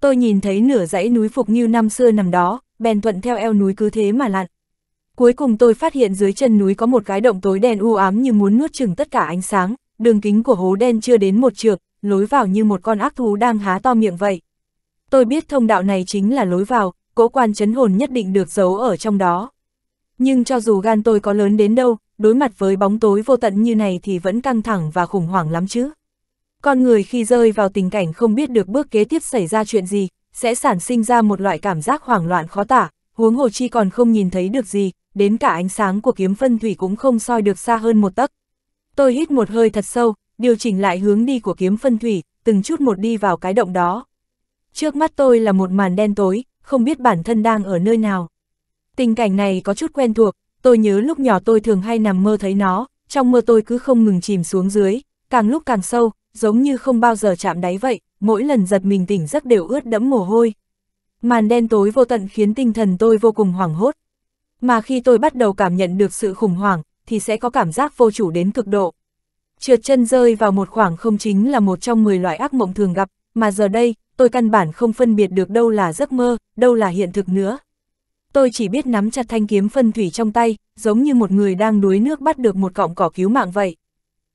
Tôi nhìn thấy nửa dãy núi phục như năm xưa nằm đó, bèn thuận theo eo núi cứ thế mà lặn. Cuối cùng tôi phát hiện dưới chân núi có một cái động tối đen u ám như muốn nuốt chừng tất cả ánh sáng, đường kính của hố đen chưa đến một trượng, lối vào như một con ác thú đang há to miệng vậy. Tôi biết thông đạo này chính là lối vào, cỗ quan chấn hồn nhất định được giấu ở trong đó. Nhưng cho dù gan tôi có lớn đến đâu, đối mặt với bóng tối vô tận như này thì vẫn căng thẳng và khủng hoảng lắm chứ. Con người khi rơi vào tình cảnh không biết được bước kế tiếp xảy ra chuyện gì, sẽ sản sinh ra một loại cảm giác hoảng loạn khó tả, huống hồ chi còn không nhìn thấy được gì, đến cả ánh sáng của kiếm phân thủy cũng không soi được xa hơn một tấc. Tôi hít một hơi thật sâu, điều chỉnh lại hướng đi của kiếm phân thủy, từng chút một đi vào cái động đó. Trước mắt tôi là một màn đen tối, không biết bản thân đang ở nơi nào. Tình cảnh này có chút quen thuộc, tôi nhớ lúc nhỏ tôi thường hay nằm mơ thấy nó, trong mơ tôi cứ không ngừng chìm xuống dưới, càng lúc càng sâu, giống như không bao giờ chạm đáy vậy, mỗi lần giật mình tỉnh giấc đều ướt đẫm mồ hôi. Màn đen tối vô tận khiến tinh thần tôi vô cùng hoảng hốt, mà khi tôi bắt đầu cảm nhận được sự khủng hoảng, thì sẽ có cảm giác vô chủ đến cực độ. Trượt chân rơi vào một khoảng không chính là một trong 10 loại ác mộng thường gặp, mà giờ đây, tôi căn bản không phân biệt được đâu là giấc mơ, đâu là hiện thực nữa. Tôi chỉ biết nắm chặt thanh kiếm phân thủy trong tay, giống như một người đang đuối nước bắt được một cọng cỏ cứu mạng vậy.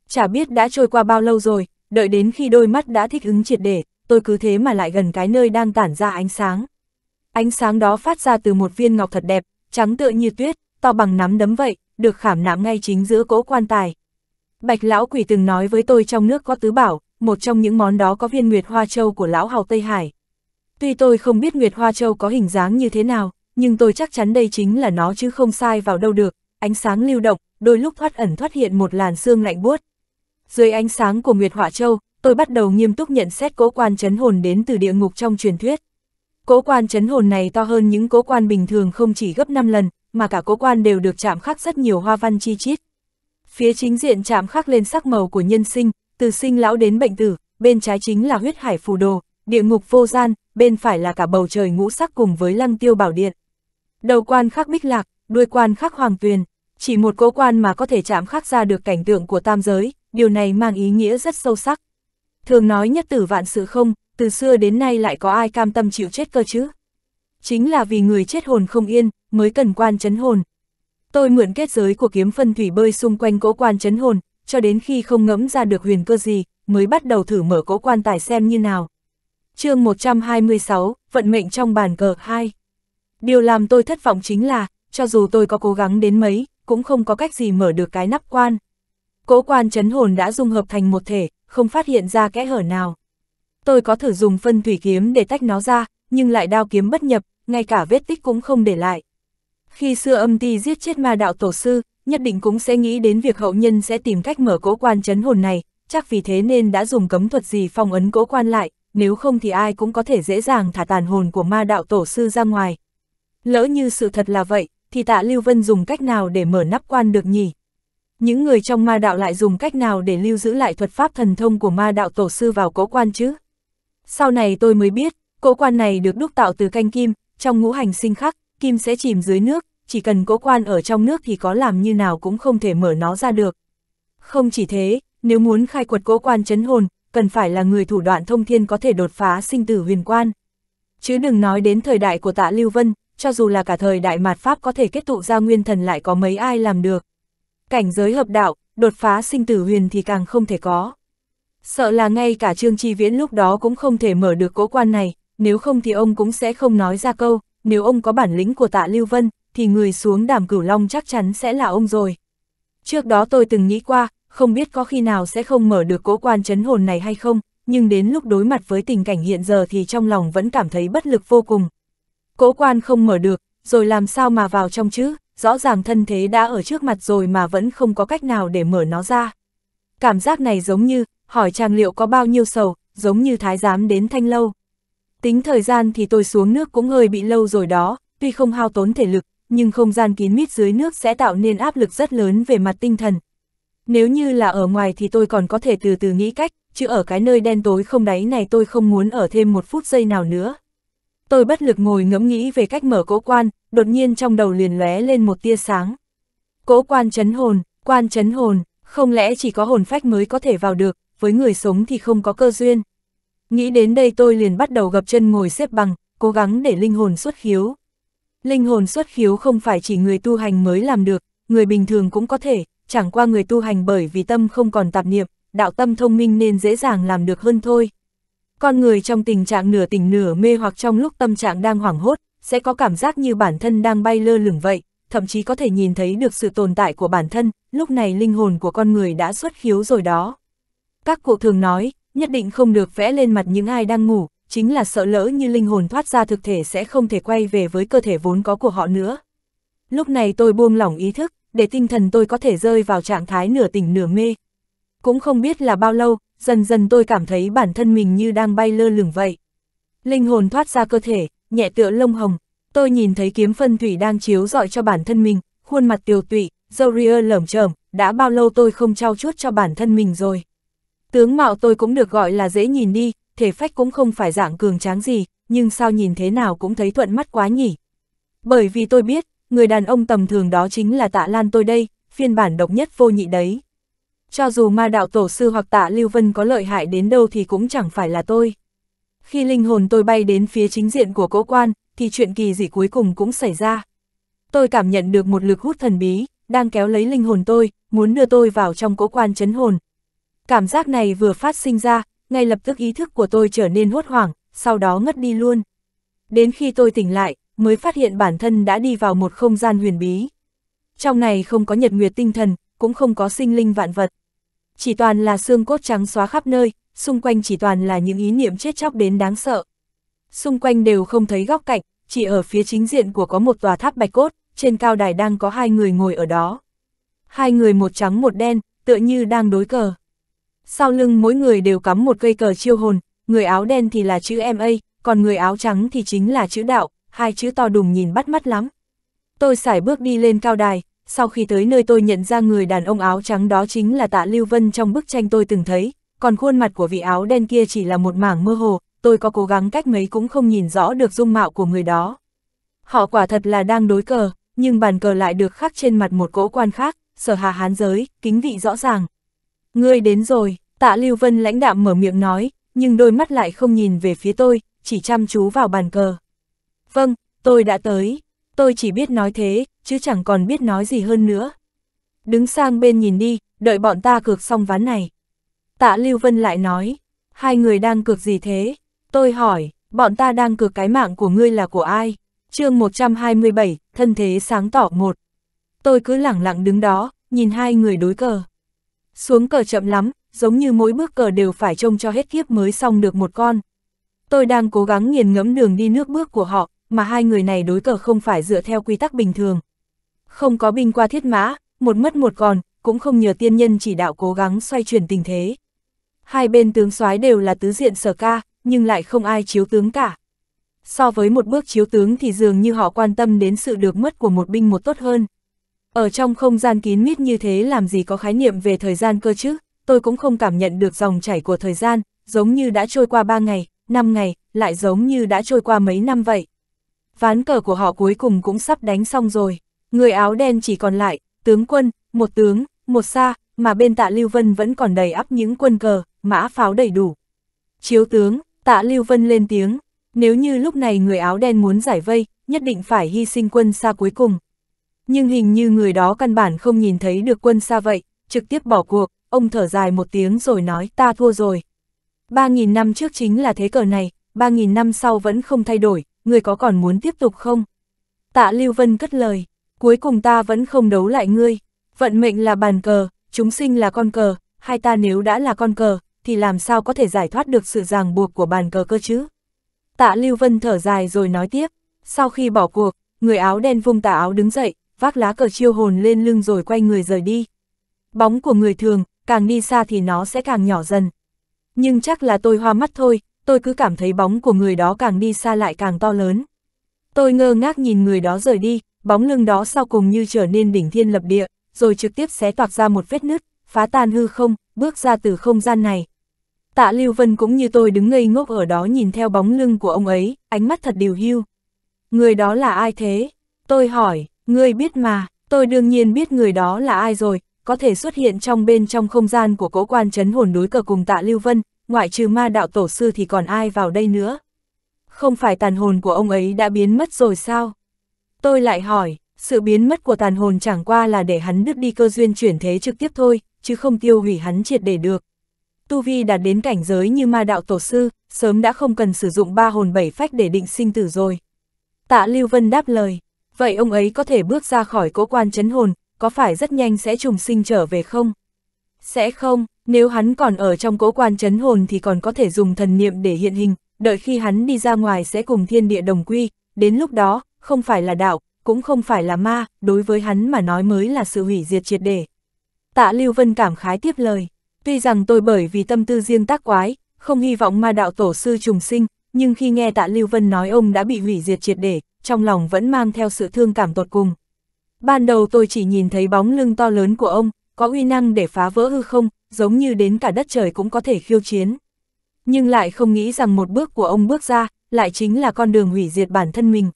Chả biết đã trôi qua bao lâu rồi, đợi đến khi đôi mắt đã thích ứng triệt để, tôi cứ thế mà lại gần cái nơi đang tản ra ánh sáng. Ánh sáng đó phát ra từ một viên ngọc thật đẹp, trắng tựa như tuyết, to bằng nắm đấm vậy, được khảm nạm ngay chính giữa cỗ quan tài. Bạch lão quỷ từng nói với tôi trong nước có tứ bảo, một trong những món đó có viên Nguyệt Hoa Châu của lão hào Tây Hải. Tuy tôi không biết Nguyệt Hoa Châu có hình dáng như thế nào, nhưng tôi chắc chắn đây chính là nó chứ không sai vào đâu được, ánh sáng lưu động, đôi lúc thoát ẩn thoát hiện một làn xương lạnh buốt. Dưới ánh sáng của Nguyệt Họa Châu, tôi bắt đầu nghiêm túc nhận xét cỗ quan chấn hồn đến từ địa ngục trong truyền thuyết. Cố quan chấn hồn này to hơn những cố quan bình thường không chỉ gấp 5 lần, mà cả cố quan đều được chạm khắc rất nhiều hoa văn chi chít. Phía chính diện chạm khắc lên sắc màu của nhân sinh, từ sinh lão đến bệnh tử, bên trái chính là huyết hải phù đồ, địa ngục vô gian, bên phải là cả bầu trời ngũ sắc cùng với lăng tiêu bảo điện. Đầu quan khắc bích lạc, đuôi quan khắc hoàng tuyền, chỉ một cố quan mà có thể chạm khắc ra được cảnh tượng của tam giới, điều này mang ý nghĩa rất sâu sắc. Thường nói nhất tử vạn sự không, từ xưa đến nay lại có ai cam tâm chịu chết cơ chứ? Chính là vì người chết hồn không yên, mới cần quan chấn hồn. Tôi mượn kết giới của kiếm phân thủy bơi xung quanh cỗ quan chấn hồn, cho đến khi không ngẫm ra được huyền cơ gì, mới bắt đầu thử mở cỗ quan tài xem như nào. chương 126, vận mệnh trong bàn cờ 2. Điều làm tôi thất vọng chính là, cho dù tôi có cố gắng đến mấy, cũng không có cách gì mở được cái nắp quan. Cỗ quan chấn hồn đã dung hợp thành một thể, không phát hiện ra kẽ hở nào tôi có thử dùng phân thủy kiếm để tách nó ra, nhưng lại đao kiếm bất nhập, ngay cả vết tích cũng không để lại. Khi xưa âm ti giết chết ma đạo tổ sư, nhất định cũng sẽ nghĩ đến việc hậu nhân sẽ tìm cách mở cỗ quan chấn hồn này, chắc vì thế nên đã dùng cấm thuật gì phong ấn cỗ quan lại, nếu không thì ai cũng có thể dễ dàng thả tàn hồn của ma đạo tổ sư ra ngoài. Lỡ như sự thật là vậy, thì tạ Lưu Vân dùng cách nào để mở nắp quan được nhỉ? Những người trong ma đạo lại dùng cách nào để lưu giữ lại thuật pháp thần thông của ma đạo tổ sư vào cỗ quan chứ? Sau này tôi mới biết, cỗ quan này được đúc tạo từ canh kim, trong ngũ hành sinh khắc, kim sẽ chìm dưới nước, chỉ cần cỗ quan ở trong nước thì có làm như nào cũng không thể mở nó ra được. Không chỉ thế, nếu muốn khai quật cỗ quan chấn hồn, cần phải là người thủ đoạn thông thiên có thể đột phá sinh tử huyền quan. Chứ đừng nói đến thời đại của tạ Lưu Vân, cho dù là cả thời đại mạt Pháp có thể kết tụ ra nguyên thần lại có mấy ai làm được. Cảnh giới hợp đạo, đột phá sinh tử huyền thì càng không thể có. Sợ là ngay cả Trương Chi Viễn lúc đó cũng không thể mở được cố quan này, nếu không thì ông cũng sẽ không nói ra câu, nếu ông có bản lĩnh của tạ Lưu Vân, thì người xuống đàm cửu long chắc chắn sẽ là ông rồi. Trước đó tôi từng nghĩ qua, không biết có khi nào sẽ không mở được cố quan chấn hồn này hay không, nhưng đến lúc đối mặt với tình cảnh hiện giờ thì trong lòng vẫn cảm thấy bất lực vô cùng. Cố quan không mở được, rồi làm sao mà vào trong chứ, rõ ràng thân thế đã ở trước mặt rồi mà vẫn không có cách nào để mở nó ra. Cảm giác này giống như, hỏi chàng liệu có bao nhiêu sầu, giống như thái giám đến thanh lâu. Tính thời gian thì tôi xuống nước cũng hơi bị lâu rồi đó, tuy không hao tốn thể lực, nhưng không gian kín mít dưới nước sẽ tạo nên áp lực rất lớn về mặt tinh thần. Nếu như là ở ngoài thì tôi còn có thể từ từ nghĩ cách, chứ ở cái nơi đen tối không đáy này tôi không muốn ở thêm một phút giây nào nữa. Tôi bất lực ngồi ngẫm nghĩ về cách mở cỗ quan, đột nhiên trong đầu liền lóe lên một tia sáng. Cỗ quan chấn hồn, quan chấn hồn, không lẽ chỉ có hồn phách mới có thể vào được, với người sống thì không có cơ duyên. Nghĩ đến đây tôi liền bắt đầu gập chân ngồi xếp bằng, cố gắng để linh hồn xuất khiếu. Linh hồn xuất khiếu không phải chỉ người tu hành mới làm được, người bình thường cũng có thể, chẳng qua người tu hành bởi vì tâm không còn tạp niệm, đạo tâm thông minh nên dễ dàng làm được hơn thôi. Con người trong tình trạng nửa tỉnh nửa mê hoặc trong lúc tâm trạng đang hoảng hốt, sẽ có cảm giác như bản thân đang bay lơ lửng vậy, thậm chí có thể nhìn thấy được sự tồn tại của bản thân, lúc này linh hồn của con người đã xuất khiếu rồi đó. Các cụ thường nói, nhất định không được vẽ lên mặt những ai đang ngủ, chính là sợ lỡ như linh hồn thoát ra thực thể sẽ không thể quay về với cơ thể vốn có của họ nữa. Lúc này tôi buông lỏng ý thức, để tinh thần tôi có thể rơi vào trạng thái nửa tỉnh nửa mê. Cũng không biết là bao lâu, dần dần tôi cảm thấy bản thân mình như đang bay lơ lửng vậy. Linh hồn thoát ra cơ thể, nhẹ tựa lông hồng, tôi nhìn thấy kiếm phân thủy đang chiếu dọi cho bản thân mình, khuôn mặt tiều tụy, dâu ria lởm chởm, đã bao lâu tôi không trao chuốt cho bản thân mình rồi. Tướng mạo tôi cũng được gọi là dễ nhìn đi, thể phách cũng không phải dạng cường tráng gì, nhưng sao nhìn thế nào cũng thấy thuận mắt quá nhỉ. Bởi vì tôi biết, người đàn ông tầm thường đó chính là tạ lan tôi đây, phiên bản độc nhất vô nhị đấy. Cho dù ma đạo tổ sư hoặc tạ Lưu Vân có lợi hại đến đâu thì cũng chẳng phải là tôi. Khi linh hồn tôi bay đến phía chính diện của cỗ quan, thì chuyện kỳ gì cuối cùng cũng xảy ra. Tôi cảm nhận được một lực hút thần bí, đang kéo lấy linh hồn tôi, muốn đưa tôi vào trong cỗ quan chấn hồn, Cảm giác này vừa phát sinh ra, ngay lập tức ý thức của tôi trở nên hốt hoảng, sau đó ngất đi luôn. Đến khi tôi tỉnh lại, mới phát hiện bản thân đã đi vào một không gian huyền bí. Trong này không có nhật nguyệt tinh thần, cũng không có sinh linh vạn vật. Chỉ toàn là xương cốt trắng xóa khắp nơi, xung quanh chỉ toàn là những ý niệm chết chóc đến đáng sợ. Xung quanh đều không thấy góc cạnh, chỉ ở phía chính diện của có một tòa tháp bạch cốt, trên cao đài đang có hai người ngồi ở đó. Hai người một trắng một đen, tựa như đang đối cờ. Sau lưng mỗi người đều cắm một cây cờ chiêu hồn, người áo đen thì là chữ MA, còn người áo trắng thì chính là chữ đạo, hai chữ to đùng nhìn bắt mắt lắm. Tôi sải bước đi lên cao đài, sau khi tới nơi tôi nhận ra người đàn ông áo trắng đó chính là tạ Lưu Vân trong bức tranh tôi từng thấy, còn khuôn mặt của vị áo đen kia chỉ là một mảng mơ hồ, tôi có cố gắng cách mấy cũng không nhìn rõ được dung mạo của người đó. Họ quả thật là đang đối cờ, nhưng bàn cờ lại được khắc trên mặt một cỗ quan khác, sở hà hán giới, kính vị rõ ràng. Ngươi đến rồi, tạ Lưu Vân lãnh đạm mở miệng nói, nhưng đôi mắt lại không nhìn về phía tôi, chỉ chăm chú vào bàn cờ. Vâng, tôi đã tới, tôi chỉ biết nói thế, chứ chẳng còn biết nói gì hơn nữa. Đứng sang bên nhìn đi, đợi bọn ta cược xong ván này. Tạ Lưu Vân lại nói, hai người đang cược gì thế? Tôi hỏi, bọn ta đang cược cái mạng của ngươi là của ai? chương 127, thân thế sáng tỏ một. Tôi cứ lẳng lặng đứng đó, nhìn hai người đối cờ. Xuống cờ chậm lắm, giống như mỗi bước cờ đều phải trông cho hết kiếp mới xong được một con. Tôi đang cố gắng nghiền ngẫm đường đi nước bước của họ, mà hai người này đối cờ không phải dựa theo quy tắc bình thường. Không có binh qua thiết mã, một mất một còn, cũng không nhờ tiên nhân chỉ đạo cố gắng xoay chuyển tình thế. Hai bên tướng soái đều là tứ diện sở ca, nhưng lại không ai chiếu tướng cả. So với một bước chiếu tướng thì dường như họ quan tâm đến sự được mất của một binh một tốt hơn. Ở trong không gian kín mít như thế làm gì có khái niệm về thời gian cơ chứ, tôi cũng không cảm nhận được dòng chảy của thời gian, giống như đã trôi qua 3 ngày, 5 ngày, lại giống như đã trôi qua mấy năm vậy. Ván cờ của họ cuối cùng cũng sắp đánh xong rồi, người áo đen chỉ còn lại, tướng quân, một tướng, một xa, mà bên tạ Lưu Vân vẫn còn đầy ắp những quân cờ, mã pháo đầy đủ. Chiếu tướng, tạ Lưu Vân lên tiếng, nếu như lúc này người áo đen muốn giải vây, nhất định phải hy sinh quân xa cuối cùng, nhưng hình như người đó căn bản không nhìn thấy được quân xa vậy, trực tiếp bỏ cuộc, ông thở dài một tiếng rồi nói ta thua rồi. 3.000 năm trước chính là thế cờ này, 3.000 năm sau vẫn không thay đổi, người có còn muốn tiếp tục không? Tạ Lưu Vân cất lời, cuối cùng ta vẫn không đấu lại ngươi, vận mệnh là bàn cờ, chúng sinh là con cờ, hai ta nếu đã là con cờ, thì làm sao có thể giải thoát được sự ràng buộc của bàn cờ cơ chứ? Tạ Lưu Vân thở dài rồi nói tiếp, sau khi bỏ cuộc, người áo đen vung tà áo đứng dậy, vác lá cờ chiêu hồn lên lưng rồi quay người rời đi. Bóng của người thường, càng đi xa thì nó sẽ càng nhỏ dần. Nhưng chắc là tôi hoa mắt thôi, tôi cứ cảm thấy bóng của người đó càng đi xa lại càng to lớn. Tôi ngơ ngác nhìn người đó rời đi, bóng lưng đó sau cùng như trở nên đỉnh thiên lập địa, rồi trực tiếp xé toạc ra một vết nứt, phá tan hư không, bước ra từ không gian này. Tạ Lưu Vân cũng như tôi đứng ngây ngốc ở đó nhìn theo bóng lưng của ông ấy, ánh mắt thật điều hưu. Người đó là ai thế? Tôi hỏi, Ngươi biết mà, tôi đương nhiên biết người đó là ai rồi, có thể xuất hiện trong bên trong không gian của cố quan chấn hồn đối cờ cùng tạ Lưu Vân, ngoại trừ ma đạo tổ sư thì còn ai vào đây nữa. Không phải tàn hồn của ông ấy đã biến mất rồi sao? Tôi lại hỏi, sự biến mất của tàn hồn chẳng qua là để hắn đứt đi cơ duyên chuyển thế trực tiếp thôi, chứ không tiêu hủy hắn triệt để được. Tu Vi đạt đến cảnh giới như ma đạo tổ sư, sớm đã không cần sử dụng ba hồn bảy phách để định sinh tử rồi. Tạ Lưu Vân đáp lời vậy ông ấy có thể bước ra khỏi cố quan chấn hồn, có phải rất nhanh sẽ trùng sinh trở về không? Sẽ không, nếu hắn còn ở trong cố quan chấn hồn thì còn có thể dùng thần niệm để hiện hình, đợi khi hắn đi ra ngoài sẽ cùng thiên địa đồng quy, đến lúc đó, không phải là đạo, cũng không phải là ma, đối với hắn mà nói mới là sự hủy diệt triệt để. Tạ Lưu Vân cảm khái tiếp lời, tuy rằng tôi bởi vì tâm tư riêng tác quái, không hy vọng ma đạo tổ sư trùng sinh, nhưng khi nghe tạ Lưu Vân nói ông đã bị hủy diệt triệt để, trong lòng vẫn mang theo sự thương cảm tột cùng. Ban đầu tôi chỉ nhìn thấy bóng lưng to lớn của ông, có uy năng để phá vỡ hư không, giống như đến cả đất trời cũng có thể khiêu chiến. Nhưng lại không nghĩ rằng một bước của ông bước ra, lại chính là con đường hủy diệt bản thân mình.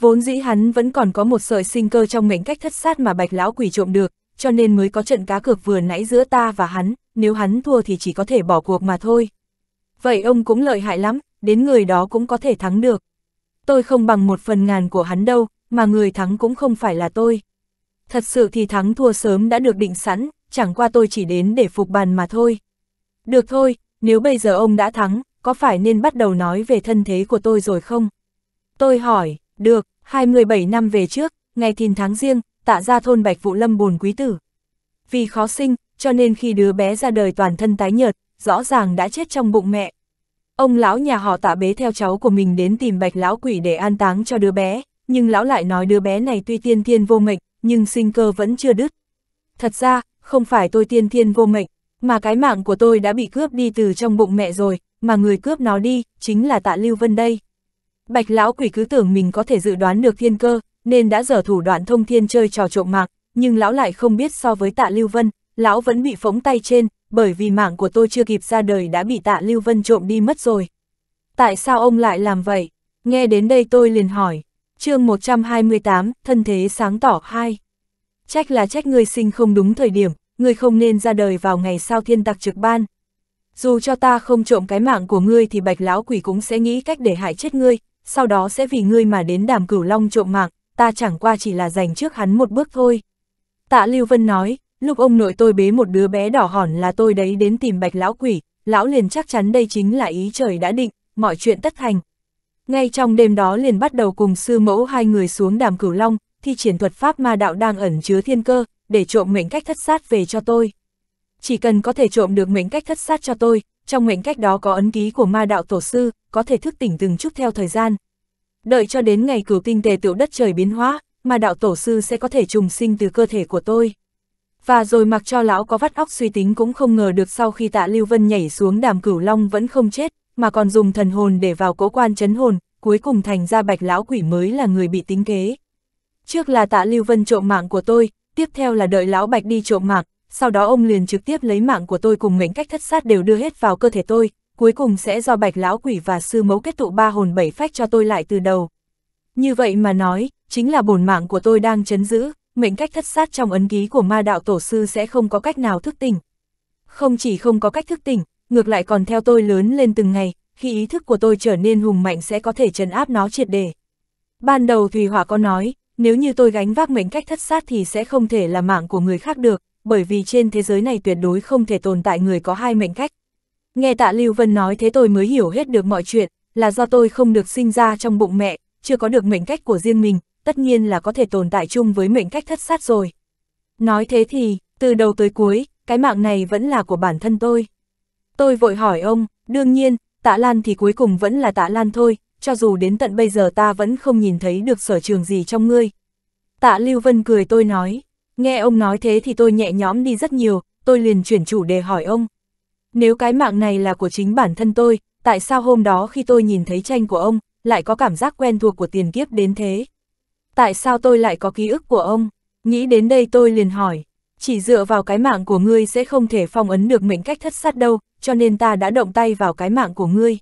Vốn dĩ hắn vẫn còn có một sợi sinh cơ trong mệnh cách thất sát mà bạch lão quỷ trộm được, cho nên mới có trận cá cược vừa nãy giữa ta và hắn, nếu hắn thua thì chỉ có thể bỏ cuộc mà thôi. Vậy ông cũng lợi hại lắm, đến người đó cũng có thể thắng được tôi không bằng một phần ngàn của hắn đâu, mà người thắng cũng không phải là tôi. Thật sự thì thắng thua sớm đã được định sẵn, chẳng qua tôi chỉ đến để phục bàn mà thôi. Được thôi, nếu bây giờ ông đã thắng, có phải nên bắt đầu nói về thân thế của tôi rồi không? Tôi hỏi, được, 27 năm về trước, ngày thìn tháng riêng, tạ ra thôn Bạch Vũ Lâm bồn quý tử. Vì khó sinh, cho nên khi đứa bé ra đời toàn thân tái nhợt, rõ ràng đã chết trong bụng mẹ, Ông lão nhà họ tạ bế theo cháu của mình đến tìm bạch lão quỷ để an táng cho đứa bé, nhưng lão lại nói đứa bé này tuy tiên thiên vô mệnh, nhưng sinh cơ vẫn chưa đứt. Thật ra, không phải tôi tiên thiên vô mệnh, mà cái mạng của tôi đã bị cướp đi từ trong bụng mẹ rồi, mà người cướp nó đi, chính là tạ Lưu Vân đây. Bạch lão quỷ cứ tưởng mình có thể dự đoán được thiên cơ, nên đã dở thủ đoạn thông thiên chơi trò trộm mạc, nhưng lão lại không biết so với tạ Lưu Vân, lão vẫn bị phóng tay trên, bởi vì mạng của tôi chưa kịp ra đời đã bị tạ Lưu Vân trộm đi mất rồi. Tại sao ông lại làm vậy? Nghe đến đây tôi liền hỏi. chương 128, thân thế sáng tỏ 2. Trách là trách người sinh không đúng thời điểm, người không nên ra đời vào ngày sau thiên tặc trực ban. Dù cho ta không trộm cái mạng của ngươi thì bạch lão quỷ cũng sẽ nghĩ cách để hại chết ngươi, sau đó sẽ vì ngươi mà đến đàm cửu long trộm mạng, ta chẳng qua chỉ là giành trước hắn một bước thôi. Tạ Lưu Vân nói, lúc ông nội tôi bế một đứa bé đỏ hòn là tôi đấy đến tìm bạch lão quỷ, lão liền chắc chắn đây chính là ý trời đã định, mọi chuyện tất thành. Ngay trong đêm đó liền bắt đầu cùng sư mẫu hai người xuống đàm cửu long, thi triển thuật pháp ma đạo đang ẩn chứa thiên cơ, để trộm mệnh cách thất sát về cho tôi. Chỉ cần có thể trộm được mệnh cách thất sát cho tôi, trong mệnh cách đó có ấn ký của ma đạo tổ sư, có thể thức tỉnh từng chút theo thời gian. Đợi cho đến ngày cửu tinh tề tiểu đất trời biến hóa, ma đạo tổ sư sẽ có thể trùng sinh từ cơ thể của tôi và rồi mặc cho lão có vắt óc suy tính cũng không ngờ được sau khi tạ Lưu Vân nhảy xuống đàm cửu long vẫn không chết, mà còn dùng thần hồn để vào cố quan chấn hồn, cuối cùng thành ra bạch lão quỷ mới là người bị tính kế. Trước là tạ Lưu Vân trộm mạng của tôi, tiếp theo là đợi lão bạch đi trộm mạng, sau đó ông liền trực tiếp lấy mạng của tôi cùng mệnh cách thất sát đều đưa hết vào cơ thể tôi, cuối cùng sẽ do bạch lão quỷ và sư mấu kết tụ ba hồn bảy phách cho tôi lại từ đầu. Như vậy mà nói, chính là bổn mạng của tôi đang chấn giữ, mệnh cách thất sát trong ấn ký của ma đạo tổ sư sẽ không có cách nào thức tỉnh. Không chỉ không có cách thức tỉnh, ngược lại còn theo tôi lớn lên từng ngày, khi ý thức của tôi trở nên hùng mạnh sẽ có thể trấn áp nó triệt đề. Ban đầu Thùy Hỏa có nói, nếu như tôi gánh vác mệnh cách thất sát thì sẽ không thể là mạng của người khác được, bởi vì trên thế giới này tuyệt đối không thể tồn tại người có hai mệnh cách. Nghe tạ Lưu Vân nói thế tôi mới hiểu hết được mọi chuyện, là do tôi không được sinh ra trong bụng mẹ, chưa có được mệnh cách của riêng mình, tất nhiên là có thể tồn tại chung với mệnh cách thất sát rồi. Nói thế thì, từ đầu tới cuối, cái mạng này vẫn là của bản thân tôi. Tôi vội hỏi ông, đương nhiên, tạ Lan thì cuối cùng vẫn là tạ Lan thôi, cho dù đến tận bây giờ ta vẫn không nhìn thấy được sở trường gì trong ngươi. Tạ Lưu Vân cười tôi nói, nghe ông nói thế thì tôi nhẹ nhõm đi rất nhiều, tôi liền chuyển chủ đề hỏi ông. Nếu cái mạng này là của chính bản thân tôi, tại sao hôm đó khi tôi nhìn thấy tranh của ông, lại có cảm giác quen thuộc của tiền kiếp đến thế? tại sao tôi lại có ký ức của ông? Nghĩ đến đây tôi liền hỏi, chỉ dựa vào cái mạng của ngươi sẽ không thể phong ấn được mệnh cách thất sát đâu, cho nên ta đã động tay vào cái mạng của ngươi.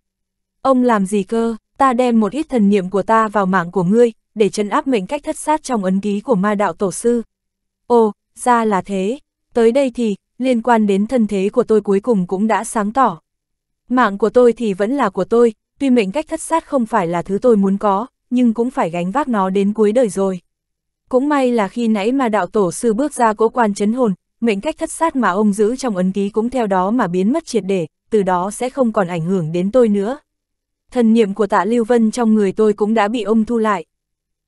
Ông làm gì cơ, ta đem một ít thần niệm của ta vào mạng của ngươi, để chân áp mệnh cách thất sát trong ấn ký của ma đạo tổ sư. Ồ, ra là thế, tới đây thì, liên quan đến thân thế của tôi cuối cùng cũng đã sáng tỏ. Mạng của tôi thì vẫn là của tôi, tuy mệnh cách thất sát không phải là thứ tôi muốn có, nhưng cũng phải gánh vác nó đến cuối đời rồi. Cũng may là khi nãy mà đạo tổ sư bước ra cố quan chấn hồn, mệnh cách thất sát mà ông giữ trong ấn ký cũng theo đó mà biến mất triệt để, từ đó sẽ không còn ảnh hưởng đến tôi nữa. Thần niệm của tạ Lưu Vân trong người tôi cũng đã bị ông thu lại.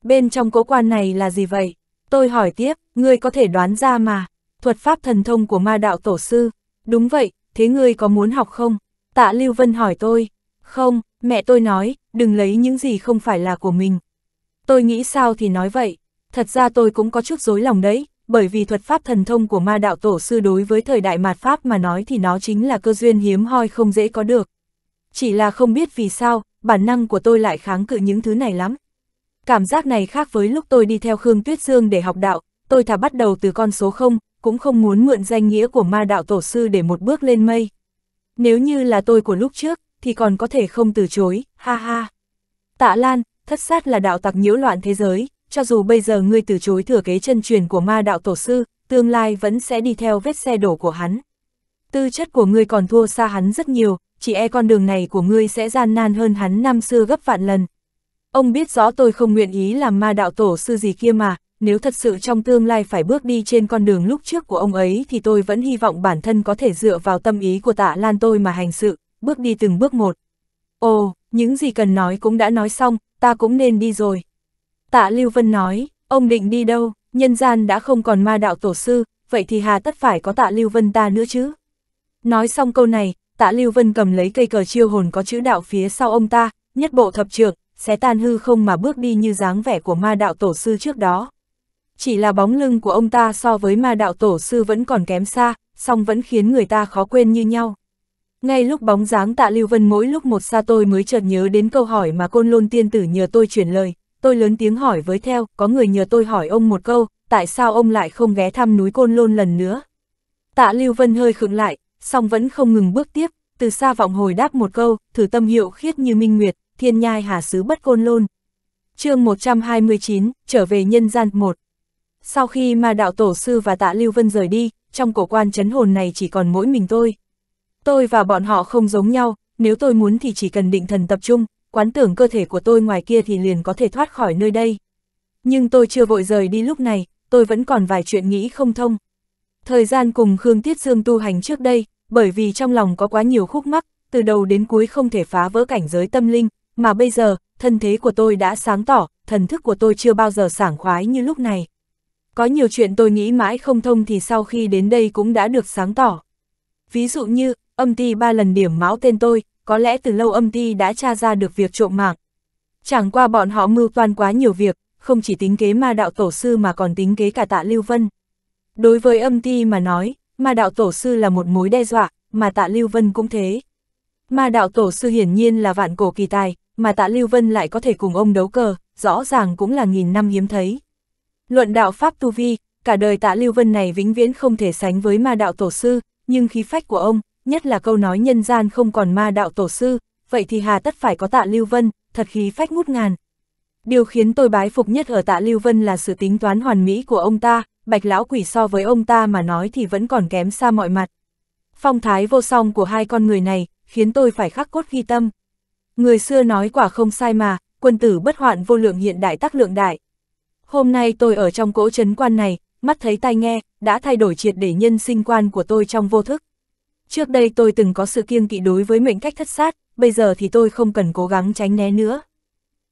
Bên trong cố quan này là gì vậy? Tôi hỏi tiếp, ngươi có thể đoán ra mà, thuật pháp thần thông của ma đạo tổ sư. Đúng vậy, thế ngươi có muốn học không? Tạ Lưu Vân hỏi tôi. Không, Mẹ tôi nói, đừng lấy những gì không phải là của mình. Tôi nghĩ sao thì nói vậy. Thật ra tôi cũng có chút dối lòng đấy, bởi vì thuật pháp thần thông của ma đạo tổ sư đối với thời đại mạt pháp mà nói thì nó chính là cơ duyên hiếm hoi không dễ có được. Chỉ là không biết vì sao, bản năng của tôi lại kháng cự những thứ này lắm. Cảm giác này khác với lúc tôi đi theo Khương Tuyết Dương để học đạo, tôi thà bắt đầu từ con số 0, cũng không muốn mượn danh nghĩa của ma đạo tổ sư để một bước lên mây. Nếu như là tôi của lúc trước, thì còn có thể không từ chối, ha ha. Tạ Lan, thất sát là đạo tặc nhiễu loạn thế giới, cho dù bây giờ ngươi từ chối thừa kế chân truyền của ma đạo tổ sư, tương lai vẫn sẽ đi theo vết xe đổ của hắn. Tư chất của ngươi còn thua xa hắn rất nhiều, chỉ e con đường này của ngươi sẽ gian nan hơn hắn năm xưa gấp vạn lần. Ông biết rõ tôi không nguyện ý làm ma đạo tổ sư gì kia mà, nếu thật sự trong tương lai phải bước đi trên con đường lúc trước của ông ấy thì tôi vẫn hy vọng bản thân có thể dựa vào tâm ý của tạ Lan tôi mà hành sự, bước đi từng bước một. Ồ, những gì cần nói cũng đã nói xong, ta cũng nên đi rồi. Tạ Lưu Vân nói, ông định đi đâu, nhân gian đã không còn ma đạo tổ sư, vậy thì hà tất phải có tạ Lưu Vân ta nữa chứ. Nói xong câu này, tạ Lưu Vân cầm lấy cây cờ chiêu hồn có chữ đạo phía sau ông ta, nhất bộ thập trượng, xé tan hư không mà bước đi như dáng vẻ của ma đạo tổ sư trước đó. Chỉ là bóng lưng của ông ta so với ma đạo tổ sư vẫn còn kém xa, song vẫn khiến người ta khó quên như nhau. Ngay lúc bóng dáng tạ Lưu Vân mỗi lúc một xa tôi mới chợt nhớ đến câu hỏi mà côn lôn tiên tử nhờ tôi chuyển lời, tôi lớn tiếng hỏi với theo, có người nhờ tôi hỏi ông một câu, tại sao ông lại không ghé thăm núi côn lôn lần nữa? Tạ Lưu Vân hơi khựng lại, song vẫn không ngừng bước tiếp, từ xa vọng hồi đáp một câu, thử tâm hiệu khiết như minh nguyệt, thiên nhai hà sứ bất côn lôn. chương 129, trở về nhân gian một. Sau khi mà đạo tổ sư và tạ Lưu Vân rời đi, trong cổ quan chấn hồn này chỉ còn mỗi mình tôi. Tôi và bọn họ không giống nhau, nếu tôi muốn thì chỉ cần định thần tập trung, quán tưởng cơ thể của tôi ngoài kia thì liền có thể thoát khỏi nơi đây. Nhưng tôi chưa vội rời đi lúc này, tôi vẫn còn vài chuyện nghĩ không thông. Thời gian cùng Khương Tiết Dương tu hành trước đây, bởi vì trong lòng có quá nhiều khúc mắc, từ đầu đến cuối không thể phá vỡ cảnh giới tâm linh, mà bây giờ, thân thế của tôi đã sáng tỏ, thần thức của tôi chưa bao giờ sảng khoái như lúc này. Có nhiều chuyện tôi nghĩ mãi không thông thì sau khi đến đây cũng đã được sáng tỏ. Ví dụ như, âm ti ba lần điểm máu tên tôi, có lẽ từ lâu âm ti đã tra ra được việc trộm mạng. Chẳng qua bọn họ mưu toan quá nhiều việc, không chỉ tính kế ma đạo tổ sư mà còn tính kế cả tạ Lưu Vân. Đối với âm ti mà nói, ma đạo tổ sư là một mối đe dọa, mà tạ Lưu Vân cũng thế. Ma đạo tổ sư hiển nhiên là vạn cổ kỳ tài, mà tạ Lưu Vân lại có thể cùng ông đấu cờ, rõ ràng cũng là nghìn năm hiếm thấy. Luận đạo Pháp Tu Vi, cả đời tạ Lưu Vân này vĩnh viễn không thể sánh với ma đạo tổ sư, nhưng khí phách của ông nhất là câu nói nhân gian không còn ma đạo tổ sư, vậy thì hà tất phải có tạ Lưu Vân, thật khí phách ngút ngàn. Điều khiến tôi bái phục nhất ở tạ Lưu Vân là sự tính toán hoàn mỹ của ông ta, bạch lão quỷ so với ông ta mà nói thì vẫn còn kém xa mọi mặt. Phong thái vô song của hai con người này, khiến tôi phải khắc cốt ghi tâm. Người xưa nói quả không sai mà, quân tử bất hoạn vô lượng hiện đại tác lượng đại. Hôm nay tôi ở trong cỗ trấn quan này, mắt thấy tai nghe, đã thay đổi triệt để nhân sinh quan của tôi trong vô thức. Trước đây tôi từng có sự kiêng kỵ đối với mệnh cách thất sát, bây giờ thì tôi không cần cố gắng tránh né nữa.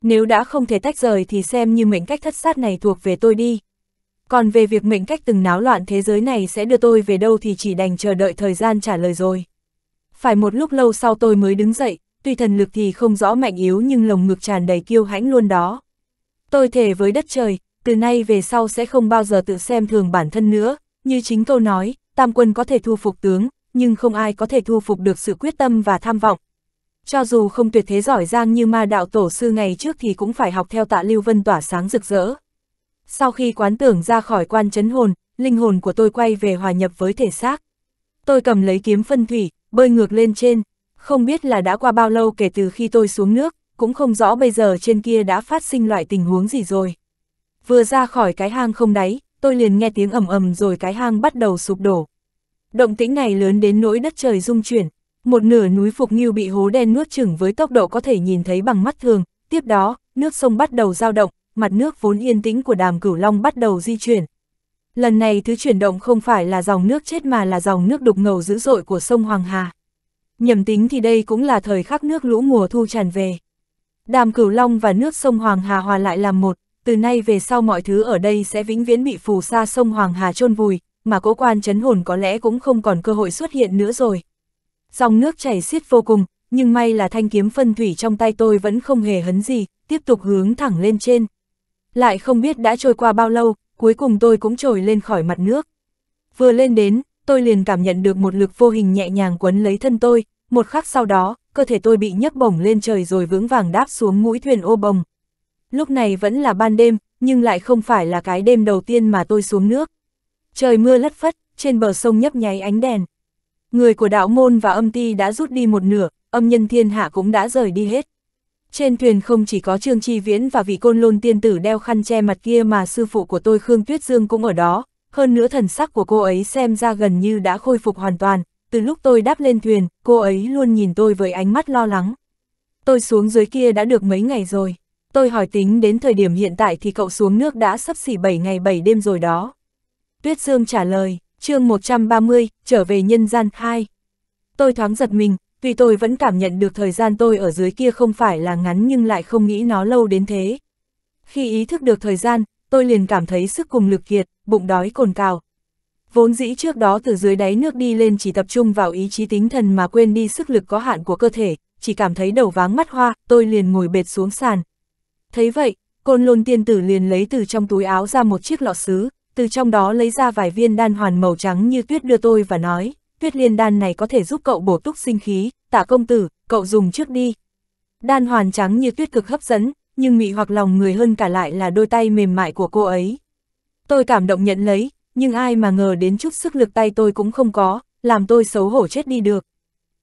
Nếu đã không thể tách rời thì xem như mệnh cách thất sát này thuộc về tôi đi. Còn về việc mệnh cách từng náo loạn thế giới này sẽ đưa tôi về đâu thì chỉ đành chờ đợi thời gian trả lời rồi. Phải một lúc lâu sau tôi mới đứng dậy, tuy thần lực thì không rõ mạnh yếu nhưng lồng ngực tràn đầy kiêu hãnh luôn đó. Tôi thề với đất trời, từ nay về sau sẽ không bao giờ tự xem thường bản thân nữa, như chính câu nói, tam quân có thể thu phục tướng, nhưng không ai có thể thu phục được sự quyết tâm và tham vọng. Cho dù không tuyệt thế giỏi giang như ma đạo tổ sư ngày trước thì cũng phải học theo tạ Lưu Vân tỏa sáng rực rỡ. Sau khi quán tưởng ra khỏi quan chấn hồn, linh hồn của tôi quay về hòa nhập với thể xác. Tôi cầm lấy kiếm phân thủy, bơi ngược lên trên, không biết là đã qua bao lâu kể từ khi tôi xuống nước, cũng không rõ bây giờ trên kia đã phát sinh loại tình huống gì rồi. Vừa ra khỏi cái hang không đáy, tôi liền nghe tiếng ầm ầm rồi cái hang bắt đầu sụp đổ. Động tĩnh này lớn đến nỗi đất trời rung chuyển, một nửa núi Phục Nghiêu bị hố đen nuốt chửng với tốc độ có thể nhìn thấy bằng mắt thường, tiếp đó, nước sông bắt đầu dao động, mặt nước vốn yên tĩnh của đàm Cửu Long bắt đầu di chuyển. Lần này thứ chuyển động không phải là dòng nước chết mà là dòng nước đục ngầu dữ dội của sông Hoàng Hà. Nhầm tính thì đây cũng là thời khắc nước lũ mùa thu tràn về. Đàm Cửu Long và nước sông Hoàng Hà hòa lại làm một, từ nay về sau mọi thứ ở đây sẽ vĩnh viễn bị phù sa sông Hoàng Hà chôn vùi, mà cố quan chấn hồn có lẽ cũng không còn cơ hội xuất hiện nữa rồi. Dòng nước chảy xiết vô cùng, nhưng may là thanh kiếm phân thủy trong tay tôi vẫn không hề hấn gì, tiếp tục hướng thẳng lên trên. Lại không biết đã trôi qua bao lâu, cuối cùng tôi cũng trồi lên khỏi mặt nước. Vừa lên đến, tôi liền cảm nhận được một lực vô hình nhẹ nhàng quấn lấy thân tôi, một khắc sau đó, cơ thể tôi bị nhấc bổng lên trời rồi vững vàng đáp xuống mũi thuyền ô bồng. Lúc này vẫn là ban đêm, nhưng lại không phải là cái đêm đầu tiên mà tôi xuống nước. Trời mưa lất phất, trên bờ sông nhấp nháy ánh đèn. Người của đạo môn và âm ti đã rút đi một nửa, âm nhân thiên hạ cũng đã rời đi hết. Trên thuyền không chỉ có Trương Chi Viễn và vị côn lôn tiên tử đeo khăn che mặt kia mà sư phụ của tôi Khương Tuyết Dương cũng ở đó, hơn nữa thần sắc của cô ấy xem ra gần như đã khôi phục hoàn toàn, từ lúc tôi đáp lên thuyền, cô ấy luôn nhìn tôi với ánh mắt lo lắng. Tôi xuống dưới kia đã được mấy ngày rồi, tôi hỏi tính đến thời điểm hiện tại thì cậu xuống nước đã sắp xỉ 7 ngày 7 đêm rồi đó. Tuyết Dương trả lời, chương 130, trở về nhân gian 2. Tôi thoáng giật mình, tuy tôi vẫn cảm nhận được thời gian tôi ở dưới kia không phải là ngắn nhưng lại không nghĩ nó lâu đến thế. Khi ý thức được thời gian, tôi liền cảm thấy sức cùng lực kiệt, bụng đói cồn cào. Vốn dĩ trước đó từ dưới đáy nước đi lên chỉ tập trung vào ý chí tính thần mà quên đi sức lực có hạn của cơ thể, chỉ cảm thấy đầu váng mắt hoa, tôi liền ngồi bệt xuống sàn. Thấy vậy, côn lôn tiên tử liền lấy từ trong túi áo ra một chiếc lọ sứ, từ trong đó lấy ra vài viên đan hoàn màu trắng như tuyết đưa tôi và nói, tuyết liên đan này có thể giúp cậu bổ túc sinh khí, tạ công tử, cậu dùng trước đi. Đan hoàn trắng như tuyết cực hấp dẫn, nhưng mị hoặc lòng người hơn cả lại là đôi tay mềm mại của cô ấy. Tôi cảm động nhận lấy, nhưng ai mà ngờ đến chút sức lực tay tôi cũng không có, làm tôi xấu hổ chết đi được.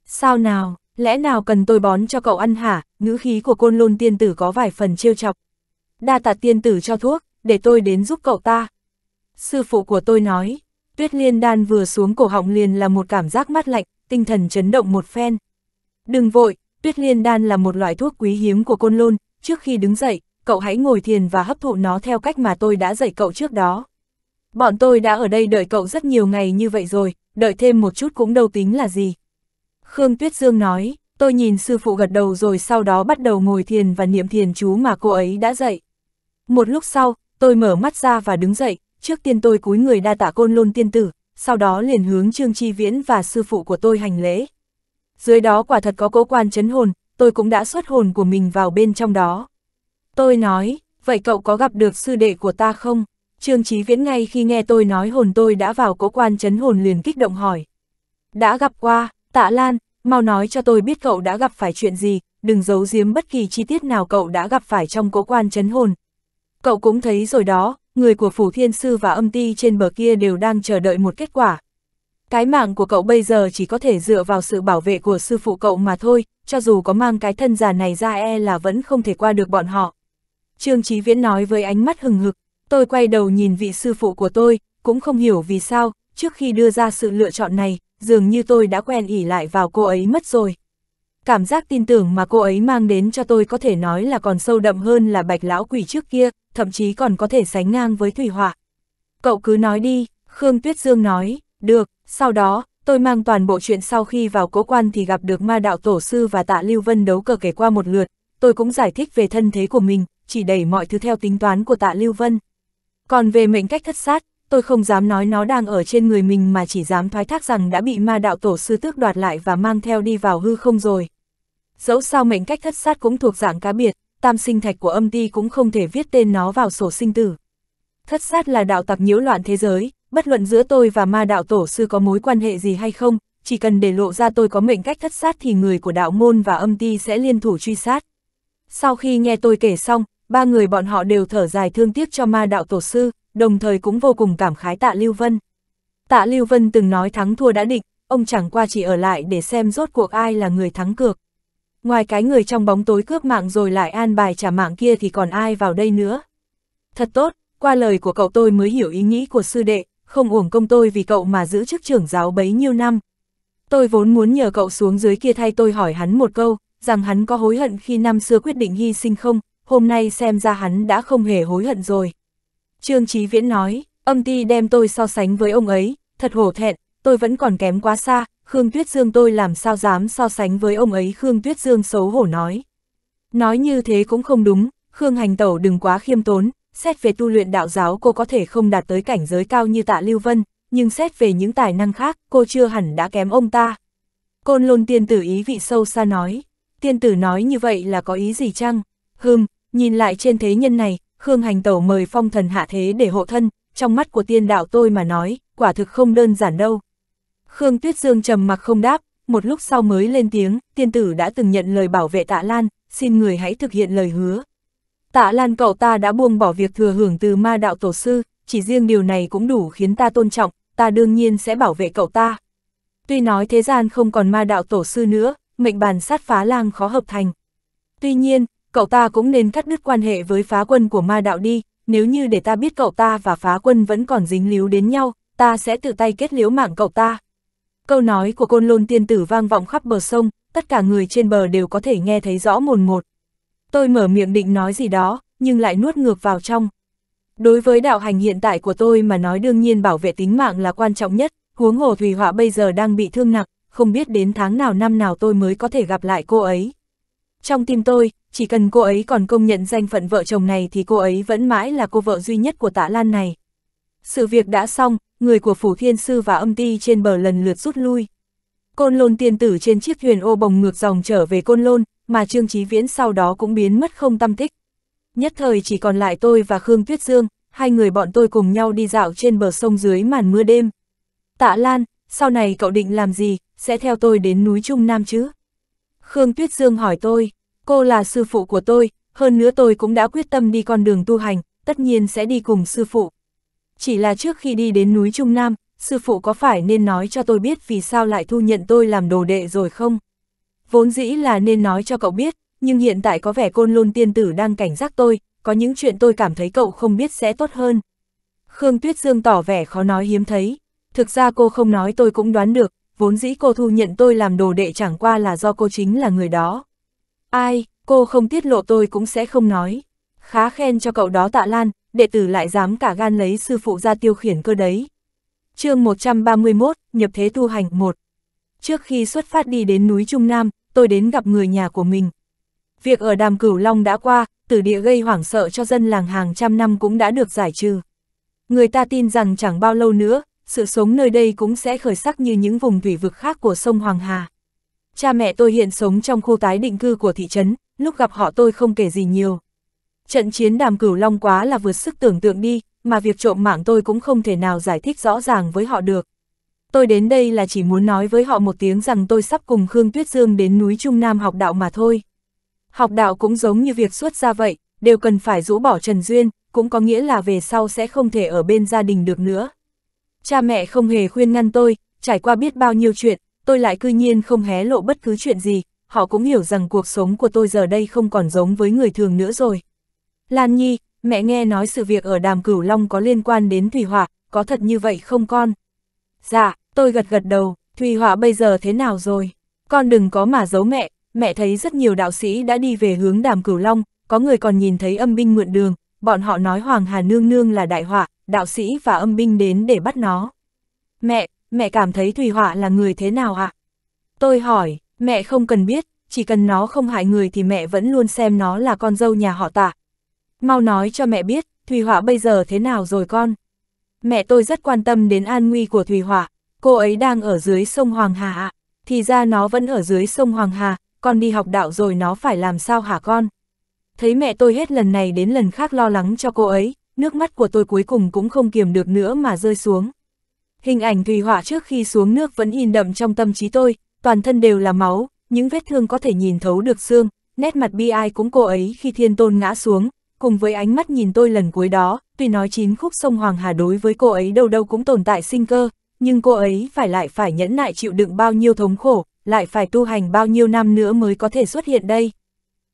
Sao nào, lẽ nào cần tôi bón cho cậu ăn hả, ngữ khí của côn lôn tiên tử có vài phần trêu chọc. Đa tạ tiên tử cho thuốc, để tôi đến giúp cậu ta, sư phụ của tôi nói, tuyết liên đan vừa xuống cổ họng liền là một cảm giác mát lạnh, tinh thần chấn động một phen. Đừng vội, tuyết liên đan là một loại thuốc quý hiếm của côn lôn, trước khi đứng dậy, cậu hãy ngồi thiền và hấp thụ nó theo cách mà tôi đã dạy cậu trước đó. Bọn tôi đã ở đây đợi cậu rất nhiều ngày như vậy rồi, đợi thêm một chút cũng đâu tính là gì. Khương Tuyết Dương nói, tôi nhìn sư phụ gật đầu rồi sau đó bắt đầu ngồi thiền và niệm thiền chú mà cô ấy đã dạy. Một lúc sau, tôi mở mắt ra và đứng dậy, trước tiên tôi cúi người đa tạ côn lôn tiên tử, sau đó liền hướng Trương Chi Viễn và sư phụ của tôi hành lễ. Dưới đó quả thật có cố quan chấn hồn, tôi cũng đã xuất hồn của mình vào bên trong đó. Tôi nói, vậy cậu có gặp được sư đệ của ta không? Trương Chí Viễn ngay khi nghe tôi nói hồn tôi đã vào cố quan chấn hồn liền kích động hỏi. Đã gặp qua, tạ Lan, mau nói cho tôi biết cậu đã gặp phải chuyện gì, đừng giấu giếm bất kỳ chi tiết nào cậu đã gặp phải trong cố quan chấn hồn. Cậu cũng thấy rồi đó, người của Phủ Thiên Sư và âm ti trên bờ kia đều đang chờ đợi một kết quả. Cái mạng của cậu bây giờ chỉ có thể dựa vào sự bảo vệ của sư phụ cậu mà thôi, cho dù có mang cái thân già này ra e là vẫn không thể qua được bọn họ. Trương Chí Viễn nói với ánh mắt hừng hực, tôi quay đầu nhìn vị sư phụ của tôi, cũng không hiểu vì sao, trước khi đưa ra sự lựa chọn này, dường như tôi đã quen ỉ lại vào cô ấy mất rồi. Cảm giác tin tưởng mà cô ấy mang đến cho tôi có thể nói là còn sâu đậm hơn là bạch lão quỷ trước kia, thậm chí còn có thể sánh ngang với thủy hỏa. Cậu cứ nói đi, Khương Tuyết Dương nói, được, sau đó, tôi mang toàn bộ chuyện sau khi vào cố quan thì gặp được ma đạo tổ sư và tạ Lưu Vân đấu cờ kể qua một lượt, tôi cũng giải thích về thân thế của mình, chỉ đẩy mọi thứ theo tính toán của tạ Lưu Vân. Còn về mệnh cách thất sát, tôi không dám nói nó đang ở trên người mình mà chỉ dám thoái thác rằng đã bị ma đạo tổ sư tước đoạt lại và mang theo đi vào hư không rồi. Dẫu sao mệnh cách thất sát cũng thuộc dạng cá biệt, tam sinh thạch của âm ti cũng không thể viết tên nó vào sổ sinh tử. Thất sát là đạo tặc nhiễu loạn thế giới, bất luận giữa tôi và ma đạo tổ sư có mối quan hệ gì hay không, chỉ cần để lộ ra tôi có mệnh cách thất sát thì người của đạo môn và âm ti sẽ liên thủ truy sát. Sau khi nghe tôi kể xong, ba người bọn họ đều thở dài thương tiếc cho ma đạo tổ sư, đồng thời cũng vô cùng cảm khái tạ Lưu Vân. Tạ Lưu Vân từng nói thắng thua đã định, ông chẳng qua chỉ ở lại để xem rốt cuộc ai là người thắng cược. Ngoài cái người trong bóng tối cướp mạng rồi lại an bài trả mạng kia thì còn ai vào đây nữa. Thật tốt, qua lời của cậu tôi mới hiểu ý nghĩ của sư đệ, không uổng công tôi vì cậu mà giữ chức trưởng giáo bấy nhiêu năm. Tôi vốn muốn nhờ cậu xuống dưới kia thay tôi hỏi hắn một câu, rằng hắn có hối hận khi năm xưa quyết định hy sinh không, hôm nay xem ra hắn đã không hề hối hận rồi. Trương Chí Viễn nói, âm ti đem tôi so sánh với ông ấy, thật hổ thẹn, tôi vẫn còn kém quá xa, Khương Tuyết Dương tôi làm sao dám so sánh với ông ấy Khương Tuyết Dương xấu hổ nói. Nói như thế cũng không đúng, Khương Hành Tẩu đừng quá khiêm tốn, xét về tu luyện đạo giáo cô có thể không đạt tới cảnh giới cao như tạ Lưu Vân, nhưng xét về những tài năng khác cô chưa hẳn đã kém ông ta. Côn lôn tiên tử ý vị sâu xa nói, tiên tử nói như vậy là có ý gì chăng? Hừm, nhìn lại trên thế nhân này, Khương Hành Tẩu mời phong thần hạ thế để hộ thân, trong mắt của tiên đạo tôi mà nói, quả thực không đơn giản đâu, Khương Tuyết Dương trầm mặc không đáp, một lúc sau mới lên tiếng, tiên tử đã từng nhận lời bảo vệ tạ Lan, xin người hãy thực hiện lời hứa. Tạ Lan cậu ta đã buông bỏ việc thừa hưởng từ ma đạo tổ sư, chỉ riêng điều này cũng đủ khiến ta tôn trọng, ta đương nhiên sẽ bảo vệ cậu ta. Tuy nói thế gian không còn ma đạo tổ sư nữa, mệnh bàn sát phá lang khó hợp thành. Tuy nhiên, cậu ta cũng nên cắt đứt quan hệ với phá quân của ma đạo đi, nếu như để ta biết cậu ta và phá quân vẫn còn dính líu đến nhau, ta sẽ tự tay kết liễu mạng cậu ta. Câu nói của côn lôn tiên tử vang vọng khắp bờ sông, tất cả người trên bờ đều có thể nghe thấy rõ mồn một. Tôi mở miệng định nói gì đó, nhưng lại nuốt ngược vào trong. Đối với đạo hành hiện tại của tôi mà nói đương nhiên bảo vệ tính mạng là quan trọng nhất, huống hồ Thủy Họa bây giờ đang bị thương nặng, không biết đến tháng nào năm nào tôi mới có thể gặp lại cô ấy. Trong tim tôi, chỉ cần cô ấy còn công nhận danh phận vợ chồng này thì cô ấy vẫn mãi là cô vợ duy nhất của tạ Lan này. Sự việc đã xong, người của phủ thiên sư và âm ti trên bờ lần lượt rút lui. Côn lôn tiên tử trên chiếc thuyền ô bồng ngược dòng trở về côn lôn, mà Trương Chí Viễn sau đó cũng biến mất không tâm tích. Nhất thời chỉ còn lại tôi và Khương Tuyết Dương, hai người bọn tôi cùng nhau đi dạo trên bờ sông dưới màn mưa đêm. Tạ Lan, sau này cậu định làm gì, sẽ theo tôi đến núi Trung Nam chứ? Khương Tuyết Dương hỏi tôi, cô là sư phụ của tôi, hơn nữa tôi cũng đã quyết tâm đi con đường tu hành, tất nhiên sẽ đi cùng sư phụ. Chỉ là trước khi đi đến núi Trung Nam, sư phụ có phải nên nói cho tôi biết vì sao lại thu nhận tôi làm đồ đệ rồi không? Vốn dĩ là nên nói cho cậu biết, nhưng hiện tại có vẻ côn lôn tiên tử đang cảnh giác tôi, có những chuyện tôi cảm thấy cậu không biết sẽ tốt hơn. Khương Tuyết Dương tỏ vẻ khó nói hiếm thấy, thực ra cô không nói tôi cũng đoán được, vốn dĩ cô thu nhận tôi làm đồ đệ chẳng qua là do cô chính là người đó. Ai, cô không tiết lộ tôi cũng sẽ không nói. Khá khen cho cậu đó tạ lan, đệ tử lại dám cả gan lấy sư phụ ra tiêu khiển cơ đấy. chương 131, nhập thế tu hành 1. Trước khi xuất phát đi đến núi Trung Nam, tôi đến gặp người nhà của mình. Việc ở đàm cửu Long đã qua, tử địa gây hoảng sợ cho dân làng hàng trăm năm cũng đã được giải trừ. Người ta tin rằng chẳng bao lâu nữa, sự sống nơi đây cũng sẽ khởi sắc như những vùng thủy vực khác của sông Hoàng Hà. Cha mẹ tôi hiện sống trong khu tái định cư của thị trấn, lúc gặp họ tôi không kể gì nhiều, Trận chiến đàm cửu long quá là vượt sức tưởng tượng đi, mà việc trộm mạng tôi cũng không thể nào giải thích rõ ràng với họ được. Tôi đến đây là chỉ muốn nói với họ một tiếng rằng tôi sắp cùng Khương Tuyết Dương đến núi Trung Nam học đạo mà thôi. Học đạo cũng giống như việc xuất ra vậy, đều cần phải rũ bỏ Trần Duyên, cũng có nghĩa là về sau sẽ không thể ở bên gia đình được nữa. Cha mẹ không hề khuyên ngăn tôi, trải qua biết bao nhiêu chuyện, tôi lại cư nhiên không hé lộ bất cứ chuyện gì, họ cũng hiểu rằng cuộc sống của tôi giờ đây không còn giống với người thường nữa rồi. Lan Nhi, mẹ nghe nói sự việc ở đàm cửu long có liên quan đến Thủy Hỏa, có thật như vậy không con? Dạ, tôi gật gật đầu, Thủy Hỏa bây giờ thế nào rồi? Con đừng có mà giấu mẹ, mẹ thấy rất nhiều đạo sĩ đã đi về hướng đàm cửu long, có người còn nhìn thấy âm binh mượn đường, bọn họ nói Hoàng Hà Nương Nương là đại họa, đạo sĩ và âm binh đến để bắt nó. Mẹ, mẹ cảm thấy Thủy Hỏa là người thế nào ạ? Tôi hỏi, mẹ không cần biết, chỉ cần nó không hại người thì mẹ vẫn luôn xem nó là con dâu nhà họ tạ, Mau nói cho mẹ biết, Thùy Họa bây giờ thế nào rồi con? Mẹ tôi rất quan tâm đến an nguy của Thùy Họa, cô ấy đang ở dưới sông Hoàng Hà ạ. Thì ra nó vẫn ở dưới sông Hoàng Hà, con đi học đạo rồi nó phải làm sao hả con? Thấy mẹ tôi hết lần này đến lần khác lo lắng cho cô ấy, nước mắt của tôi cuối cùng cũng không kiềm được nữa mà rơi xuống. Hình ảnh Thùy Họa trước khi xuống nước vẫn in đậm trong tâm trí tôi, toàn thân đều là máu, những vết thương có thể nhìn thấu được xương, nét mặt bi ai cũng cô ấy khi thiên tôn ngã xuống, cùng với ánh mắt nhìn tôi lần cuối đó, tuy nói chín khúc sông Hoàng Hà đối với cô ấy đâu đâu cũng tồn tại sinh cơ, nhưng cô ấy phải lại phải nhẫn nại chịu đựng bao nhiêu thống khổ, lại phải tu hành bao nhiêu năm nữa mới có thể xuất hiện đây.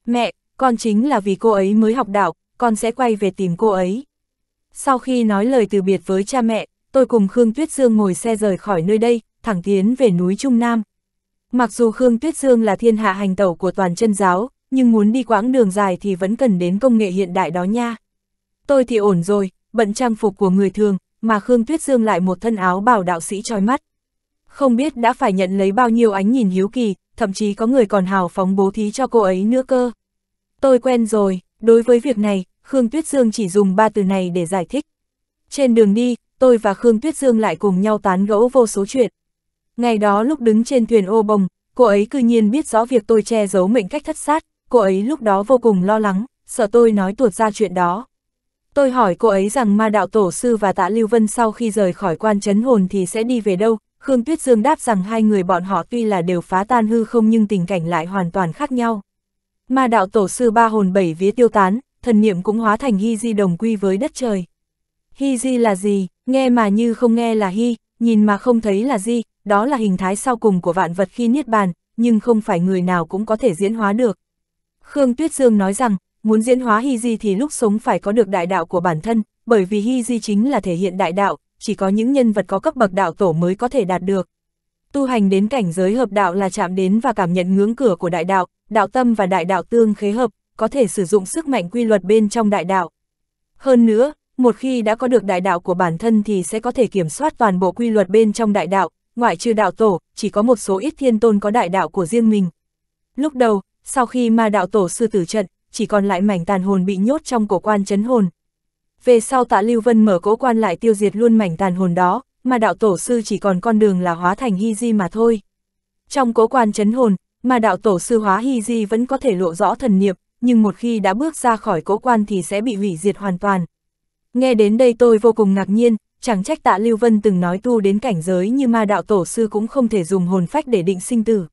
Mẹ, con chính là vì cô ấy mới học đạo, con sẽ quay về tìm cô ấy. Sau khi nói lời từ biệt với cha mẹ, tôi cùng Khương Tuyết Dương ngồi xe rời khỏi nơi đây, thẳng tiến về núi Trung Nam. Mặc dù Khương Tuyết Dương là thiên hạ hành tẩu của toàn chân giáo, nhưng muốn đi quãng đường dài thì vẫn cần đến công nghệ hiện đại đó nha. Tôi thì ổn rồi, bận trang phục của người thường, mà Khương Tuyết Dương lại một thân áo bảo đạo sĩ trói mắt. Không biết đã phải nhận lấy bao nhiêu ánh nhìn hiếu kỳ, thậm chí có người còn hào phóng bố thí cho cô ấy nữa cơ. Tôi quen rồi, đối với việc này, Khương Tuyết Dương chỉ dùng ba từ này để giải thích. Trên đường đi, tôi và Khương Tuyết Dương lại cùng nhau tán gẫu vô số chuyện. Ngày đó lúc đứng trên thuyền ô bồng, cô ấy cư nhiên biết rõ việc tôi che giấu mệnh cách thất sát, cô ấy lúc đó vô cùng lo lắng, sợ tôi nói tuột ra chuyện đó. Tôi hỏi cô ấy rằng ma đạo tổ sư và tạ Lưu Vân sau khi rời khỏi quan chấn hồn thì sẽ đi về đâu, Khương Tuyết Dương đáp rằng hai người bọn họ tuy là đều phá tan hư không nhưng tình cảnh lại hoàn toàn khác nhau. Ma đạo tổ sư ba hồn bảy vía tiêu tán, thần niệm cũng hóa thành hy di đồng quy với đất trời. Hy di là gì, nghe mà như không nghe là hy, nhìn mà không thấy là di, đó là hình thái sau cùng của vạn vật khi niết bàn, nhưng không phải người nào cũng có thể diễn hóa được. Khương Tuyết Dương nói rằng, muốn diễn hóa Hy Di thì lúc sống phải có được đại đạo của bản thân, bởi vì Hy Di chính là thể hiện đại đạo, chỉ có những nhân vật có cấp bậc đạo tổ mới có thể đạt được. Tu hành đến cảnh giới hợp đạo là chạm đến và cảm nhận ngưỡng cửa của đại đạo, đạo tâm và đại đạo tương khế hợp, có thể sử dụng sức mạnh quy luật bên trong đại đạo. Hơn nữa, một khi đã có được đại đạo của bản thân thì sẽ có thể kiểm soát toàn bộ quy luật bên trong đại đạo, ngoại trừ đạo tổ, chỉ có một số ít thiên tôn có đại đạo của riêng mình. Lúc đầu, sau khi ma đạo tổ sư tử trận, chỉ còn lại mảnh tàn hồn bị nhốt trong cổ quan chấn hồn. Về sau tạ Lưu Vân mở cỗ quan lại tiêu diệt luôn mảnh tàn hồn đó, mà đạo tổ sư chỉ còn con đường là hóa thành hy di mà thôi. Trong cố quan chấn hồn, mà đạo tổ sư hóa hy di vẫn có thể lộ rõ thần niệm, nhưng một khi đã bước ra khỏi cố quan thì sẽ bị hủy diệt hoàn toàn. Nghe đến đây tôi vô cùng ngạc nhiên, chẳng trách tạ Lưu Vân từng nói tu đến cảnh giới như ma đạo tổ sư cũng không thể dùng hồn phách để định sinh tử.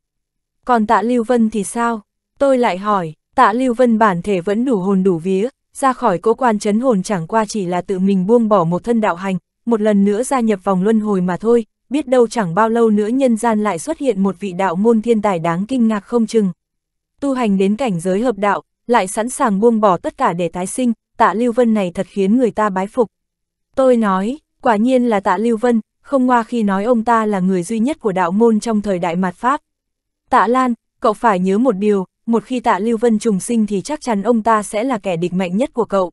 Còn tạ Lưu Vân thì sao? Tôi lại hỏi, tạ Lưu Vân bản thể vẫn đủ hồn đủ vía, ra khỏi cố quan chấn hồn chẳng qua chỉ là tự mình buông bỏ một thân đạo hành, một lần nữa gia nhập vòng luân hồi mà thôi, biết đâu chẳng bao lâu nữa nhân gian lại xuất hiện một vị đạo môn thiên tài đáng kinh ngạc không chừng. Tu hành đến cảnh giới hợp đạo, lại sẵn sàng buông bỏ tất cả để tái sinh, tạ Lưu Vân này thật khiến người ta bái phục. Tôi nói, quả nhiên là tạ Lưu Vân, không ngoa khi nói ông ta là người duy nhất của đạo môn trong thời đại mạt Pháp. Tạ Lan, cậu phải nhớ một điều, một khi tạ Lưu Vân trùng sinh thì chắc chắn ông ta sẽ là kẻ địch mạnh nhất của cậu.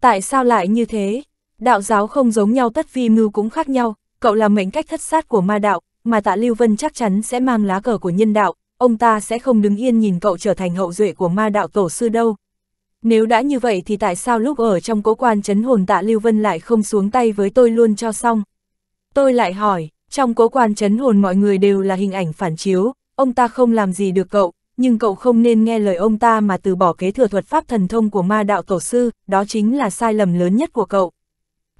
Tại sao lại như thế? Đạo giáo không giống nhau tất phi mưu cũng khác nhau, cậu là mệnh cách thất sát của ma đạo, mà tạ Lưu Vân chắc chắn sẽ mang lá cờ của nhân đạo, ông ta sẽ không đứng yên nhìn cậu trở thành hậu duệ của ma đạo tổ sư đâu. Nếu đã như vậy thì tại sao lúc ở trong cố quan chấn hồn tạ Lưu Vân lại không xuống tay với tôi luôn cho xong? Tôi lại hỏi, trong cố quan chấn hồn mọi người đều là hình ảnh phản chiếu, ông ta không làm gì được cậu, nhưng cậu không nên nghe lời ông ta mà từ bỏ kế thừa thuật pháp thần thông của ma đạo tổ sư, đó chính là sai lầm lớn nhất của cậu.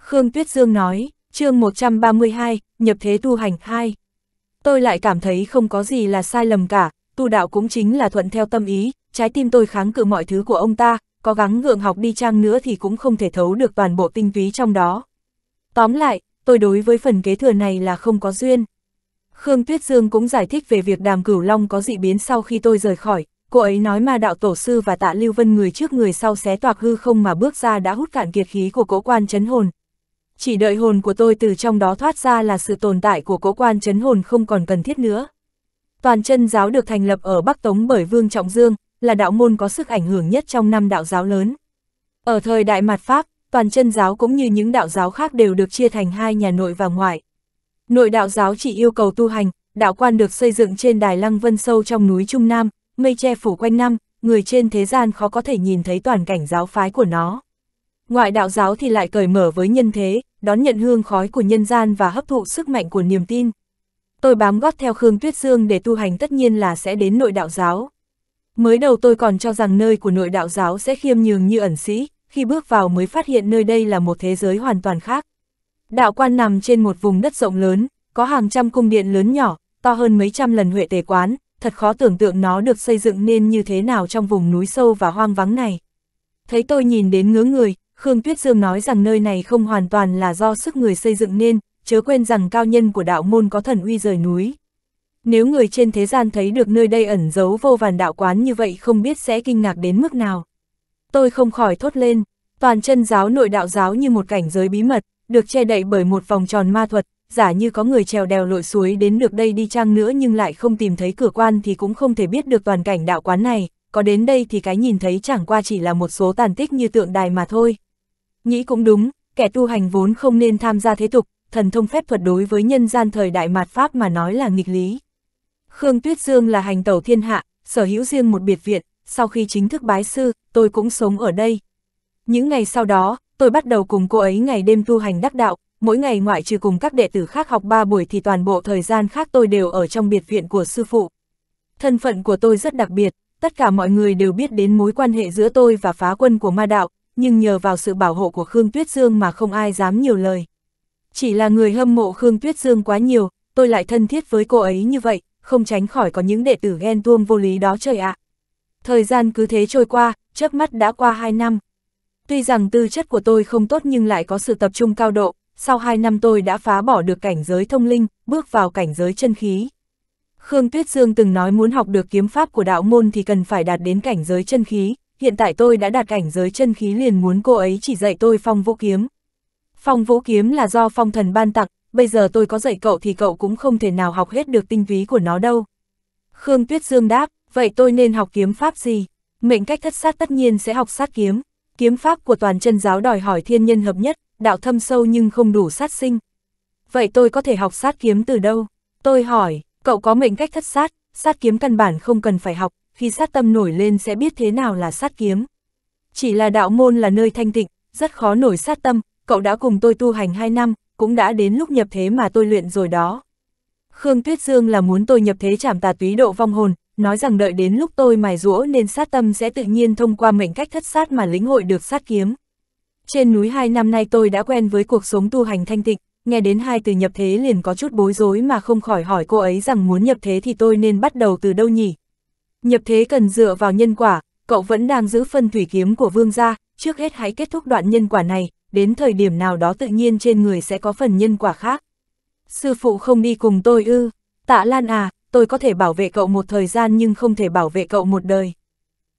Khương Tuyết Dương nói, chương 132, nhập thế tu hành 2. Tôi lại cảm thấy không có gì là sai lầm cả, tu đạo cũng chính là thuận theo tâm ý, trái tim tôi kháng cự mọi thứ của ông ta, có gắng gượng học đi chăng nữa thì cũng không thể thấu được toàn bộ tinh túy trong đó. Tóm lại, tôi đối với phần kế thừa này là không có duyên. Khương Tuyết Dương cũng giải thích về việc đàm cửu long có dị biến sau khi tôi rời khỏi, cô ấy nói ma đạo tổ sư và tạ lưu vân người trước người sau xé toạc hư không mà bước ra đã hút cạn kiệt khí của cỗ quan chấn hồn. Chỉ đợi hồn của tôi từ trong đó thoát ra là sự tồn tại của cỗ quan chấn hồn không còn cần thiết nữa. Toàn chân giáo được thành lập ở Bắc Tống bởi Vương Trọng Dương, là đạo môn có sức ảnh hưởng nhất trong năm đạo giáo lớn. Ở thời đại Mạt Pháp, toàn chân giáo cũng như những đạo giáo khác đều được chia thành hai nhà nội và ngoại. Nội đạo giáo chỉ yêu cầu tu hành, đạo quan được xây dựng trên đài lăng vân sâu trong núi Trung Nam, mây che phủ quanh năm, người trên thế gian khó có thể nhìn thấy toàn cảnh giáo phái của nó. Ngoại đạo giáo thì lại cởi mở với nhân thế, đón nhận hương khói của nhân gian và hấp thụ sức mạnh của niềm tin. Tôi bám gót theo Khương Tuyết Dương để tu hành tất nhiên là sẽ đến nội đạo giáo. Mới đầu tôi còn cho rằng nơi của nội đạo giáo sẽ khiêm nhường như ẩn sĩ, khi bước vào mới phát hiện nơi đây là một thế giới hoàn toàn khác. Đạo quan nằm trên một vùng đất rộng lớn, có hàng trăm cung điện lớn nhỏ, to hơn mấy trăm lần huệ tề quán, thật khó tưởng tượng nó được xây dựng nên như thế nào trong vùng núi sâu và hoang vắng này. Thấy tôi nhìn đến ngứa người, Khương Tuyết Dương nói rằng nơi này không hoàn toàn là do sức người xây dựng nên, chớ quên rằng cao nhân của đạo môn có thần uy rời núi. Nếu người trên thế gian thấy được nơi đây ẩn giấu vô vàn đạo quán như vậy không biết sẽ kinh ngạc đến mức nào. Tôi không khỏi thốt lên, toàn chân giáo nội đạo giáo như một cảnh giới bí mật, được che đậy bởi một vòng tròn ma thuật, giả như có người trèo đèo lội suối đến được đây đi chăng nữa nhưng lại không tìm thấy cửa quan thì cũng không thể biết được toàn cảnh đạo quán này, có đến đây thì cái nhìn thấy chẳng qua chỉ là một số tàn tích như tượng đài mà thôi. Nghĩ cũng đúng, kẻ tu hành vốn không nên tham gia thế tục, thần thông phép thuật đối với nhân gian thời đại mạt Pháp mà nói là nghịch lý. Khương Tuyết Dương là hành tẩu thiên hạ, sở hữu riêng một biệt viện, sau khi chính thức bái sư, tôi cũng sống ở đây. Những ngày sau đó, tôi bắt đầu cùng cô ấy ngày đêm tu hành đắc đạo, mỗi ngày ngoại trừ cùng các đệ tử khác học 3 buổi thì toàn bộ thời gian khác tôi đều ở trong biệt viện của sư phụ. Thân phận của tôi rất đặc biệt, tất cả mọi người đều biết đến mối quan hệ giữa tôi và phá quân của ma đạo, nhưng nhờ vào sự bảo hộ của Khương Tuyết Dương mà không ai dám nhiều lời. Chỉ là người hâm mộ Khương Tuyết Dương quá nhiều, tôi lại thân thiết với cô ấy như vậy, không tránh khỏi có những đệ tử ghen tuông vô lý đó trời ạ. À. Thời gian cứ thế trôi qua, chớp mắt đã qua 2 năm. Tuy rằng tư chất của tôi không tốt nhưng lại có sự tập trung cao độ, sau 2 năm tôi đã phá bỏ được cảnh giới thông linh, bước vào cảnh giới chân khí. Khương Tuyết Dương từng nói muốn học được kiếm pháp của đạo môn thì cần phải đạt đến cảnh giới chân khí, hiện tại tôi đã đạt cảnh giới chân khí liền muốn cô ấy chỉ dạy tôi phong vũ kiếm. Phong vũ kiếm là do phong thần ban tặng, bây giờ tôi có dạy cậu thì cậu cũng không thể nào học hết được tinh túy của nó đâu. Khương Tuyết Dương đáp, vậy tôi nên học kiếm pháp gì? Mệnh cách thất sát tất nhiên sẽ học sát kiếm. Kiếm pháp của toàn chân giáo đòi hỏi thiên nhân hợp nhất, đạo thâm sâu nhưng không đủ sát sinh. Vậy tôi có thể học sát kiếm từ đâu? Tôi hỏi, cậu có mệnh cách thất sát, sát kiếm căn bản không cần phải học, khi sát tâm nổi lên sẽ biết thế nào là sát kiếm. Chỉ là đạo môn là nơi thanh tịnh, rất khó nổi sát tâm, cậu đã cùng tôi tu hành 2 năm, cũng đã đến lúc nhập thế mà tôi luyện rồi đó. Khương Tuyết Dương là muốn tôi nhập thế chảm tà túy độ vong hồn, nói rằng đợi đến lúc tôi mài rũa nên sát tâm sẽ tự nhiên thông qua mệnh cách thất sát mà lĩnh hội được sát kiếm. Trên núi hai năm nay tôi đã quen với cuộc sống tu hành thanh tịnh, nghe đến hai từ nhập thế liền có chút bối rối mà không khỏi hỏi cô ấy rằng muốn nhập thế thì tôi nên bắt đầu từ đâu nhỉ? Nhập thế cần dựa vào nhân quả, cậu vẫn đang giữ phân thủy kiếm của vương gia, trước hết hãy kết thúc đoạn nhân quả này, đến thời điểm nào đó tự nhiên trên người sẽ có phần nhân quả khác. Sư phụ không đi cùng tôi ư, tạ Lan à, tôi có thể bảo vệ cậu một thời gian nhưng không thể bảo vệ cậu một đời.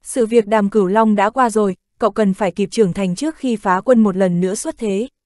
Sự việc đàm cửu long đã qua rồi, cậu cần phải kịp trưởng thành trước khi phá quân một lần nữa xuất thế.